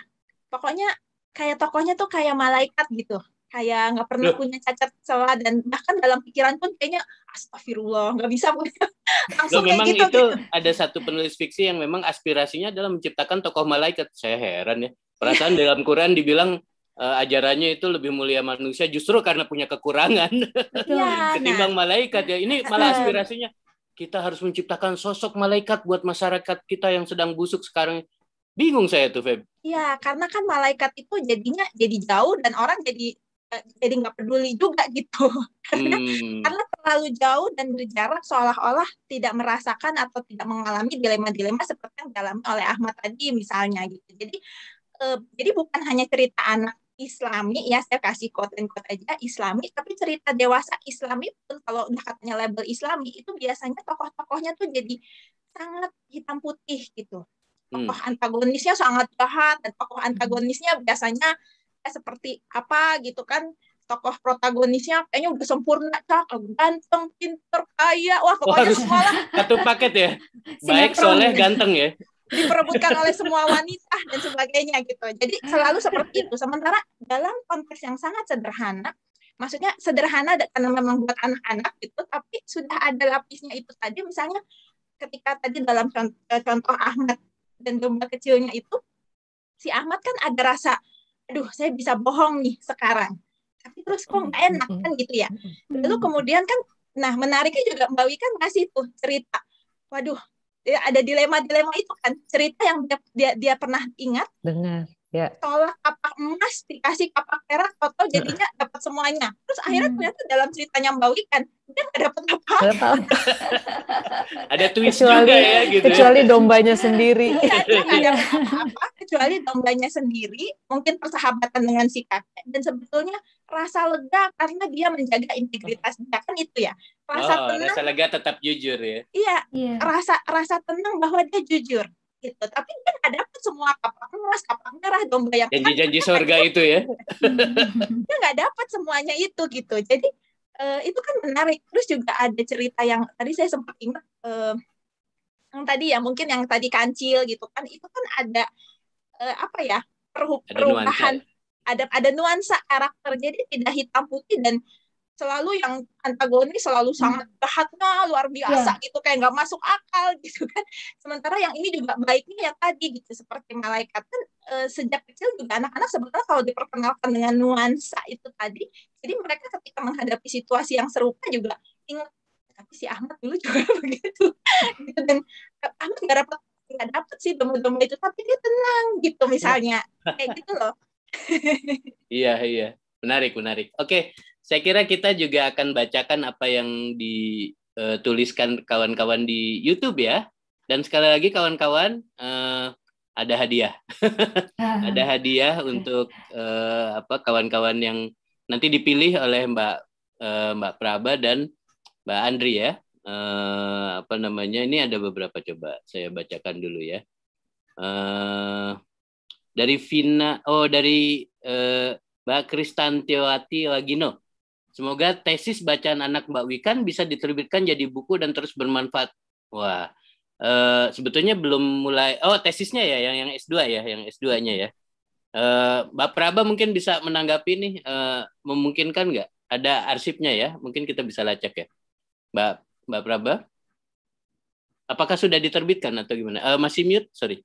pokoknya kayak tokohnya tuh kayak malaikat gitu kayak nggak pernah Loh. punya cacat salah dan bahkan dalam pikiran pun kayaknya astagfirullah nggak bisa punya langsung Loh, kayak gitu, itu ada satu penulis fiksi yang memang aspirasinya adalah menciptakan tokoh malaikat saya heran ya perasaan dalam Quran dibilang uh, ajarannya itu lebih mulia manusia justru karena punya kekurangan ya, ketimbang nah. malaikat ya ini nah, malah nah. aspirasinya kita harus menciptakan sosok malaikat buat masyarakat kita yang sedang busuk sekarang bingung saya tuh Feb. Iya, karena kan malaikat itu jadinya jadi jauh dan orang jadi jadi nggak peduli juga gitu karena hmm. karena terlalu jauh dan berjarak seolah-olah tidak merasakan atau tidak mengalami dilema-dilema seperti yang dialami oleh Ahmad tadi misalnya gitu jadi e, jadi bukan hanya cerita anak Islami ya saya kasih quote and quote aja Islami tapi cerita dewasa Islami pun kalau udah katanya label Islami itu biasanya tokoh-tokohnya tuh jadi sangat hitam putih gitu hmm. tokoh hmm. antagonisnya sangat jahat dan tokoh antagonisnya biasanya Eh, seperti apa gitu kan tokoh protagonisnya kayaknya udah sempurna cakep ganteng pinter kaya wah pokoknya oh, semua satu paket ya baik soleh ganteng ya diperebutkan oleh semua wanita dan sebagainya gitu jadi selalu seperti itu sementara dalam konteks yang sangat sederhana maksudnya sederhana karena memang buat anak-anak gitu tapi sudah ada lapisnya itu tadi misalnya ketika tadi dalam contoh, eh, contoh Ahmad dan domba kecilnya itu si Ahmad kan ada rasa aduh saya bisa bohong nih sekarang tapi terus kok nggak enak kan gitu ya lalu kemudian kan nah menariknya juga mbak Wi kan ngasih tuh cerita waduh ya, ada dilema dilema itu kan cerita yang dia dia, dia pernah ingat Dengar yeah. Ya. tolak kapak emas dikasih kapak perak foto jadinya dapat semuanya terus hmm. akhirnya hmm. ternyata dalam ceritanya Mbak Wikan dia nggak dapat apa ada twist kecuali, juga ya gitu ya. kecuali dombanya sendiri ya, ada apa kecuali dombanya sendiri mungkin persahabatan dengan si kakek dan sebetulnya rasa lega karena dia menjaga integritas dia kan itu ya rasa oh, tenang rasa lega tetap jujur ya iya yeah. rasa rasa tenang bahwa dia jujur gitu tapi kan semua kapak emas, kapak merah, domba yang Janji-janji surga itu ya. Dia nggak dapat semuanya itu gitu. Jadi uh, itu kan menarik. Terus juga ada cerita yang tadi saya sempat ingat uh, yang tadi ya mungkin yang tadi kancil gitu kan itu kan ada uh, apa ya perubahan perubahan ya. ada ada nuansa karakter jadi tidak hitam putih dan selalu yang antagonis selalu hmm. sangat jahatnya luar biasa yeah. gitu kayak nggak masuk akal gitu kan sementara yang ini juga baiknya ya tadi gitu seperti malaikat kan e, sejak kecil juga anak-anak sebenarnya kalau diperkenalkan dengan nuansa itu tadi jadi mereka ketika menghadapi situasi yang serupa juga ingat tapi si Ahmad dulu juga begitu gitu dan Ahmad nggak dapat nggak dapat sih domba-domba itu tapi dia tenang gitu misalnya iya. kayak gitu loh iya iya menarik menarik oke saya kira kita juga akan bacakan apa yang dituliskan eh, kawan-kawan di YouTube ya. Dan sekali lagi kawan-kawan uh, ada hadiah, ah. ada hadiah untuk uh, apa kawan-kawan yang nanti dipilih oleh Mbak uh, Mbak Praba dan Mbak Andri ya. Uh, apa namanya? Ini ada beberapa coba saya bacakan dulu ya. Uh, dari Vina, oh dari uh, Mbak Kristantiawati Wagino. Semoga tesis bacaan anak Mbak Wikan bisa diterbitkan jadi buku dan terus bermanfaat. Wah, e, sebetulnya belum mulai. Oh, tesisnya ya, yang yang S2 ya, yang S2-nya ya. E, Mbak Praba mungkin bisa menanggapi nih, e, memungkinkan nggak? Ada arsipnya ya, mungkin kita bisa lacak ya. Mbak Mbak Praba, apakah sudah diterbitkan atau gimana? E, masih mute, sorry.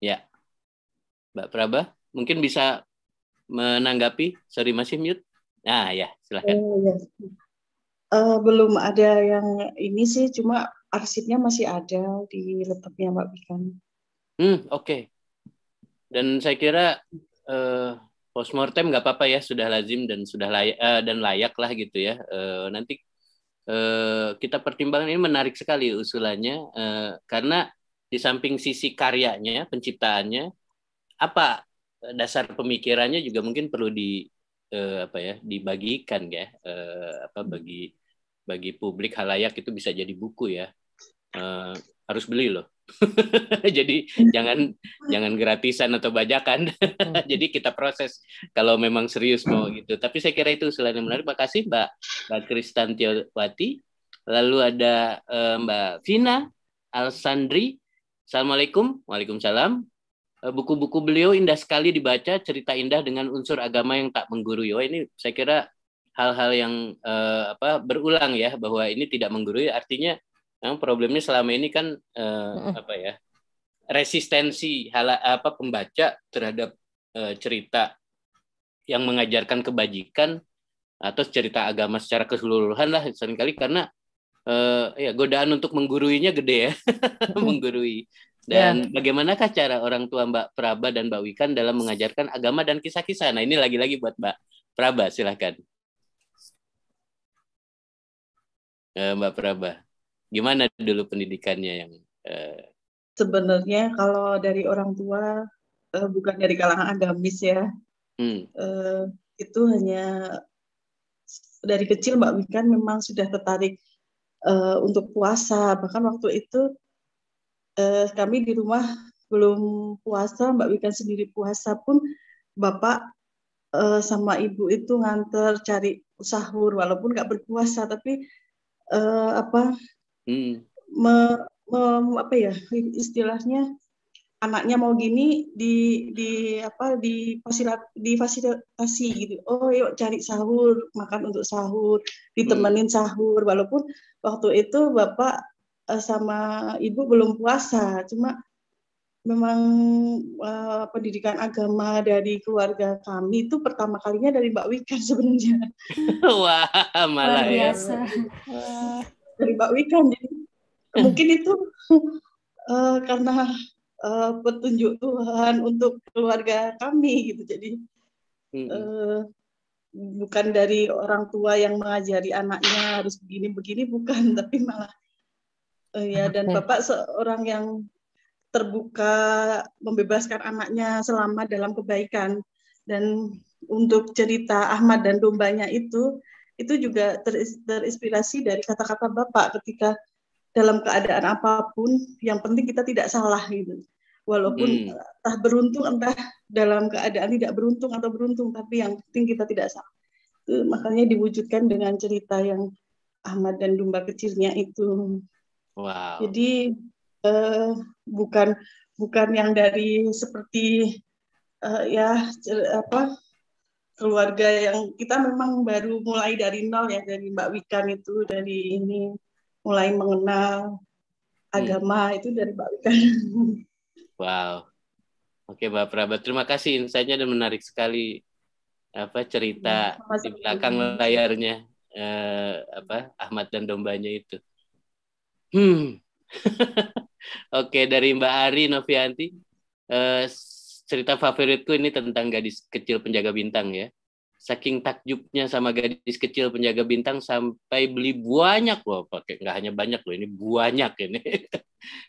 Ya, Mbak Praba, mungkin bisa menanggapi? Sorry masih mute. Nah ya silahkan. Uh, oh, ya. Uh, eh, belum ada yang ini sih, cuma arsipnya masih ada di laptopnya Mbak Bikan. Hmm oke. Okay. Dan saya kira uh, postmortem nggak apa-apa ya, sudah lazim dan sudah layak uh, dan layak lah gitu ya. Uh, nanti uh, kita pertimbangkan ini menarik sekali usulannya uh, karena di samping sisi karyanya, penciptaannya, apa dasar pemikirannya juga mungkin perlu di uh, apa ya dibagikan ya uh, apa hmm. bagi bagi publik halayak itu bisa jadi buku ya uh, harus beli loh jadi jangan jangan gratisan atau bajakan hmm. jadi kita proses kalau memang serius mau hmm. gitu tapi saya kira itu selain yang menarik makasih mbak mbak Kristantiawati lalu ada uh, mbak Vina Alsandri Assalamualaikum, waalaikumsalam. Eh, buku-buku beliau indah sekali dibaca, cerita indah dengan unsur agama yang tak menggurui. Oh, ini saya kira hal-hal yang uh, apa berulang ya bahwa ini tidak menggurui artinya yang problemnya selama ini kan uh. apa ya resistensi hal apa pembaca terhadap uh, cerita yang mengajarkan kebajikan atau cerita agama secara keseluruhan lah seringkali karena uh, ya godaan untuk mengguruinya gede ya menggurui dan yeah. bagaimanakah cara orang tua Mbak Praba dan Mbak Wikan dalam mengajarkan agama dan kisah-kisah? Nah ini lagi-lagi buat Mbak Praba, silahkan. Eh, Mbak Praba, gimana dulu pendidikannya yang... uh... Sebenarnya kalau dari orang tua, uh, bukan dari kalangan agamis ya, hmm. uh, itu hanya dari kecil Mbak Wikan memang sudah tertarik uh, untuk puasa. Bahkan waktu itu eh, kami di rumah belum puasa, Mbak Wikan sendiri puasa pun Bapak eh, sama Ibu itu nganter cari sahur walaupun nggak berpuasa tapi eh, apa hmm. me, me, apa ya istilahnya anaknya mau gini di di apa di di fasilitasi gitu oh yuk cari sahur makan untuk sahur ditemenin hmm. sahur walaupun waktu itu bapak Eh, sama ibu belum puasa cuma memang uh, pendidikan agama dari keluarga kami itu pertama kalinya dari Mbak Wika sebenarnya. Wah, malah ya. Dari Mbak Wika Jadi, mungkin itu uh, karena uh, petunjuk Tuhan untuk keluarga kami gitu. Jadi hmm. uh, bukan dari orang tua yang mengajari anaknya harus begini-begini bukan, tapi malah Oh iya ya okay. dan bapak seorang yang terbuka membebaskan anaknya selama dalam kebaikan dan untuk cerita Ahmad dan dombanya itu itu juga terinspirasi dari kata-kata bapak ketika dalam keadaan apapun yang penting kita tidak salah gitu walaupun hmm. entah beruntung entah dalam keadaan tidak beruntung atau beruntung tapi yang penting kita tidak salah itu makanya diwujudkan dengan cerita yang Ahmad dan domba kecilnya itu Wow. Jadi uh, bukan bukan yang dari seperti uh, ya apa keluarga yang kita memang baru mulai dari nol ya dari Mbak Wikan itu dari ini mulai mengenal hmm. agama itu dari Mbak Wikan. Wow. Oke Mbak Prabat, terima kasih insightnya dan menarik sekali apa cerita ya, di belakang layarnya eh, apa Ahmad dan dombanya itu. Hmm. Oke, dari Mbak Ari Novianti, Uh, cerita favoritku ini tentang gadis kecil penjaga bintang ya saking takjubnya sama gadis kecil penjaga bintang sampai beli banyak loh pakai nggak hanya banyak loh ini banyak ini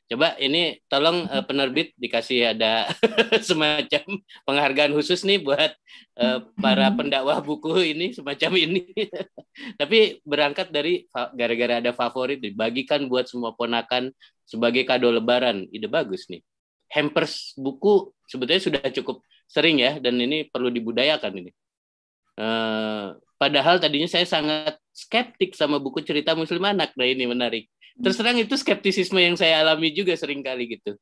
coba ini tolong uh, penerbit dikasih ada semacam penghargaan khusus nih buat uh, para pendakwah buku ini semacam ini tapi berangkat dari gara-gara ada favorit dibagikan buat semua ponakan sebagai kado lebaran ide bagus nih hampers buku sebetulnya sudah cukup sering ya dan ini perlu dibudayakan ini Eh, padahal tadinya saya sangat skeptik sama buku cerita Muslim anak. Nah ini menarik. Terus terang itu skeptisisme yang saya alami juga sering kali gitu.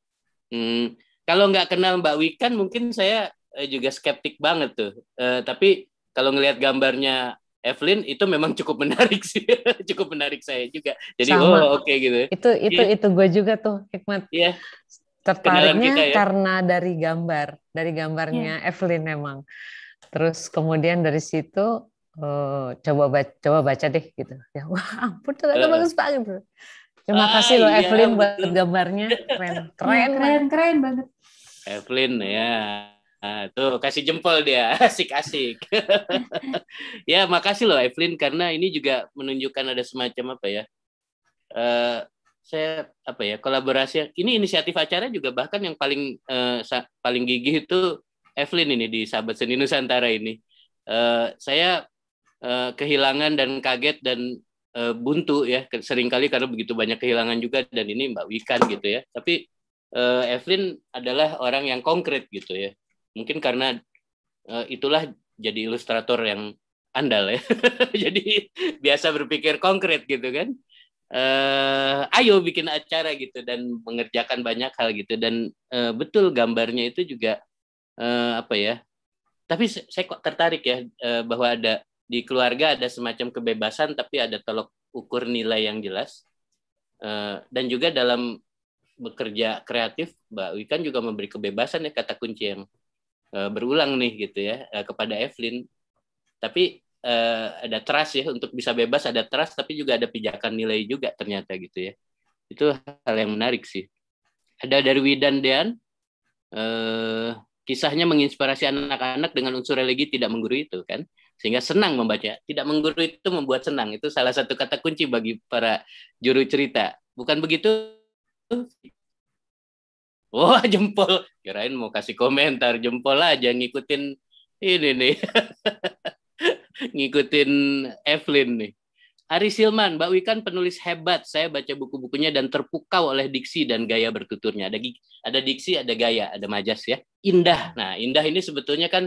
Hmm, kalau nggak kenal Mbak Wikan mungkin saya eh, juga skeptik banget tuh. Uh, tapi kalau ngelihat gambarnya Evelyn itu memang cukup menarik sih, cukup menarik saya juga. Jadi Sama. oh oke okay, gitu. Itu itu yeah. itu gue juga tuh hikmat. Iya. Yeah. Tertariknya kita, ya. karena dari gambar, dari gambarnya yeah. Evelyn memang. Terus kemudian dari situ uh, coba baca, coba baca deh gitu. Ya, wah ampun ternyata uh. bagus banget. Terima ah, kasih loh iya, Evelyn buat gambarnya. Keren. Iya, keren, keren, keren banget. Evelyn ya. Nah, tuh kasih jempol dia, asik-asik. ya, makasih loh Evelyn karena ini juga menunjukkan ada semacam apa ya? Uh, saya apa ya kolaborasi ini inisiatif acara juga bahkan yang paling uh, paling gigih itu Evelyn ini di Sahabat Seni Nusantara ini. Uh, saya uh, kehilangan dan kaget dan uh, buntu ya seringkali karena begitu banyak kehilangan juga dan ini Mbak Wikan gitu ya. Tapi uh, Evelyn adalah orang yang konkret gitu ya. Mungkin karena uh, itulah jadi ilustrator yang andal ya. jadi biasa berpikir konkret gitu kan. Uh, ayo bikin acara gitu dan mengerjakan banyak hal gitu dan uh, betul gambarnya itu juga uh, apa ya? Tapi saya kok tertarik ya uh, bahwa ada di keluarga ada semacam kebebasan tapi ada tolok ukur nilai yang jelas. uh, dan juga dalam bekerja kreatif, Mbak Wikan juga memberi kebebasan ya kata kunci yang uh, berulang nih gitu ya uh, kepada Evelyn. Tapi uh, ada trust ya untuk bisa bebas ada trust tapi juga ada pijakan nilai juga ternyata gitu ya itu hal yang menarik sih ada dari Widan Dean kisahnya menginspirasi anak-anak dengan unsur religi tidak menggurui itu kan sehingga senang membaca tidak menggurui itu membuat senang itu salah satu kata kunci bagi para juru cerita bukan begitu wah oh, jempol kirain mau kasih komentar jempol aja ngikutin ini nih ngikutin Evelyn nih Ari Silman, Mbak Wikan penulis hebat. Saya baca buku-bukunya dan terpukau oleh diksi dan gaya bertuturnya. Ada ada diksi, ada gaya, ada majas ya. Indah. Nah, indah ini sebetulnya kan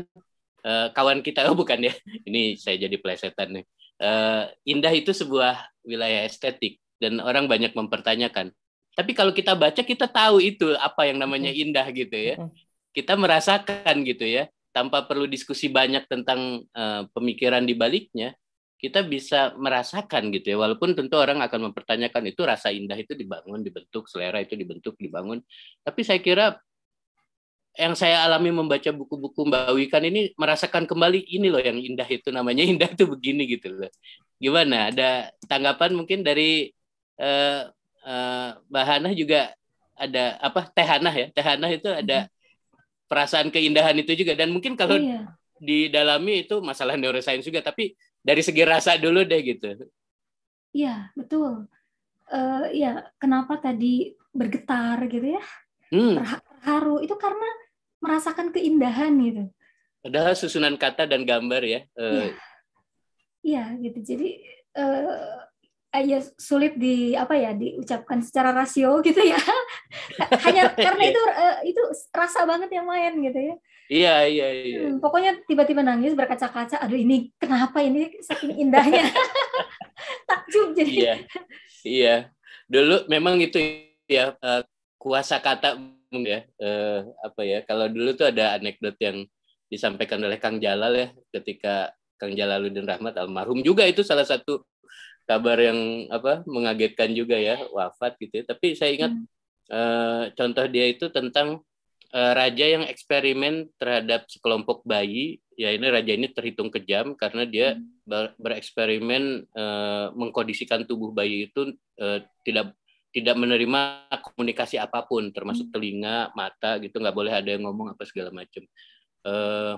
uh, kawan kita oh bukan ya. Ini saya jadi plesetan nih. Uh, indah itu sebuah wilayah estetik dan orang banyak mempertanyakan. Tapi kalau kita baca kita tahu itu apa yang namanya indah gitu ya. Kita merasakan gitu ya tanpa perlu diskusi banyak tentang uh, pemikiran di baliknya kita bisa merasakan gitu ya walaupun tentu orang akan mempertanyakan itu rasa indah itu dibangun dibentuk selera itu dibentuk dibangun tapi saya kira yang saya alami membaca buku-buku Mbak Wikan ini merasakan kembali ini loh yang indah itu namanya indah itu begini gitu loh. Gimana? Ada tanggapan mungkin dari eh, uh, Mbak Hanah juga ada apa Teh Hanah ya? Teh Hanah itu ada mm-hmm. perasaan keindahan itu juga dan mungkin kalau iya. didalami itu masalah neuroscience juga tapi dari segi rasa dulu deh gitu. Iya, betul. Uh, ya, kenapa tadi bergetar gitu ya? Hmm. Terharu itu karena merasakan keindahan gitu. Padahal susunan kata dan gambar ya. Eh. Iya, uh. ya, gitu. Jadi uh, ya sulit di apa ya diucapkan secara rasio gitu ya hanya karena iya. itu uh, itu rasa banget yang main gitu ya Iya, iya, iya. Hmm, pokoknya tiba-tiba nangis berkaca-kaca, aduh ini kenapa ini saking indahnya. Takjub jadi. Iya. Iya. Dulu memang itu ya uh, kuasa kata ya uh, apa ya. Kalau dulu tuh ada anekdot yang disampaikan oleh Kang Jalal ya ketika Kang Jalaluddin Rahmat almarhum juga itu salah satu kabar yang apa mengagetkan juga ya wafat gitu ya. Tapi saya ingat hmm. uh, contoh dia itu tentang Eh, raja yang eksperimen terhadap sekelompok bayi ya ini raja ini terhitung kejam karena dia hmm. bereksperimen eh, mengkondisikan tubuh bayi itu eh, tidak tidak menerima komunikasi apapun termasuk hmm. telinga mata gitu nggak boleh ada yang ngomong apa segala macam eh,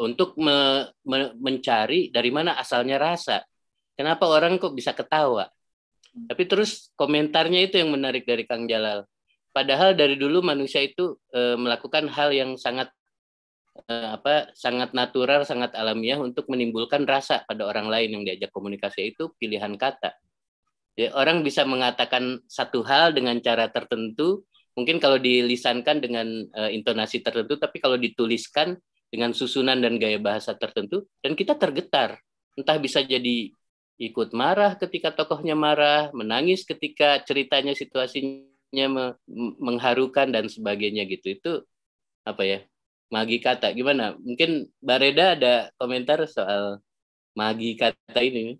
untuk me me mencari dari mana asalnya rasa kenapa orang kok bisa ketawa hmm. tapi terus komentarnya itu yang menarik dari Kang Jalal Padahal dari dulu manusia itu e, melakukan hal yang sangat e, apa sangat natural, sangat alamiah untuk menimbulkan rasa pada orang lain yang diajak komunikasi itu pilihan kata. Jadi orang bisa mengatakan satu hal dengan cara tertentu, mungkin kalau dilisankan dengan e, intonasi tertentu, tapi kalau dituliskan dengan susunan dan gaya bahasa tertentu, dan kita tergetar. Entah bisa jadi ikut marah ketika tokohnya marah, menangis ketika ceritanya situasinya hidupnya me mengharukan dan sebagainya gitu itu apa ya magi kata gimana mungkin Bareda ada komentar soal magi kata ini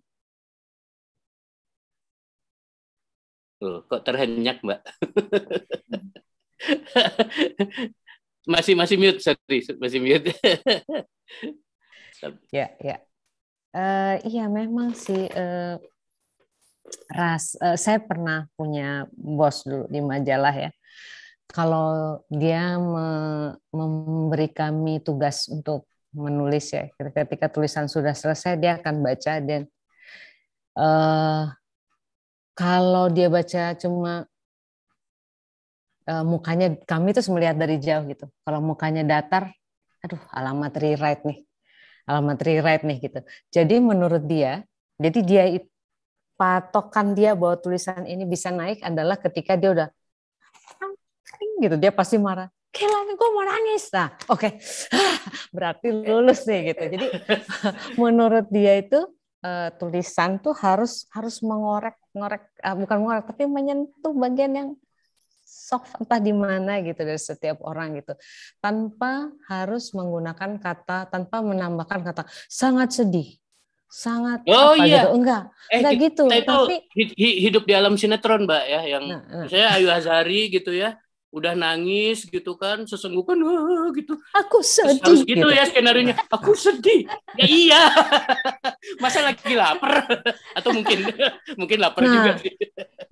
Loh, kok terhenyak mbak masih masih mute sorry masih mute ya ya uh, iya memang sih uh, ras uh, saya pernah punya bos dulu di majalah ya kalau dia me memberi kami tugas untuk menulis ya ketika tulisan sudah selesai dia akan baca dan uh, kalau dia baca cuma uh, mukanya kami terus melihat dari jauh gitu kalau mukanya datar aduh alamat rewrite nih alamat rewrite nih gitu jadi menurut dia jadi dia itu patokan dia bahwa tulisan ini bisa naik adalah ketika dia udah gitu dia pasti marah kelan gue mau nangis nah oke okay. berarti lulus nih gitu jadi menurut dia itu uh, tulisan tuh harus harus mengorek ngorek uh, bukan mengorek tapi menyentuh bagian yang soft entah di mana gitu dari setiap orang gitu tanpa harus menggunakan kata tanpa menambahkan kata sangat sedih sangat oh apa iya gitu. enggak eh, enggak gitu kita itu tapi hidup di alam sinetron mbak ya yang nah, nah. saya Ayu Azhari gitu ya udah nangis gitu kan sesenggukan oh, gitu aku sedih gitu, gitu ya skenarionya aku sedih ya iya masa lagi lapar atau mungkin mungkin lapar nah, juga sih.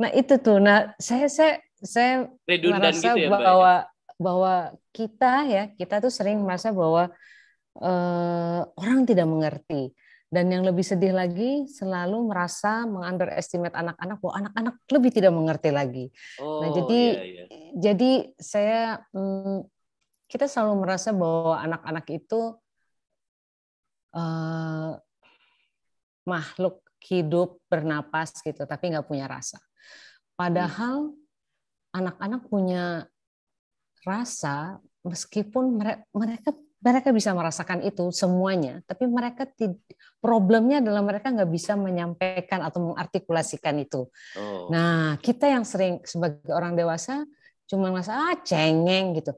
nah itu tuh nah saya saya saya Redundan merasa gitu ya, ya, bahwa bahwa kita ya kita tuh sering merasa bahwa uh, orang tidak mengerti dan yang lebih sedih lagi, selalu merasa mengunderestimate anak-anak bahwa anak-anak lebih tidak mengerti lagi. Nah, oh, nah, jadi iya, iya. jadi saya hmm, kita selalu merasa bahwa anak-anak itu uh, makhluk hidup bernapas gitu, tapi nggak punya rasa. Padahal anak-anak hmm. punya rasa meskipun mereka mereka bisa merasakan itu semuanya, tapi mereka problemnya adalah mereka nggak bisa menyampaikan atau mengartikulasikan itu. Oh. Nah, kita yang sering sebagai orang dewasa cuma merasa ah cengeng gitu.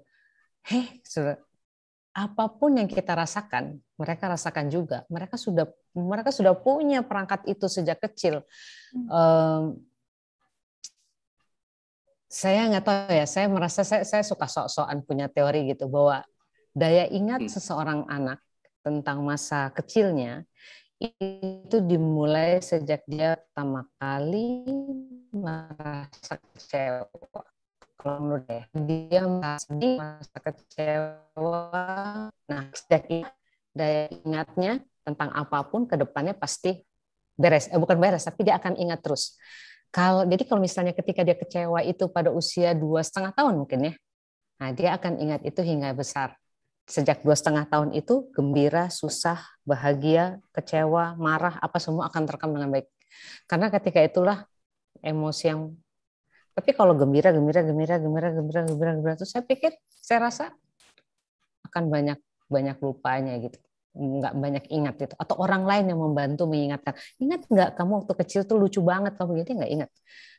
Heh, apapun yang kita rasakan, mereka rasakan juga. Mereka sudah mereka sudah punya perangkat itu sejak kecil. Hmm. Um, saya nggak tahu ya, saya merasa saya, saya suka sok-sokan punya teori gitu bahwa Daya ingat hmm. seseorang anak tentang masa kecilnya itu dimulai sejak dia pertama kali merasa kecewa. Kalau menurut saya, dia merasa sedih, merasa kecewa. Nah, sejak itu daya ingatnya tentang apapun ke depannya pasti beres. Eh, bukan beres, tapi dia akan ingat terus. Kalau jadi kalau misalnya ketika dia kecewa itu pada usia dua setengah tahun mungkin ya, nah dia akan ingat itu hingga besar sejak dua setengah tahun itu gembira, susah, bahagia, kecewa, marah, apa semua akan terekam dengan baik. Karena ketika itulah emosi yang tapi kalau gembira, gembira, gembira, gembira, gembira, gembira, gembira itu saya pikir, saya rasa akan banyak banyak lupanya gitu nggak banyak ingat itu. atau orang lain yang membantu mengingatkan ingat nggak kamu waktu kecil tuh lucu banget kamu jadi nggak ingat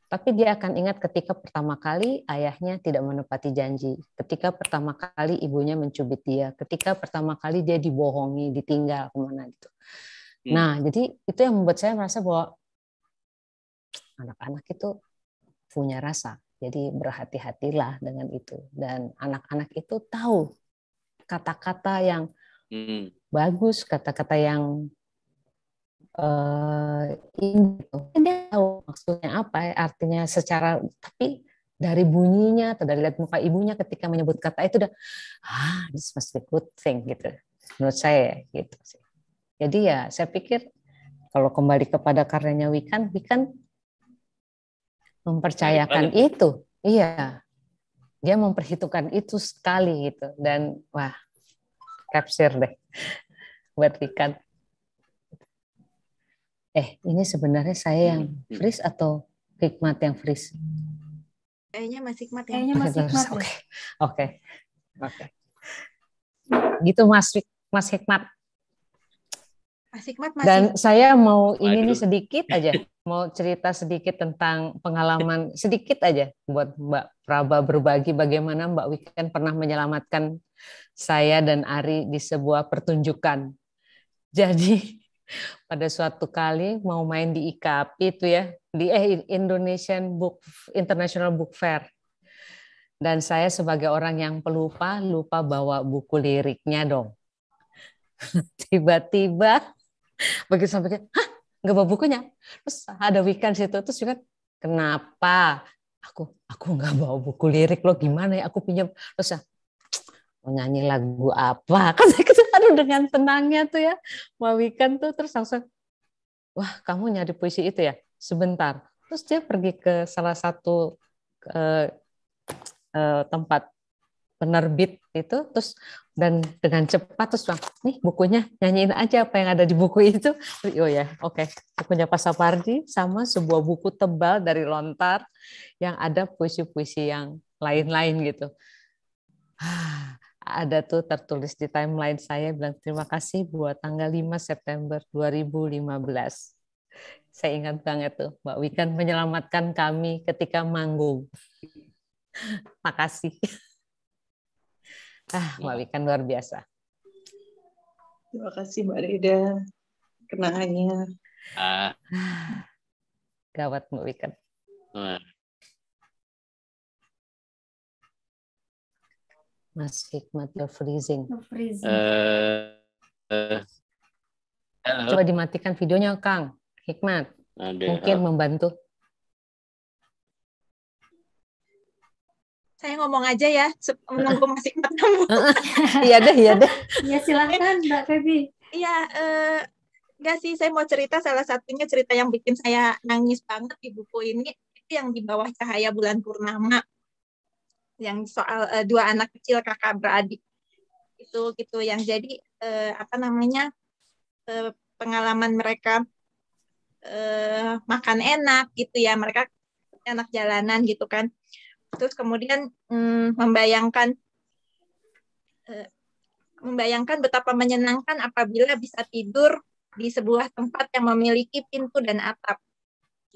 tapi dia akan ingat ketika pertama kali ayahnya tidak menepati janji, ketika pertama kali ibunya mencubit dia, ketika pertama kali dia dibohongi, ditinggal kemana gitu. Hmm. Nah, jadi itu yang membuat saya merasa bahwa anak-anak itu punya rasa. Jadi berhati-hatilah dengan itu. Dan anak-anak itu tahu kata-kata yang hmm. bagus, kata-kata yang uh, indah maksudnya apa artinya secara tapi dari bunyinya atau dari lihat muka ibunya ketika menyebut kata itu udah ah this must be good thing gitu menurut saya ya, gitu jadi ya saya pikir kalau kembali kepada karyanya Wikan Wikan mempercayakan itu iya dia memperhitungkan itu sekali gitu dan wah capture deh buat Wikan eh ini sebenarnya saya yang hmm. freeze atau hikmat yang freeze? Kayaknya Mas Hikmat ya. Kayaknya Mas Hikmat. Oke. Oke. Oke. Gitu Mas Mas Hikmat. Mas Hikmat masih. Dan saya mau ini nih sedikit aja, mau cerita sedikit tentang pengalaman sedikit aja buat Mbak Praba berbagi bagaimana Mbak Wiken kan pernah menyelamatkan saya dan Ari di sebuah pertunjukan. Jadi pada suatu kali mau main di IKP itu ya di eh Indonesian Book International Book Fair dan saya sebagai orang yang pelupa lupa bawa buku liriknya dong tiba-tiba begitu sampai hah nggak bawa bukunya terus ada weekend situ terus juga kenapa aku aku nggak bawa buku lirik lo gimana ya aku pinjam terus ya mau nyanyi lagu apa kan saya dengan tenangnya tuh ya Mawikan tuh terus langsung wah kamu nyari puisi itu ya sebentar terus dia pergi ke salah satu uh, uh, tempat penerbit itu terus dan dengan cepat terus bang nih bukunya nyanyiin aja apa yang ada di buku itu oh ya oke okay. bukunya Pak Sapardi sama sebuah buku tebal dari Lontar yang ada puisi-puisi yang lain-lain gitu ah, ada tuh tertulis di timeline saya bilang terima kasih buat tanggal 5 September 2015. Saya ingat banget tuh Mbak Wikan menyelamatkan kami ketika manggung. Makasih. Ah, Mbak iya. Wikan luar biasa. Terima kasih Mbak Rida. Kenangannya. Ah. Gawat Mbak Wikan. Ah. Mas Hikmat, you're freezing. You're freezing. Uh, uh, Coba dimatikan videonya, Kang. Hikmat, mungkin uh. membantu. Saya ngomong aja ya, menunggu Mas Hikmat iya deh, iya deh. Ya silakan Mbak Feby. Iya, uh, sih, saya mau cerita salah satunya cerita yang bikin saya nangis banget di buku ini, itu yang di bawah cahaya bulan purnama yang soal uh, dua anak kecil kakak beradik itu gitu yang jadi uh, apa namanya uh, pengalaman mereka uh, makan enak gitu ya mereka anak jalanan gitu kan terus kemudian um, membayangkan uh, membayangkan betapa menyenangkan apabila bisa tidur di sebuah tempat yang memiliki pintu dan atap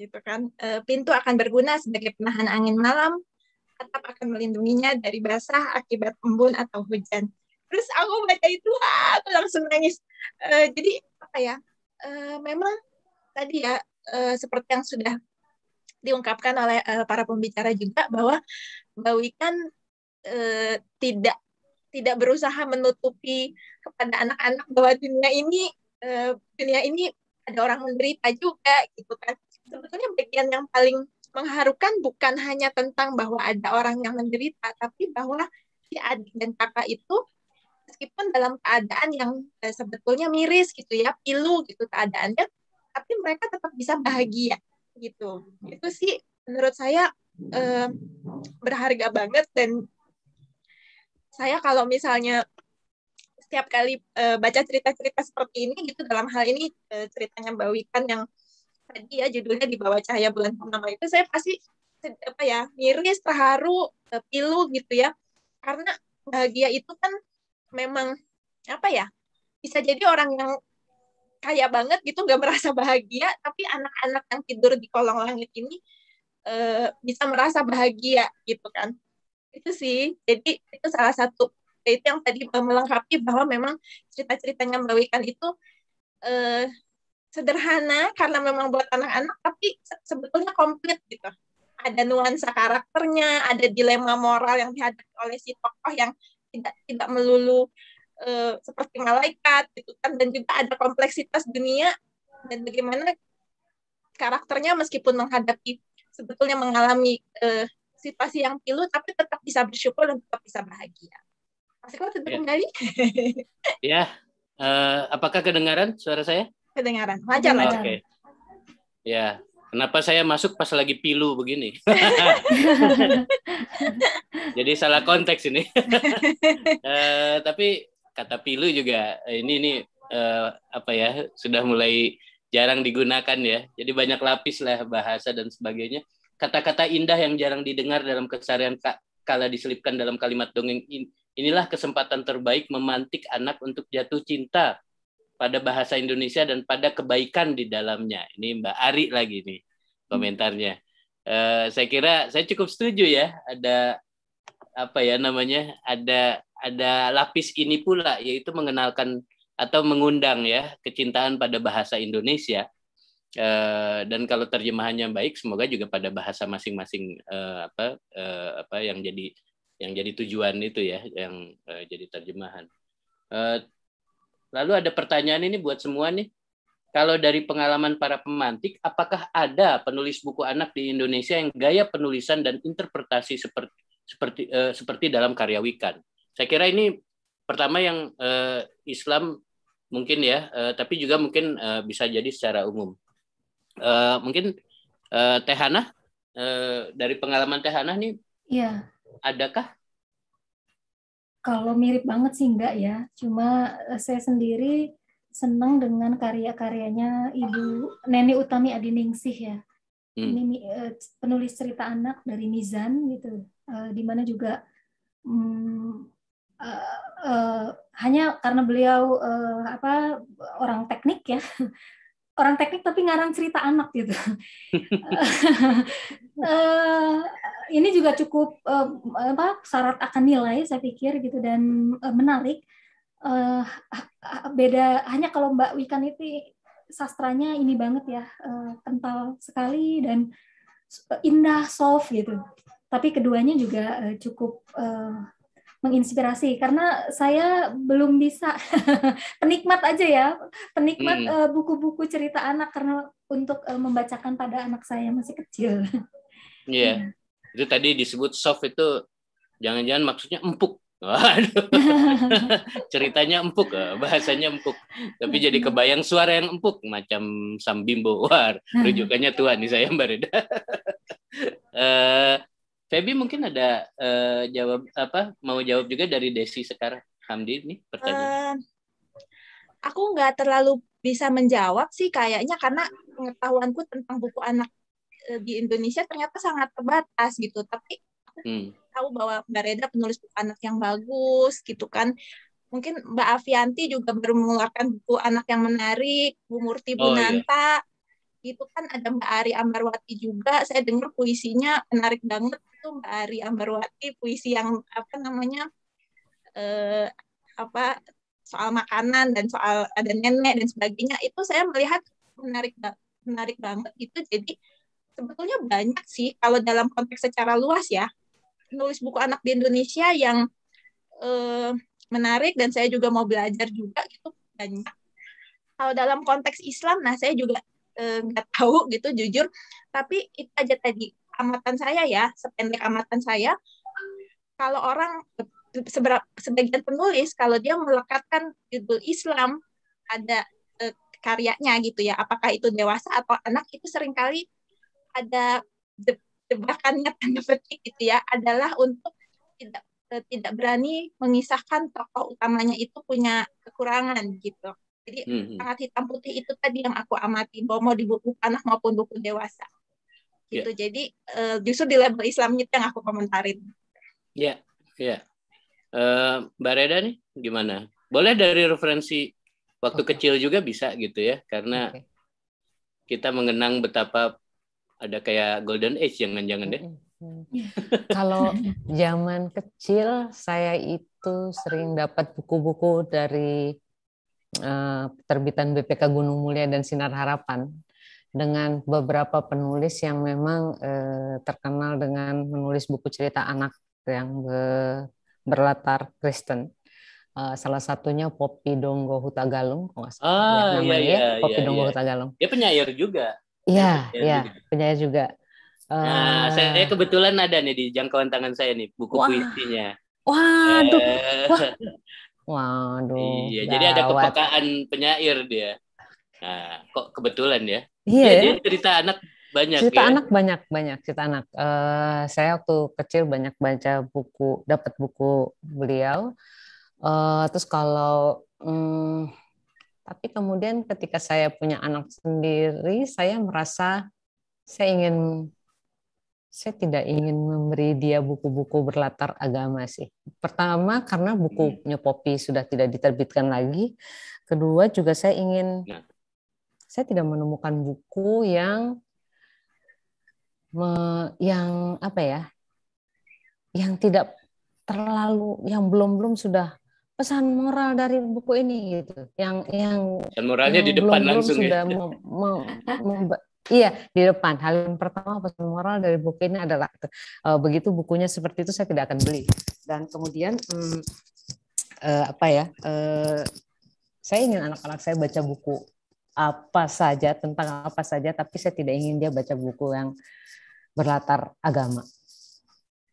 gitu kan pintu akan berguna sebagai penahan angin malam tetap akan melindunginya dari basah akibat embun atau hujan. Terus aku baca itu, aku langsung nangis. Uh, jadi apa ya? Uh, memang tadi ya uh, seperti yang sudah diungkapkan oleh uh, para pembicara juga bahwa Mbak kan uh, tidak tidak berusaha menutupi kepada anak-anak bahwa dunia ini uh, dunia ini ada orang menderita juga gitu kan sebetulnya bagian yang paling mengharukan bukan hanya tentang bahwa ada orang yang menderita, tapi bahwa si adik dan kakak itu meskipun dalam keadaan yang eh, sebetulnya miris gitu ya, pilu gitu keadaannya, tapi mereka tetap bisa bahagia gitu. Itu sih menurut saya eh, berharga banget dan saya kalau misalnya setiap kali e, baca cerita-cerita seperti ini gitu dalam hal ini e, ceritanya Mbak Wikan yang tadi ya judulnya di bawah cahaya bulan purnama itu saya pasti apa ya miris terharu eh, pilu gitu ya karena bahagia itu kan memang apa ya bisa jadi orang yang kaya banget gitu nggak merasa bahagia tapi anak-anak yang tidur di kolong langit ini e, bisa merasa bahagia gitu kan itu sih jadi itu salah satu itu yang tadi melengkapi bahwa memang cerita-ceritanya Mbak Wikan itu e, sederhana karena memang buat anak-anak tapi sebetulnya komplit gitu ada nuansa karakternya ada dilema moral yang dihadapi oleh si tokoh yang tidak tidak melulu uh, seperti malaikat gitu kan dan juga ada kompleksitas dunia dan bagaimana karakternya meskipun menghadapi sebetulnya mengalami uh, situasi yang pilu tapi tetap bisa bersyukur dan tetap bisa bahagia. kau Eko, iya. kembali. Ya, uh, apakah kedengaran suara saya? Kedengaran. Lancar, lancar. Oke. Okay. Ya. Kenapa saya masuk pas lagi pilu begini? Jadi salah konteks ini. uh, tapi kata pilu juga ini ini uh, apa ya sudah mulai jarang digunakan ya. Jadi banyak lapis lah bahasa dan sebagainya. Kata-kata indah yang jarang didengar dalam keseharian kala diselipkan dalam kalimat dongeng inilah kesempatan terbaik memantik anak untuk jatuh cinta pada bahasa Indonesia dan pada kebaikan di dalamnya. Ini Mbak Ari lagi nih komentarnya. Uh, saya kira saya cukup setuju ya ada apa ya namanya ada ada lapis ini pula yaitu mengenalkan atau mengundang ya kecintaan pada bahasa Indonesia uh, dan kalau terjemahannya baik semoga juga pada bahasa masing-masing uh, apa uh, apa yang jadi yang jadi tujuan itu ya yang jadi terjemahan Lalu ada pertanyaan ini buat semua nih. Kalau dari pengalaman para pemantik, apakah ada penulis buku anak di Indonesia yang gaya penulisan dan interpretasi seperti seperti uh, seperti dalam karya Wikan? Saya kira ini pertama yang uh, Islam mungkin ya, uh, tapi juga mungkin uh, bisa jadi secara umum. Uh, mungkin uh, Tehana uh, dari pengalaman Tehana nih, ya. adakah kalau mirip banget sih enggak ya, cuma eh, saya sendiri senang dengan karya-karyanya Ibu Neni Utami Adiningsih ya. Hmm. Ini uh, penulis cerita anak dari Mizan gitu, uh, di mana juga um, uh, uh, hanya karena beliau uh, apa orang teknik ya, orang teknik tapi ngarang cerita anak gitu. uh, ini juga cukup uh, apa syarat akan nilai saya pikir gitu dan uh, menarik uh, beda hanya kalau Mbak Wikan itu sastranya ini banget ya uh, kental sekali dan indah soft gitu tapi keduanya juga uh, cukup uh, menginspirasi karena saya belum bisa penikmat aja ya penikmat hmm. buku-buku hmm. cerita anak karena untuk membacakan pada anak saya masih kecil. Iya. Yeah. Itu tadi disebut soft itu jangan-jangan maksudnya empuk. Ceritanya empuk, eh, bahasanya empuk. Tapi jadi hmm. kebayang suara yang empuk macam Sambimbo. War, hmm. rujukannya Tuhan nih saya Mbak Reda. uh, Feby mungkin ada uh, jawab apa mau jawab juga dari Desi sekarang Hamdi nih pertanyaan. Uh, aku nggak terlalu bisa menjawab sih kayaknya karena pengetahuanku tentang buku anak Eh, di Indonesia ternyata sangat terbatas gitu tapi hmm. tahu bahwa Mbak Reda penulis buku anak yang bagus gitu kan mungkin Mbak Avianti juga baru mengeluarkan buku anak yang menarik Bu Murti Bunanta oh, iya. gitu kan ada Mbak Ari Ambarwati juga saya dengar puisinya menarik banget itu Mbak Ari Ambarwati puisi yang apa namanya eh, apa soal makanan dan soal ada nenek dan sebagainya itu saya melihat menarik menarik banget itu jadi sebetulnya banyak sih kalau dalam konteks secara luas ya nulis buku anak di Indonesia yang eh, menarik dan saya juga mau belajar juga gitu banyak. Kalau dalam konteks Islam, nah saya juga eh, nggak tahu gitu jujur, tapi itu aja tadi amatan saya ya sependek amatan saya. Kalau orang sebagian penulis kalau dia melekatkan judul Islam ada eh, karyanya gitu ya, apakah itu dewasa atau anak itu seringkali ada jebakannya tanda petik gitu ya adalah untuk tidak e, tidak berani mengisahkan tokoh utamanya itu punya kekurangan gitu. Jadi mm-hmm. sangat hmm. hitam putih itu tadi yang aku amati bahwa mau di buku anak maupun buku dewasa. Ya. Gitu. Yeah. Jadi uh, justru di level Islamnya itu yang aku komentarin. ya yeah. ya Yeah. Uh, Mbak Reda nih gimana? Boleh dari referensi waktu okay. kecil juga bisa gitu ya karena okay. kita mengenang betapa ada kayak golden age jangan-jangan deh. Kalau zaman kecil saya itu sering dapat buku-buku dari uh, eh, terbitan BPK Gunung Mulia dan Sinar Harapan dengan beberapa penulis yang memang uh, terkenal dengan menulis buku cerita anak yang be berlatar Kristen. Uh, salah satunya Poppy Donggo Hutagalung, oh, nggak salah ah, ya, namanya iya, iya, Poppy iya, Donggo iya. Hutagalung. Dia penyair juga. Iya, iya, penyair juga. Nah, uh... saya kebetulan ada nih di jangkauan tangan saya nih buku Wah. puisinya. Waduh. Eh. Waduh. Iya, jadi ada kepekaan penyair dia. Nah, kok kebetulan ya? Iya. Jadi ya. cerita anak banyak. Cerita ya? anak banyak, banyak cerita anak. Uh, saya waktu kecil banyak baca buku, dapat buku beliau. Uh, terus kalau um, tapi kemudian ketika saya punya anak sendiri, saya merasa saya ingin saya tidak ingin memberi dia buku-buku berlatar agama sih. Pertama karena bukunya hmm. Poppy sudah tidak diterbitkan lagi. Kedua juga saya ingin ya. saya tidak menemukan buku yang yang apa ya? yang tidak terlalu yang belum-belum sudah pesan moral dari buku ini gitu yang yang pesan moralnya yang di depan belum, langsung sudah ya. sudah mau, mau, Iya, di depan. Hal yang pertama pesan moral dari buku ini adalah uh, begitu bukunya seperti itu saya tidak akan beli. Dan kemudian hmm, uh, apa ya? uh, saya ingin anak-anak saya baca buku apa saja tentang apa saja, tapi saya tidak ingin dia baca buku yang berlatar agama.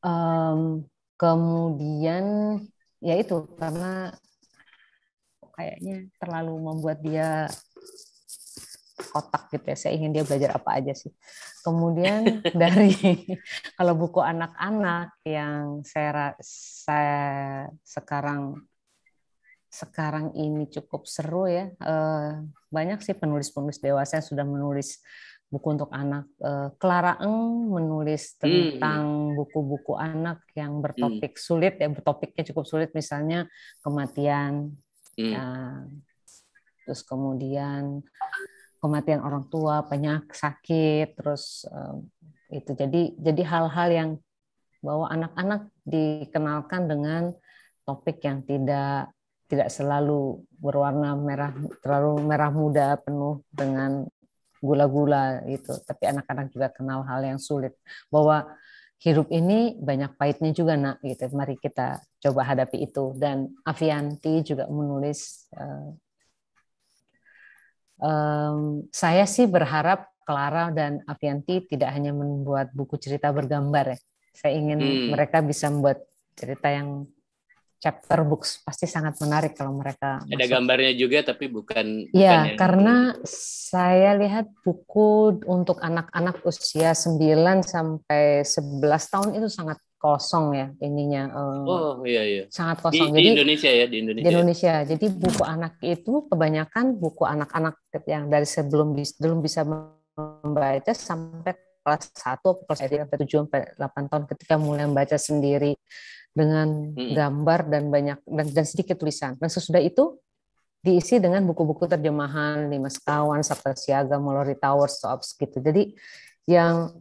Um, kemudian ya itu karena kayaknya terlalu membuat dia kotak gitu ya. Saya ingin dia belajar apa aja sih. Kemudian dari kalau buku anak-anak yang saya saya sekarang sekarang ini cukup seru ya. Eh, banyak sih penulis-penulis dewasa yang sudah menulis buku untuk anak. Eh, Clara Eng menulis hmm. tentang buku-buku hmm. anak yang bertopik hmm. sulit, ya topiknya cukup sulit, misalnya kematian, hmm. ya, terus kemudian kematian orang tua, banyak sakit, terus eh, itu jadi jadi hal-hal yang bahwa anak-anak dikenalkan dengan topik yang tidak tidak selalu berwarna merah terlalu merah muda penuh dengan gula-gula itu, Tapi anak-anak juga kenal hal yang sulit bahwa hidup ini banyak pahitnya juga nak gitu. Mari kita coba hadapi itu. Dan Avianti juga menulis uh, saya sih berharap Clara dan Avianti tidak hanya membuat buku cerita bergambar ya. Saya ingin hmm. mereka bisa membuat cerita yang chapter books pasti sangat menarik kalau mereka ada masuk. gambarnya juga tapi bukan ya bukan yang... karena saya lihat buku untuk anak-anak usia 9 sampai 11 tahun itu sangat kosong ya ininya eh, oh iya iya sangat kosong di, jadi, Indonesia ya di Indonesia di Indonesia jadi buku anak itu kebanyakan buku anak-anak yang dari sebelum belum bisa membaca sampai kelas 1 kelas 7 sampai 7 sampai 8 tahun ketika mulai membaca sendiri dengan gambar dan banyak dan, dan sedikit tulisan. Dan nah, sesudah itu diisi dengan buku-buku terjemahan Lima Sekawan, Sabta Siaga, Mallory Towers, Soaps gitu. Jadi yang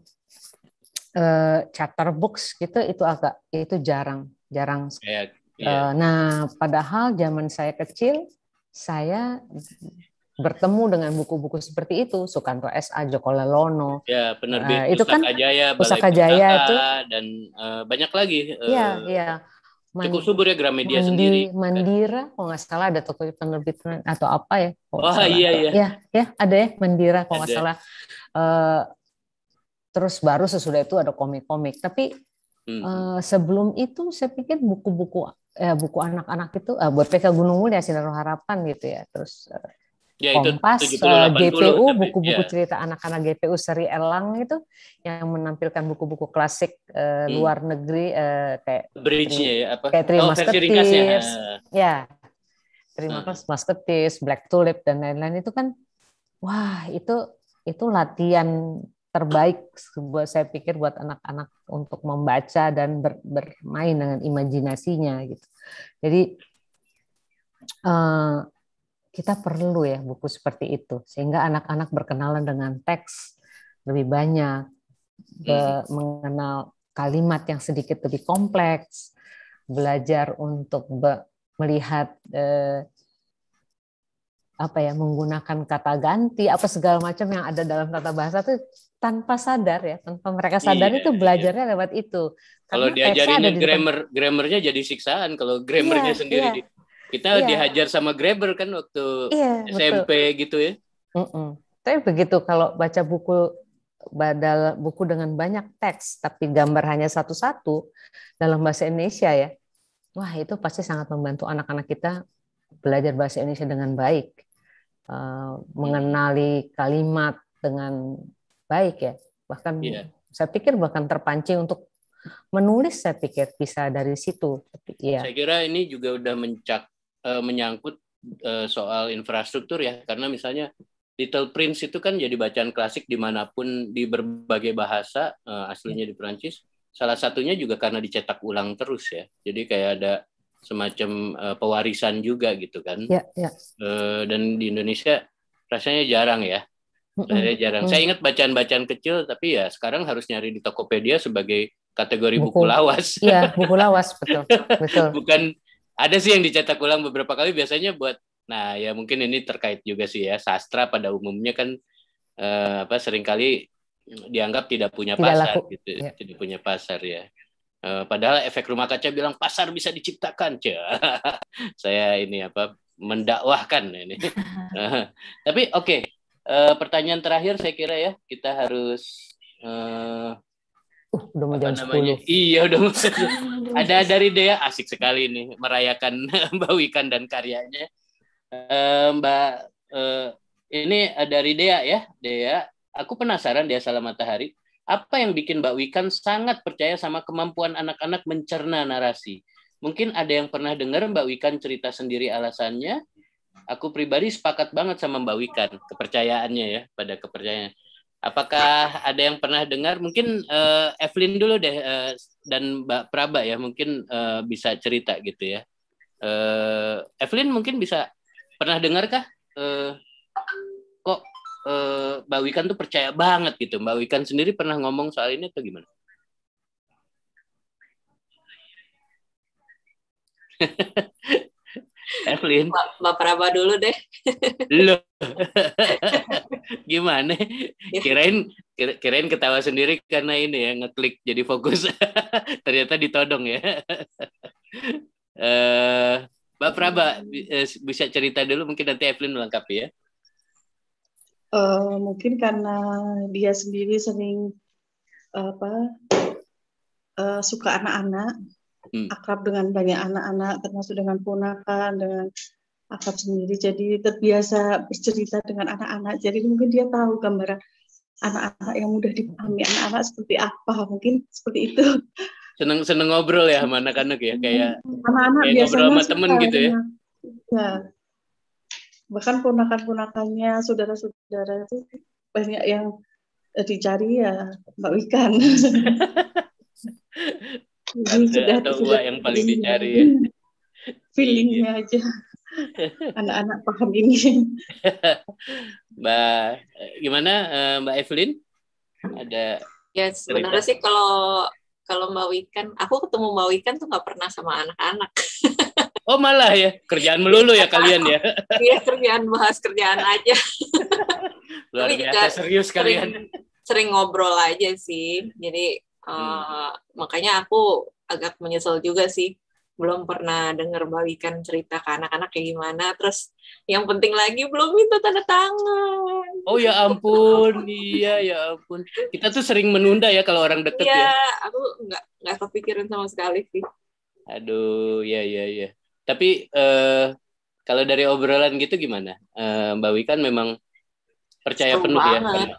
uh, chapter books gitu itu agak itu jarang, jarang. Yeah, yeah. Uh, nah, padahal zaman saya kecil saya bertemu dengan buku-buku seperti itu Sukanto SA Joko Lelono ya benar uh, nah, itu kan Jaya, Pusaka Jaya itu dan uh, banyak lagi uh, ya cukup subur ya Gramedia Mandi, sendiri Mandira kalau nggak salah ada toko penerbit atau apa ya oh, iya iya ya ya ada ya Mandira kalau nggak salah uh, terus baru sesudah itu ada komik-komik tapi uh, sebelum itu saya pikir buku-buku eh, buku anak-anak itu uh, buat PK Gunung Mulia Sinar Harapan gitu ya terus uh, Ya, Kompas, GPU, eh, buku-buku ya. cerita anak-anak GPU seri Elang itu yang menampilkan buku-buku klasik uh, hmm. luar negeri uh, kayak Bridge-nya ya apa? Kayak Three oh, Musketeers. Ya. ya. kasih hmm. Musketeers, Black Tulip dan lain-lain itu kan wah, itu itu latihan terbaik buat saya pikir buat anak-anak untuk membaca dan ber, bermain dengan imajinasinya gitu. Jadi uh, kita perlu ya buku seperti itu sehingga anak-anak berkenalan dengan teks lebih banyak be iya. mengenal kalimat yang sedikit lebih kompleks belajar untuk be melihat eh, apa ya menggunakan kata ganti apa segala macam yang ada dalam tata bahasa itu tanpa sadar ya tanpa mereka sadar iya, itu iya. belajarnya iya. lewat itu kalau kalau di grammar grammarnya jadi siksaan kalau grammarnya iya, sendiri iya. Kita yeah. dihajar sama grabber kan waktu yeah, SMP betul. gitu ya. Mm -mm. Tapi begitu kalau baca buku badal buku dengan banyak teks tapi gambar hanya satu-satu dalam bahasa Indonesia ya. Wah, itu pasti sangat membantu anak-anak kita belajar bahasa Indonesia dengan baik. Uh, mengenali kalimat dengan baik ya. Bahkan yeah. saya pikir bahkan terpancing untuk menulis saya pikir bisa dari situ. Tapi, ya. Saya kira ini juga udah mencak uh, menyangkut uh, soal infrastruktur ya karena misalnya Little Prince itu kan jadi bacaan klasik dimanapun di berbagai bahasa uh, aslinya di Perancis. Salah satunya juga karena dicetak ulang terus ya. Jadi kayak ada semacam uh, pewarisan juga gitu kan. Ya, ya. Uh, dan di Indonesia rasanya jarang ya. Saya jarang. Saya ingat bacaan-bacaan kecil, tapi ya sekarang harus nyari di Tokopedia sebagai kategori buku, buku lawas. ya buku lawas betul, betul. bukan ada sih yang dicetak ulang beberapa kali biasanya buat nah ya mungkin ini terkait juga sih ya sastra pada umumnya kan eh, apa seringkali dianggap tidak punya tidak pasar laku. gitu ya. tidak punya pasar ya eh, padahal efek rumah kaca bilang pasar bisa diciptakan saya ini apa mendakwahkan ini eh, tapi oke okay. eh, pertanyaan terakhir saya kira ya kita harus eh, Uh, udah mau jam namanya? 10. Iya, udah mau Ada dari Dea, asik sekali nih merayakan Mbak Wikan dan karyanya. Uh, Mbak, uh, ini eh, dari Dea ya. Dea, aku penasaran Dea Salam Matahari. Apa yang bikin Mbak Wikan sangat percaya sama kemampuan anak-anak mencerna narasi? Mungkin ada yang pernah dengar Mbak Wikan cerita sendiri alasannya. Aku pribadi sepakat banget sama Mbak Wikan, kepercayaannya ya, pada kepercayaan Apakah ada yang pernah dengar? Mungkin uh, Evelyn dulu deh uh, dan Mbak Praba ya mungkin uh, bisa cerita gitu ya. Uh, Evelyn mungkin bisa pernah dengarkah? Uh, kok uh, Mbak Wikan tuh percaya banget gitu. Mbak Wikan sendiri pernah ngomong soal ini atau gimana? Evelyn. Mbak Praba dulu deh. Lo. Gimana? Iya. Kirain kirain ketawa sendiri karena ini ya ngeklik jadi fokus. Ternyata ditodong ya. Eh Mbak Praba eh, bisa cerita dulu mungkin nanti Evelyn melengkapi ya. Uh, mungkin karena dia sendiri sering uh, apa uh, suka anak-anak hmm. akrab dengan banyak anak-anak termasuk dengan ponakan dengan akrab sendiri jadi terbiasa bercerita dengan anak-anak jadi mungkin dia tahu gambaran anak-anak yang mudah dipahami anak-anak seperti apa mungkin seperti itu seneng seneng ngobrol ya mana anak ya kayak hmm. anak-anak kayak ngobrol sama temen gitu ya ya bahkan ponakan-ponakannya saudara-saudara itu banyak yang eh, dicari ya Mbak Wikan ada atau gua yang paling dicari ya. feelingnya iya. aja anak-anak paham ini mbak eh, gimana eh, mbak Evelyn ada ya sebenarnya sih kalau kalau mbak Wikan aku ketemu mbak Wikan tuh nggak pernah sama anak-anak oh malah ya kerjaan melulu ya kalian ya iya kerjaan bahas kerjaan aja luar biasa serius sering, kalian sering ngobrol aja sih jadi Uh, Makanya aku agak menyesal juga sih belum pernah dengar balikan cerita ke anak-anak kayak gimana. Terus yang penting lagi belum minta tanda tangan. Oh ya ampun, iya ya ampun. Kita tuh sering menunda ya kalau orang deket iya, ya. Iya, aku nggak nggak kepikiran sama sekali sih. Aduh, ya ya ya. Tapi eh, kalau dari obrolan gitu gimana? Eh, Mbak Wikan kan memang percaya Seru penuh ya banget. ya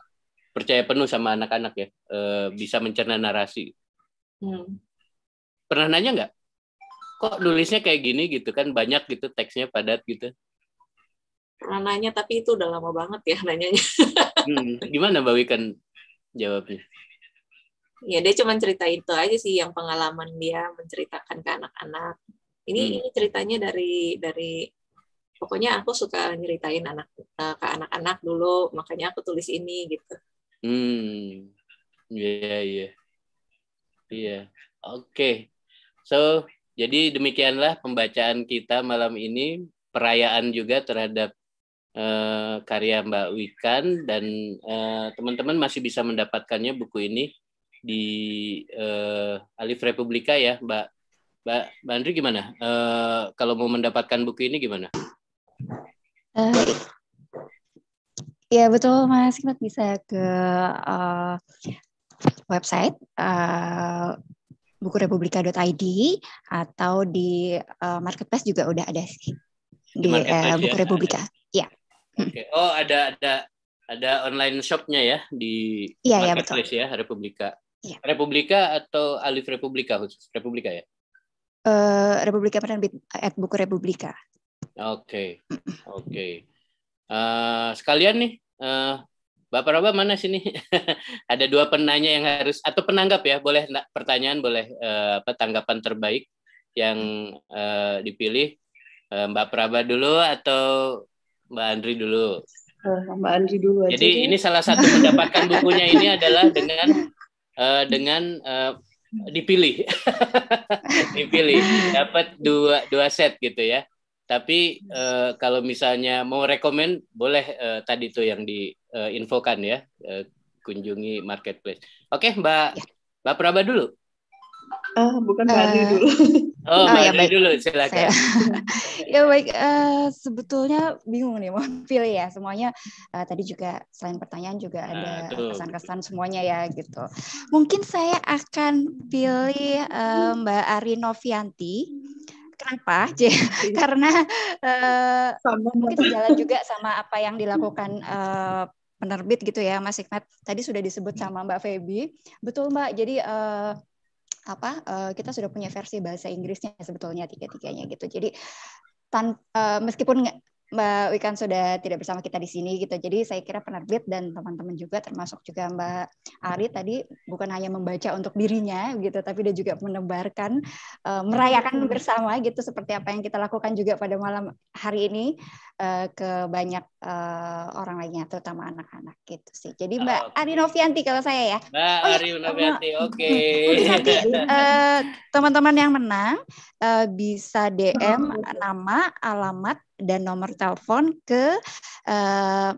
percaya penuh sama anak-anak ya e, bisa mencerna narasi hmm. pernah nanya nggak kok nulisnya kayak gini gitu kan banyak gitu teksnya padat gitu pernah nanya tapi itu udah lama banget ya nanyanya hmm. gimana mbak Wikan jawabnya ya dia cuma cerita itu aja sih yang pengalaman dia menceritakan ke anak-anak ini hmm. ini ceritanya dari dari pokoknya aku suka nyeritain anak eh, ke anak-anak dulu makanya aku tulis ini gitu Hmm. Iya, yeah, iya. Yeah. Iya. Yeah. Oke. Okay. So, jadi demikianlah pembacaan kita malam ini perayaan juga terhadap uh, karya Mbak Wikan dan eh, teman-teman uh, masih bisa mendapatkannya buku ini di uh, Alif Republika ya, Mbak. Mbak, Mbak gimana? Uh, kalau mau mendapatkan buku ini gimana? Uh, Iya betul Mas bisa ke uh, website uh, eh, bukurepublika.id atau di uh, marketplace juga udah ada sih di, di uh, buku ya, Republika. Iya. Hmm. Okay. Oh ada ada ada online shopnya ya di ya, marketplace ya, betul. ya Republika. Ya. Republika atau Alif Republika khusus Republika ya? Uh, Republika Penerbit at Buku Republika. Oke okay. oke. Okay. Uh, sekalian nih, uh, Bapak Roba mana sini? Ada dua penanya yang harus atau penanggap ya, boleh pertanyaan, boleh uh, apa tanggapan terbaik yang uh, dipilih uh, Mbak Praba dulu atau Mbak Andri dulu. Mbak Andri dulu. Aja Jadi deh. ini salah satu mendapatkan bukunya ini adalah dengan uh, dengan uh, dipilih, dipilih, dapat dua dua set gitu ya. Tapi iya. eh, kalau misalnya mau rekomend, boleh eh, tadi tuh yang diinfokan uh, ya, eh, kunjungi marketplace. Oke, okay, Mbak ya. Mbak Praba dulu. Uh, bukan Mbak uh, dulu. Oh, oh, Mbak ya, baik. dulu, silakan. ya baik, uh, sebetulnya bingung nih mau pilih ya semuanya. Uh, tadi juga selain pertanyaan juga ah, ada kesan-kesan semuanya ya gitu. Mungkin saya akan pilih uh, Mbak Ari Novianti Kenapa? Iya. Karena uh, mungkin sejalan juga sama apa yang dilakukan uh, penerbit gitu ya, Mas Hikmat. Tadi sudah disebut iya. sama Mbak Feby. Betul Mbak. Jadi uh, apa uh, kita sudah punya versi bahasa Inggrisnya sebetulnya tiga-tiganya gitu. Jadi tan uh, meskipun Mbak Wikan sudah tidak bersama kita di sini gitu. Jadi saya kira penerbit dan teman-teman juga termasuk juga Mbak Ari tadi bukan hanya membaca untuk dirinya gitu, tapi dia juga menebarkan, eh, merayakan hmm. bersama gitu seperti apa yang kita lakukan juga pada malam hari ini. Eh, ke banyak uh, orang lainnya, terutama anak-anak gitu sih. Jadi Mbak ah, okay. Arinovianti kalau saya ya. Mbak oh, iya, Arinovianti, ya. oke. Okay. Eh, teman-teman yang menang uh, bisa DM nama, alamat, dan nomor telepon ke uh,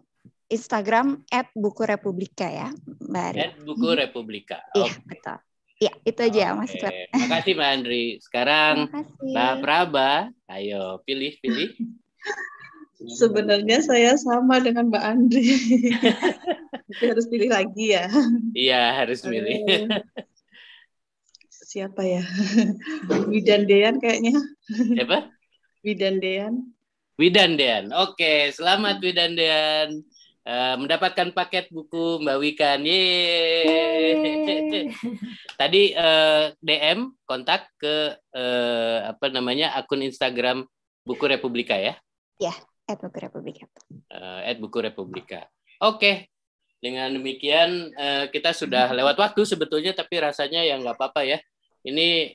Instagram at Buku Republika ya, Mbak Ari. At Buku Republika. Iya, okay. betul. Iya, itu aja okay. Mas terima kasih Mbak Andri. Sekarang Mbak Praba, ayo pilih-pilih. Sebenarnya saya sama dengan Mbak Andri. harus pilih lagi ya. Iya, harus pilih. Siapa ya? Widan Dean kayaknya. Siapa? Widan Dean. Widan Dean. Oke, selamat Widan Dean. Uh, mendapatkan paket buku Mbak Wikan. Yeay. Tadi uh, eh, DM kontak ke uh, apa namanya akun Instagram Buku Republika ya. Ya at buku Republika. Uh, at buku Republika. Oke, okay. dengan demikian uh, kita sudah lewat waktu sebetulnya, tapi rasanya ya nggak apa-apa ya. Ini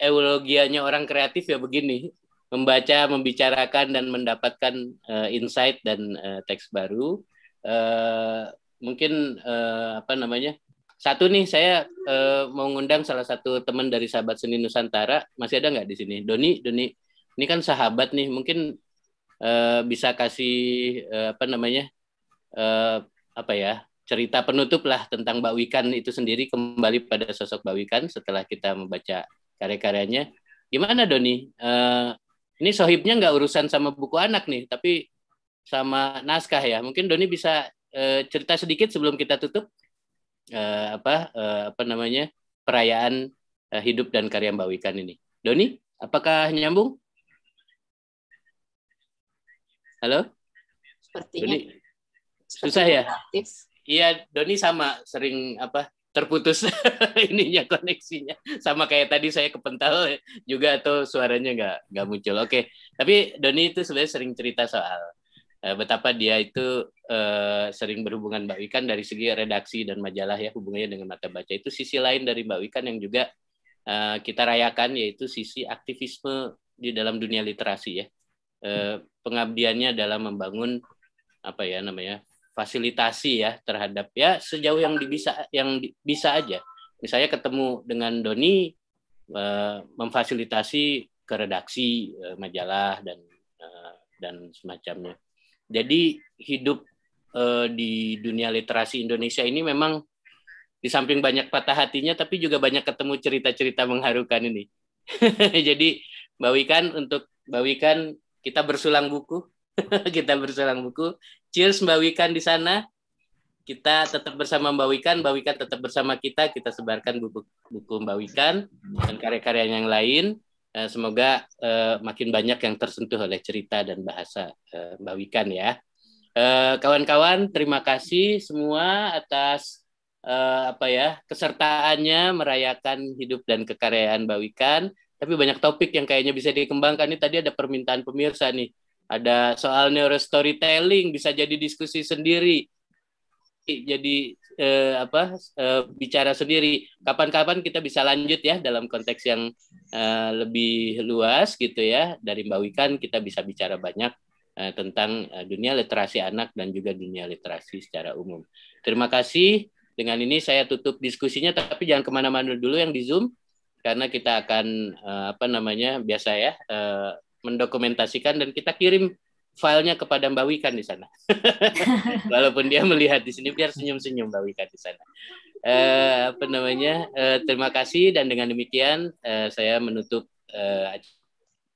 eulogianya orang kreatif ya begini, membaca, membicarakan dan mendapatkan uh, insight dan uh, teks baru. Uh, mungkin uh, apa namanya? Satu nih saya uh, mau ngundang salah satu teman dari sahabat seni Nusantara. Masih ada nggak di sini? Doni, Doni. Ini kan sahabat nih, mungkin Eh, bisa kasih uh, apa namanya uh, apa ya cerita penutup lah tentang Mbak Wikan itu sendiri kembali pada sosok Mbak Wikan setelah kita membaca karya-karyanya. Gimana Doni? Uh, ini sohibnya nggak urusan sama buku anak nih, tapi sama naskah ya. Mungkin Doni bisa uh, cerita sedikit sebelum kita tutup uh, apa uh, apa namanya perayaan uh, hidup dan karya Mbak Wikan ini. Doni, apakah nyambung? Halo? Sepertinya. Doni. Susah ya? Iya, Doni sama sering apa terputus ininya koneksinya sama kayak tadi saya kepental juga atau suaranya nggak nggak muncul oke okay. tapi Doni itu sebenarnya sering cerita soal uh, betapa dia itu uh, sering berhubungan Mbak Wikan dari segi redaksi dan majalah ya hubungannya dengan mata baca itu sisi lain dari Mbak Wikan yang juga uh, kita rayakan yaitu sisi aktivisme di dalam dunia literasi ya eh, pengabdiannya dalam membangun apa ya namanya fasilitasi ya terhadap ya sejauh yang bisa yang bisa aja misalnya ketemu dengan Doni eh, memfasilitasi ke redaksi eh, majalah dan eh, dan semacamnya jadi hidup eh, di dunia literasi Indonesia ini memang di samping banyak patah hatinya tapi juga banyak ketemu cerita-cerita mengharukan ini jadi bawikan untuk bawikan kita bersulang buku. kita bersulang buku. Cheers Mbak Wikan di sana. Kita tetap bersama Mbak Wikan, Mbak Wikan tetap bersama kita. Kita sebarkan buku-buku Mbak Wikan dan karya-karya yang lain. Eh, semoga uh, makin banyak yang tersentuh oleh cerita dan bahasa uh, Mbak Wikan ya. kawan kawan-kawan, terima kasih semua atas apa ya kesertaannya merayakan hidup dan kekaryaan Mbak Wikan tapi banyak topik yang kayaknya bisa dikembangkan. Ini tadi ada permintaan pemirsa nih. Ada soal neuro storytelling bisa jadi diskusi sendiri. Jadi eh, apa eh, bicara sendiri. Kapan-kapan kita bisa lanjut ya dalam konteks yang eh, lebih luas gitu ya. Dari Mbak Wikan kita bisa bicara banyak eh, tentang eh, dunia literasi anak dan juga dunia literasi secara umum. Terima kasih. Dengan ini saya tutup diskusinya, tapi jangan kemana-mana dulu yang di Zoom karena kita akan uh, apa namanya biasa ya uh, mendokumentasikan dan kita kirim filenya kepada Mbak Wikan di sana. Walaupun dia melihat di sini biar senyum-senyum Mbak Wikan di sana. Uh, apa namanya? Uh, terima kasih dan dengan demikian uh, saya menutup uh,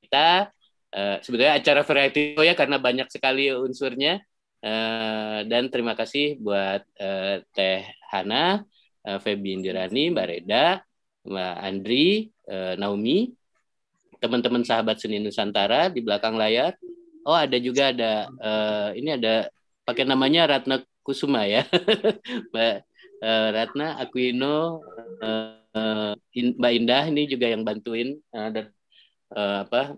kita uh, sebenarnya acara variety ya karena banyak sekali unsurnya. Uh, dan terima kasih buat uh, Teh Hana, uh, Febi Indirani, Mbak Reda, Mbak Andri, eh, Naomi, teman-teman sahabat seni Nusantara di belakang layar. Oh ada juga ada eh, ini ada pakai namanya Ratna Kusuma ya, Mbak eh, Ratna Aquino, eh, Mbak Indah ini juga yang bantuin ada dan apa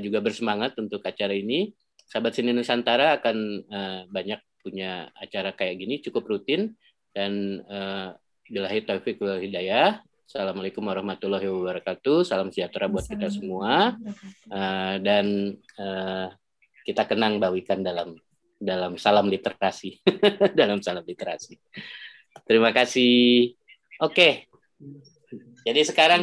juga bersemangat untuk acara ini. Sahabat Seni Nusantara akan banyak punya acara kayak gini cukup rutin dan eh, Taufik, Taufik Hidayah Assalamualaikum warahmatullahi wabarakatuh. Salam sejahtera buat kita semua. Uh, dan uh, kita kenang bawikan dalam dalam salam literasi, dalam salam literasi. Terima kasih. Oke. Okay. Jadi sekarang